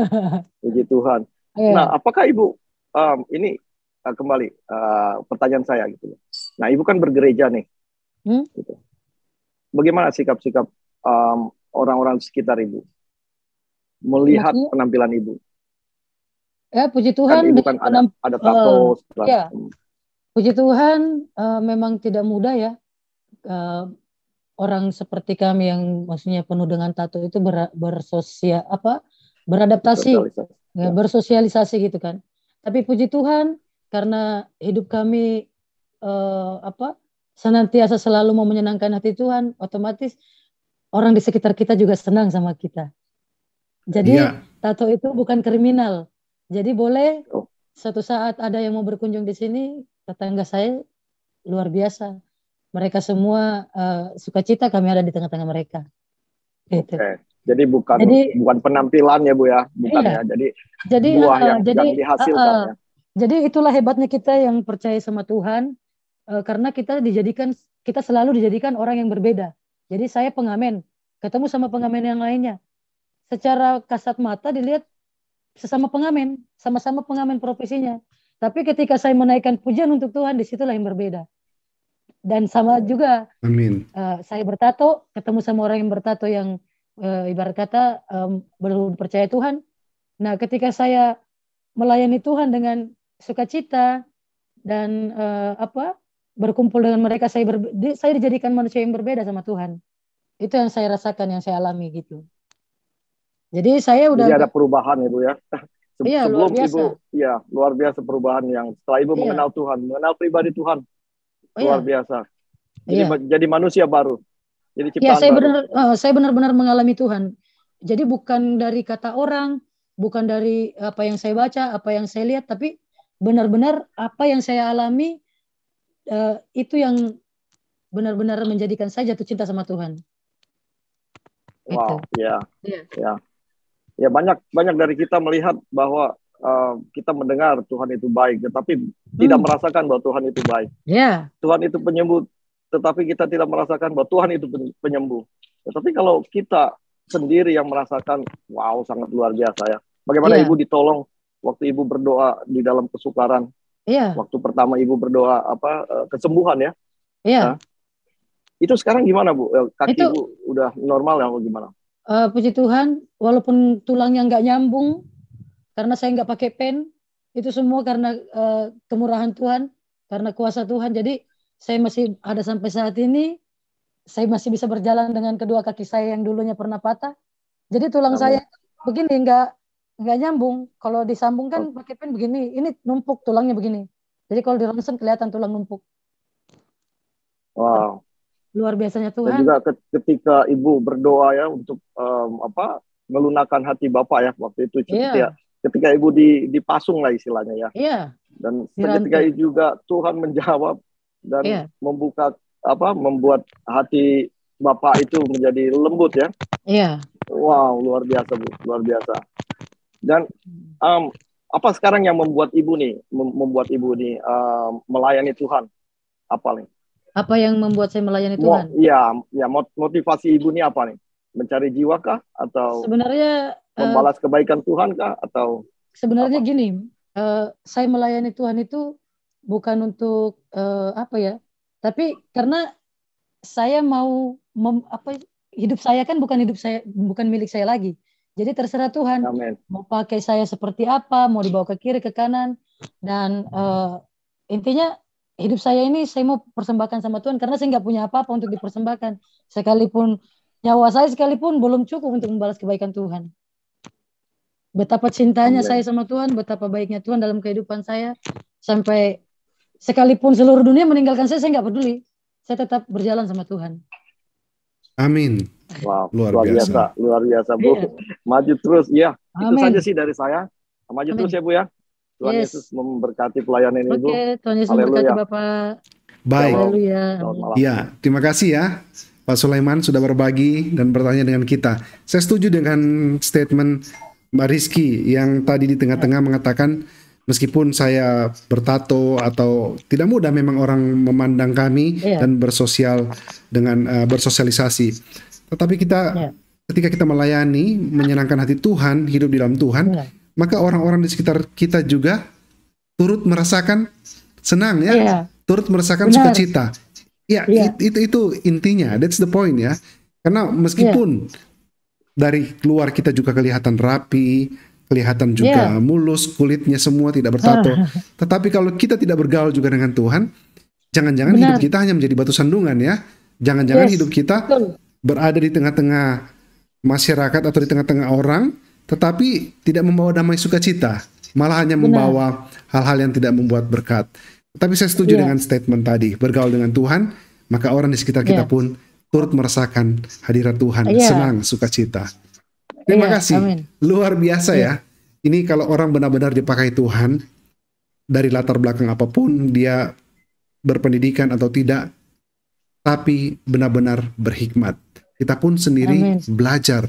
E: Puji Tuhan. Yeah. Nah, apakah Ibu um, ini uh, kembali uh, pertanyaan saya gitu loh. Nah, Ibu kan bergereja nih. Hmm? Gitu. Bagaimana sikap-sikap um, orang-orang sekitar Ibu melihat Maksudnya? Iya. penampilan Ibu?
C: Ya puji Tuhan. Kan bukan ada ada tato. Uh, eh, ya. Puji Tuhan uh, memang tidak mudah ya. Uh, orang seperti kami yang maksudnya penuh dengan tato itu ber, bersosia apa beradaptasi bersosialisasi. Ya, ya, bersosialisasi gitu kan. Tapi puji Tuhan karena hidup kami uh, apa senantiasa selalu mau menyenangkan hati Tuhan, otomatis orang di sekitar kita juga senang sama kita. Jadi ya. tato itu bukan kriminal, jadi boleh oh. satu saat ada yang mau berkunjung di sini, tetangga saya luar biasa. Mereka semua uh, eh, cita kami ada di tengah-tengah mereka. Gitu. Oke.
E: Jadi bukan jadi, bukan penampilan ya Bu ya, bukan iya. ya. Jadi
C: jadi buah uh, yang jadi, dihasilkan uh, uh, ya. Jadi itulah hebatnya kita yang percaya sama Tuhan uh, karena kita dijadikan kita selalu dijadikan orang yang berbeda. Jadi saya pengamen, ketemu sama pengamen yang lainnya. Secara kasat mata dilihat sesama pengamen, sama-sama pengamen profesinya. Tapi ketika saya menaikkan pujian untuk Tuhan, disitulah yang berbeda. Dan sama juga, Amin. Uh, saya bertato, ketemu sama orang yang bertato yang uh, ibarat kata um, belum percaya Tuhan. Nah, ketika saya melayani Tuhan dengan sukacita dan uh, apa berkumpul dengan mereka, saya saya dijadikan manusia yang berbeda sama Tuhan. Itu yang saya rasakan, yang saya alami gitu.
E: Jadi saya udah Jadi ada perubahan Ibu ya.
C: Sebelum iya, luar biasa. Ibu
E: iya luar biasa perubahan yang setelah Ibu iya. mengenal Tuhan, mengenal pribadi Tuhan. Iya. Luar iya. biasa. Jadi iya. jadi manusia baru. Jadi iya, ciptaan ya, saya benar
C: uh, saya benar-benar mengalami Tuhan. Jadi bukan dari kata orang, bukan dari apa yang saya baca, apa yang saya lihat, tapi benar-benar apa yang saya alami uh, itu yang benar-benar menjadikan saya jatuh cinta sama Tuhan.
B: Gitu. Wow, ya, yeah. Iya
E: ya banyak banyak dari kita melihat bahwa uh, kita mendengar Tuhan itu baik, tetapi hmm. tidak merasakan bahwa Tuhan itu baik. Yeah. Tuhan itu penyembuh, tetapi kita tidak merasakan bahwa Tuhan itu penyembuh. Tetapi kalau kita sendiri yang merasakan, wow sangat luar biasa ya. Bagaimana yeah. ibu ditolong waktu ibu berdoa di dalam kesukaran. Yeah. Waktu pertama ibu berdoa apa eh, kesembuhan ya. Yeah. Ya. Nah, itu sekarang gimana bu? Eh, kaki itu, ibu udah normal ya atau gimana?
C: uh, puji Tuhan walaupun tulangnya nggak nyambung karena saya nggak pakai pen itu semua karena uh, kemurahan Tuhan karena kuasa Tuhan jadi saya masih ada sampai saat ini saya masih bisa berjalan dengan kedua kaki saya yang dulunya pernah patah jadi tulang Amin. saya begini nggak nggak nyambung kalau disambung kan oh. pakai pen begini ini numpuk tulangnya begini jadi kalau di ronsen kelihatan tulang numpuk wow Luar biasanya Tuhan. Dan juga
E: ketika ibu berdoa ya untuk um, apa melunakkan hati bapak ya waktu itu cukup iya. yeah. Ketika ibu di dipasung lah istilahnya ya. Iya. Yeah. Dan ketika itu juga Tuhan menjawab dan yeah. membuka apa membuat hati bapak itu menjadi lembut ya. Iya. Yeah. Wow luar biasa bu luar biasa. Dan um, apa sekarang yang membuat ibu nih membuat ibu nih um, melayani Tuhan apa nih?
C: Apa yang membuat saya melayani Tuhan?
E: Iya, ya, ya motivasi ibu ini apa nih? Mencari jiwa kah atau Sebenarnya
C: eh, membalas
E: uh, kebaikan Tuhan kah atau
C: Sebenarnya apa? gini, uh, saya melayani Tuhan itu bukan untuk uh, apa ya? Tapi karena saya mau mem, apa hidup saya kan bukan hidup saya bukan milik saya lagi. Jadi terserah Tuhan Amen. mau pakai saya seperti apa, mau dibawa ke kiri ke kanan dan uh, intinya hidup saya ini saya mau persembahkan sama Tuhan karena saya nggak punya apa-apa untuk dipersembahkan sekalipun nyawa saya sekalipun belum cukup untuk membalas kebaikan Tuhan betapa cintanya Amen. saya sama Tuhan betapa baiknya Tuhan dalam kehidupan saya sampai sekalipun seluruh dunia meninggalkan saya saya nggak peduli saya tetap berjalan sama Tuhan
A: Amin wow, luar, luar biasa. luar biasa
E: Bu yeah. maju terus ya Amin. itu saja sih dari saya maju Amen. terus ya Bu ya Tuhan yes. Yesus memberkati pelayanan ini, Oke,
C: Tuhan Yesus memberkati Bapak.
B: Baik. Haleluya. Ya,
A: terima kasih ya. Pak Sulaiman sudah berbagi dan bertanya dengan kita. Saya setuju dengan statement Mbak Rizky yang tadi di tengah-tengah mengatakan meskipun saya bertato atau tidak mudah memang orang memandang kami iya. dan bersosial dengan uh, bersosialisasi. Tetapi kita iya. ketika kita melayani menyenangkan hati Tuhan, hidup di dalam Tuhan, iya maka orang-orang di sekitar kita juga turut merasakan senang ya, yeah. turut merasakan Benar. sukacita. Ya, yeah. itu itu intinya. That's the point ya. Karena meskipun yeah. dari luar kita juga kelihatan rapi, kelihatan juga yeah. mulus, kulitnya semua tidak bertato, ah. tetapi kalau kita tidak bergaul juga dengan Tuhan, jangan-jangan hidup kita hanya menjadi batu sandungan ya. Jangan-jangan yes. hidup kita berada di tengah-tengah masyarakat atau di tengah-tengah orang tetapi tidak membawa damai sukacita, malah hanya membawa hal-hal yang tidak membuat berkat. Tapi saya setuju yeah. dengan statement tadi, bergaul dengan Tuhan, maka orang di sekitar kita yeah. pun turut merasakan hadirat Tuhan, yeah. senang, sukacita. Terima yeah, kasih, amin. luar biasa yeah. ya. Ini kalau orang benar-benar dipakai Tuhan dari latar belakang apapun, dia berpendidikan atau tidak, tapi benar-benar berhikmat. Kita pun sendiri amin. belajar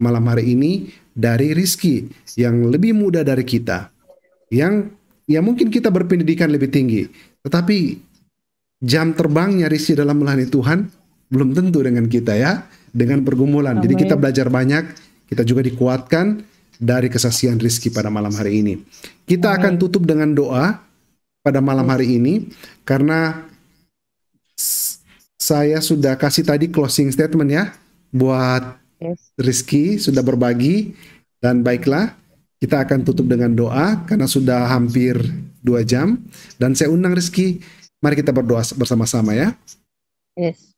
A: malam hari ini dari Rizky yang lebih muda dari kita. Yang ya mungkin kita berpendidikan lebih tinggi, tetapi jam terbangnya Rizky dalam melayani Tuhan belum tentu dengan kita ya, dengan pergumulan. Amin. Jadi kita belajar banyak, kita juga dikuatkan dari kesaksian Rizky pada malam hari ini. Kita Amin. akan tutup dengan doa pada malam hari ini karena saya sudah kasih tadi closing statement ya buat yes. Rizky sudah berbagi dan baiklah kita akan tutup dengan doa karena sudah hampir dua jam dan saya undang Rizky mari kita berdoa bersama-sama ya yes.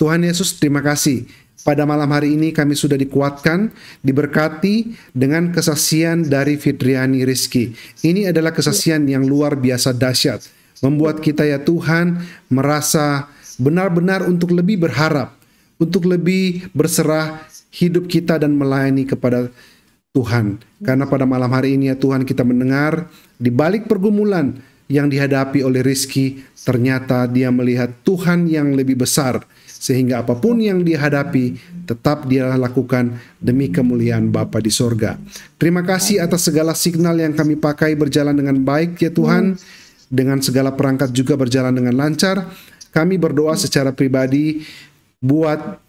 A: Tuhan Yesus terima kasih pada malam hari ini kami sudah dikuatkan, diberkati dengan kesaksian dari Fitriani Rizki. Ini adalah kesaksian yang luar biasa dahsyat. Membuat kita ya Tuhan merasa benar-benar untuk lebih berharap untuk lebih berserah hidup kita dan melayani kepada Tuhan. Karena pada malam hari ini ya Tuhan kita mendengar di balik pergumulan yang dihadapi oleh Rizky ternyata dia melihat Tuhan yang lebih besar. Sehingga apapun yang dihadapi, tetap dia lakukan demi kemuliaan Bapa di sorga. Terima kasih atas segala signal yang kami pakai berjalan dengan baik ya Tuhan. Dengan segala perangkat juga berjalan dengan lancar. Kami berdoa secara pribadi buat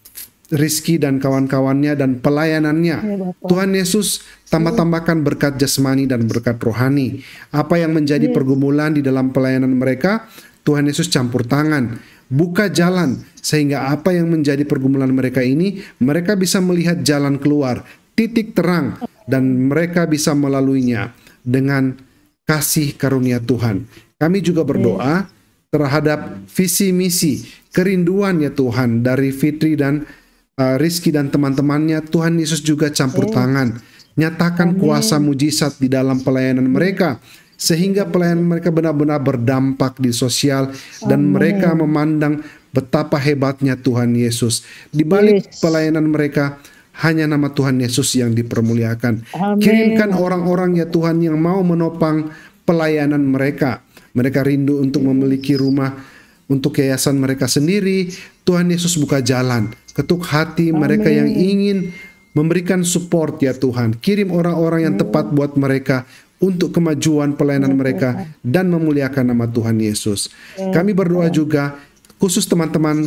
A: Rizky dan kawan-kawannya dan pelayanannya. Ya, Tuhan Yesus tambah-tambahkan berkat jasmani dan berkat rohani. Apa yang menjadi ya. pergumulan di dalam pelayanan mereka, Tuhan Yesus campur tangan, buka jalan sehingga apa yang menjadi pergumulan mereka ini, mereka bisa melihat jalan keluar, titik terang dan mereka bisa melaluinya dengan kasih karunia Tuhan. Kami juga berdoa terhadap visi misi kerinduan ya Tuhan dari Fitri dan uh, Rizky dan teman-temannya. Tuhan Yesus juga campur oh. tangan. Nyatakan Amin. kuasa mujizat di dalam pelayanan mereka sehingga pelayanan mereka benar-benar berdampak di sosial dan mereka memandang betapa hebatnya Tuhan Yesus. Di balik yes. pelayanan mereka hanya nama Tuhan Yesus yang dipermuliakan. Amin. Kirimkan orang-orang ya Tuhan yang mau menopang pelayanan mereka. Mereka rindu untuk memiliki rumah untuk yayasan mereka sendiri. Tuhan Yesus buka jalan, ketuk hati Amin. mereka yang ingin memberikan support ya Tuhan. Kirim orang-orang yang tepat buat mereka untuk kemajuan pelayanan mereka dan memuliakan nama Tuhan Yesus. Kami berdoa juga khusus teman-teman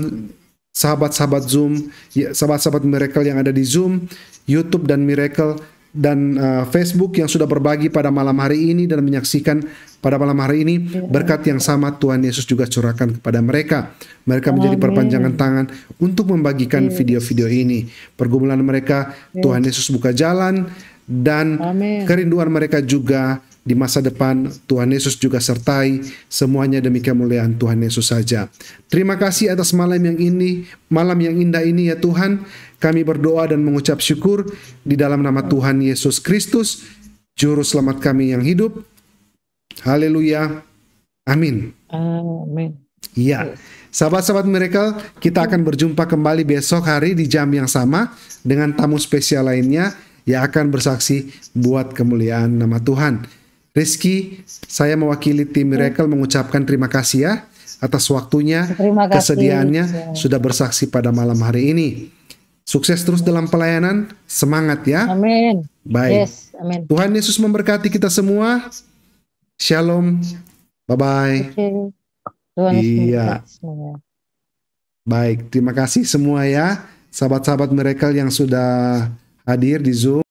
A: sahabat-sahabat Zoom, ya, sahabat-sahabat Miracle yang ada di Zoom, YouTube dan Miracle dan uh, Facebook yang sudah berbagi pada malam hari ini dan menyaksikan pada malam hari ini. Berkat yang sama Tuhan Yesus juga curahkan kepada mereka. Mereka menjadi perpanjangan tangan untuk membagikan video-video ini. Pergumulan mereka, Tuhan Yesus buka jalan dan kerinduan mereka juga di masa depan Tuhan Yesus juga sertai semuanya demi kemuliaan Tuhan Yesus saja. Terima kasih atas malam yang ini, malam yang indah ini ya Tuhan. Kami berdoa dan mengucap syukur di dalam nama Tuhan Yesus Kristus, juru selamat kami yang hidup. Haleluya. Amin. Amin. Iya. Sahabat-sahabat mereka, kita akan berjumpa kembali besok hari di jam yang sama dengan tamu spesial lainnya yang akan bersaksi buat kemuliaan nama Tuhan. Rizky, saya mewakili tim ya. Miracle mengucapkan terima kasih ya atas waktunya, kasih. kesediaannya ya. sudah bersaksi pada malam hari ini. Sukses terus ya. dalam pelayanan, semangat ya. Amin. Baik. Yes, amin. Tuhan Yesus memberkati kita semua. Shalom. Bye bye.
C: Okay. Iya.
B: Baik, terima kasih semua ya sahabat-sahabat mereka yang sudah hadir di Zoom.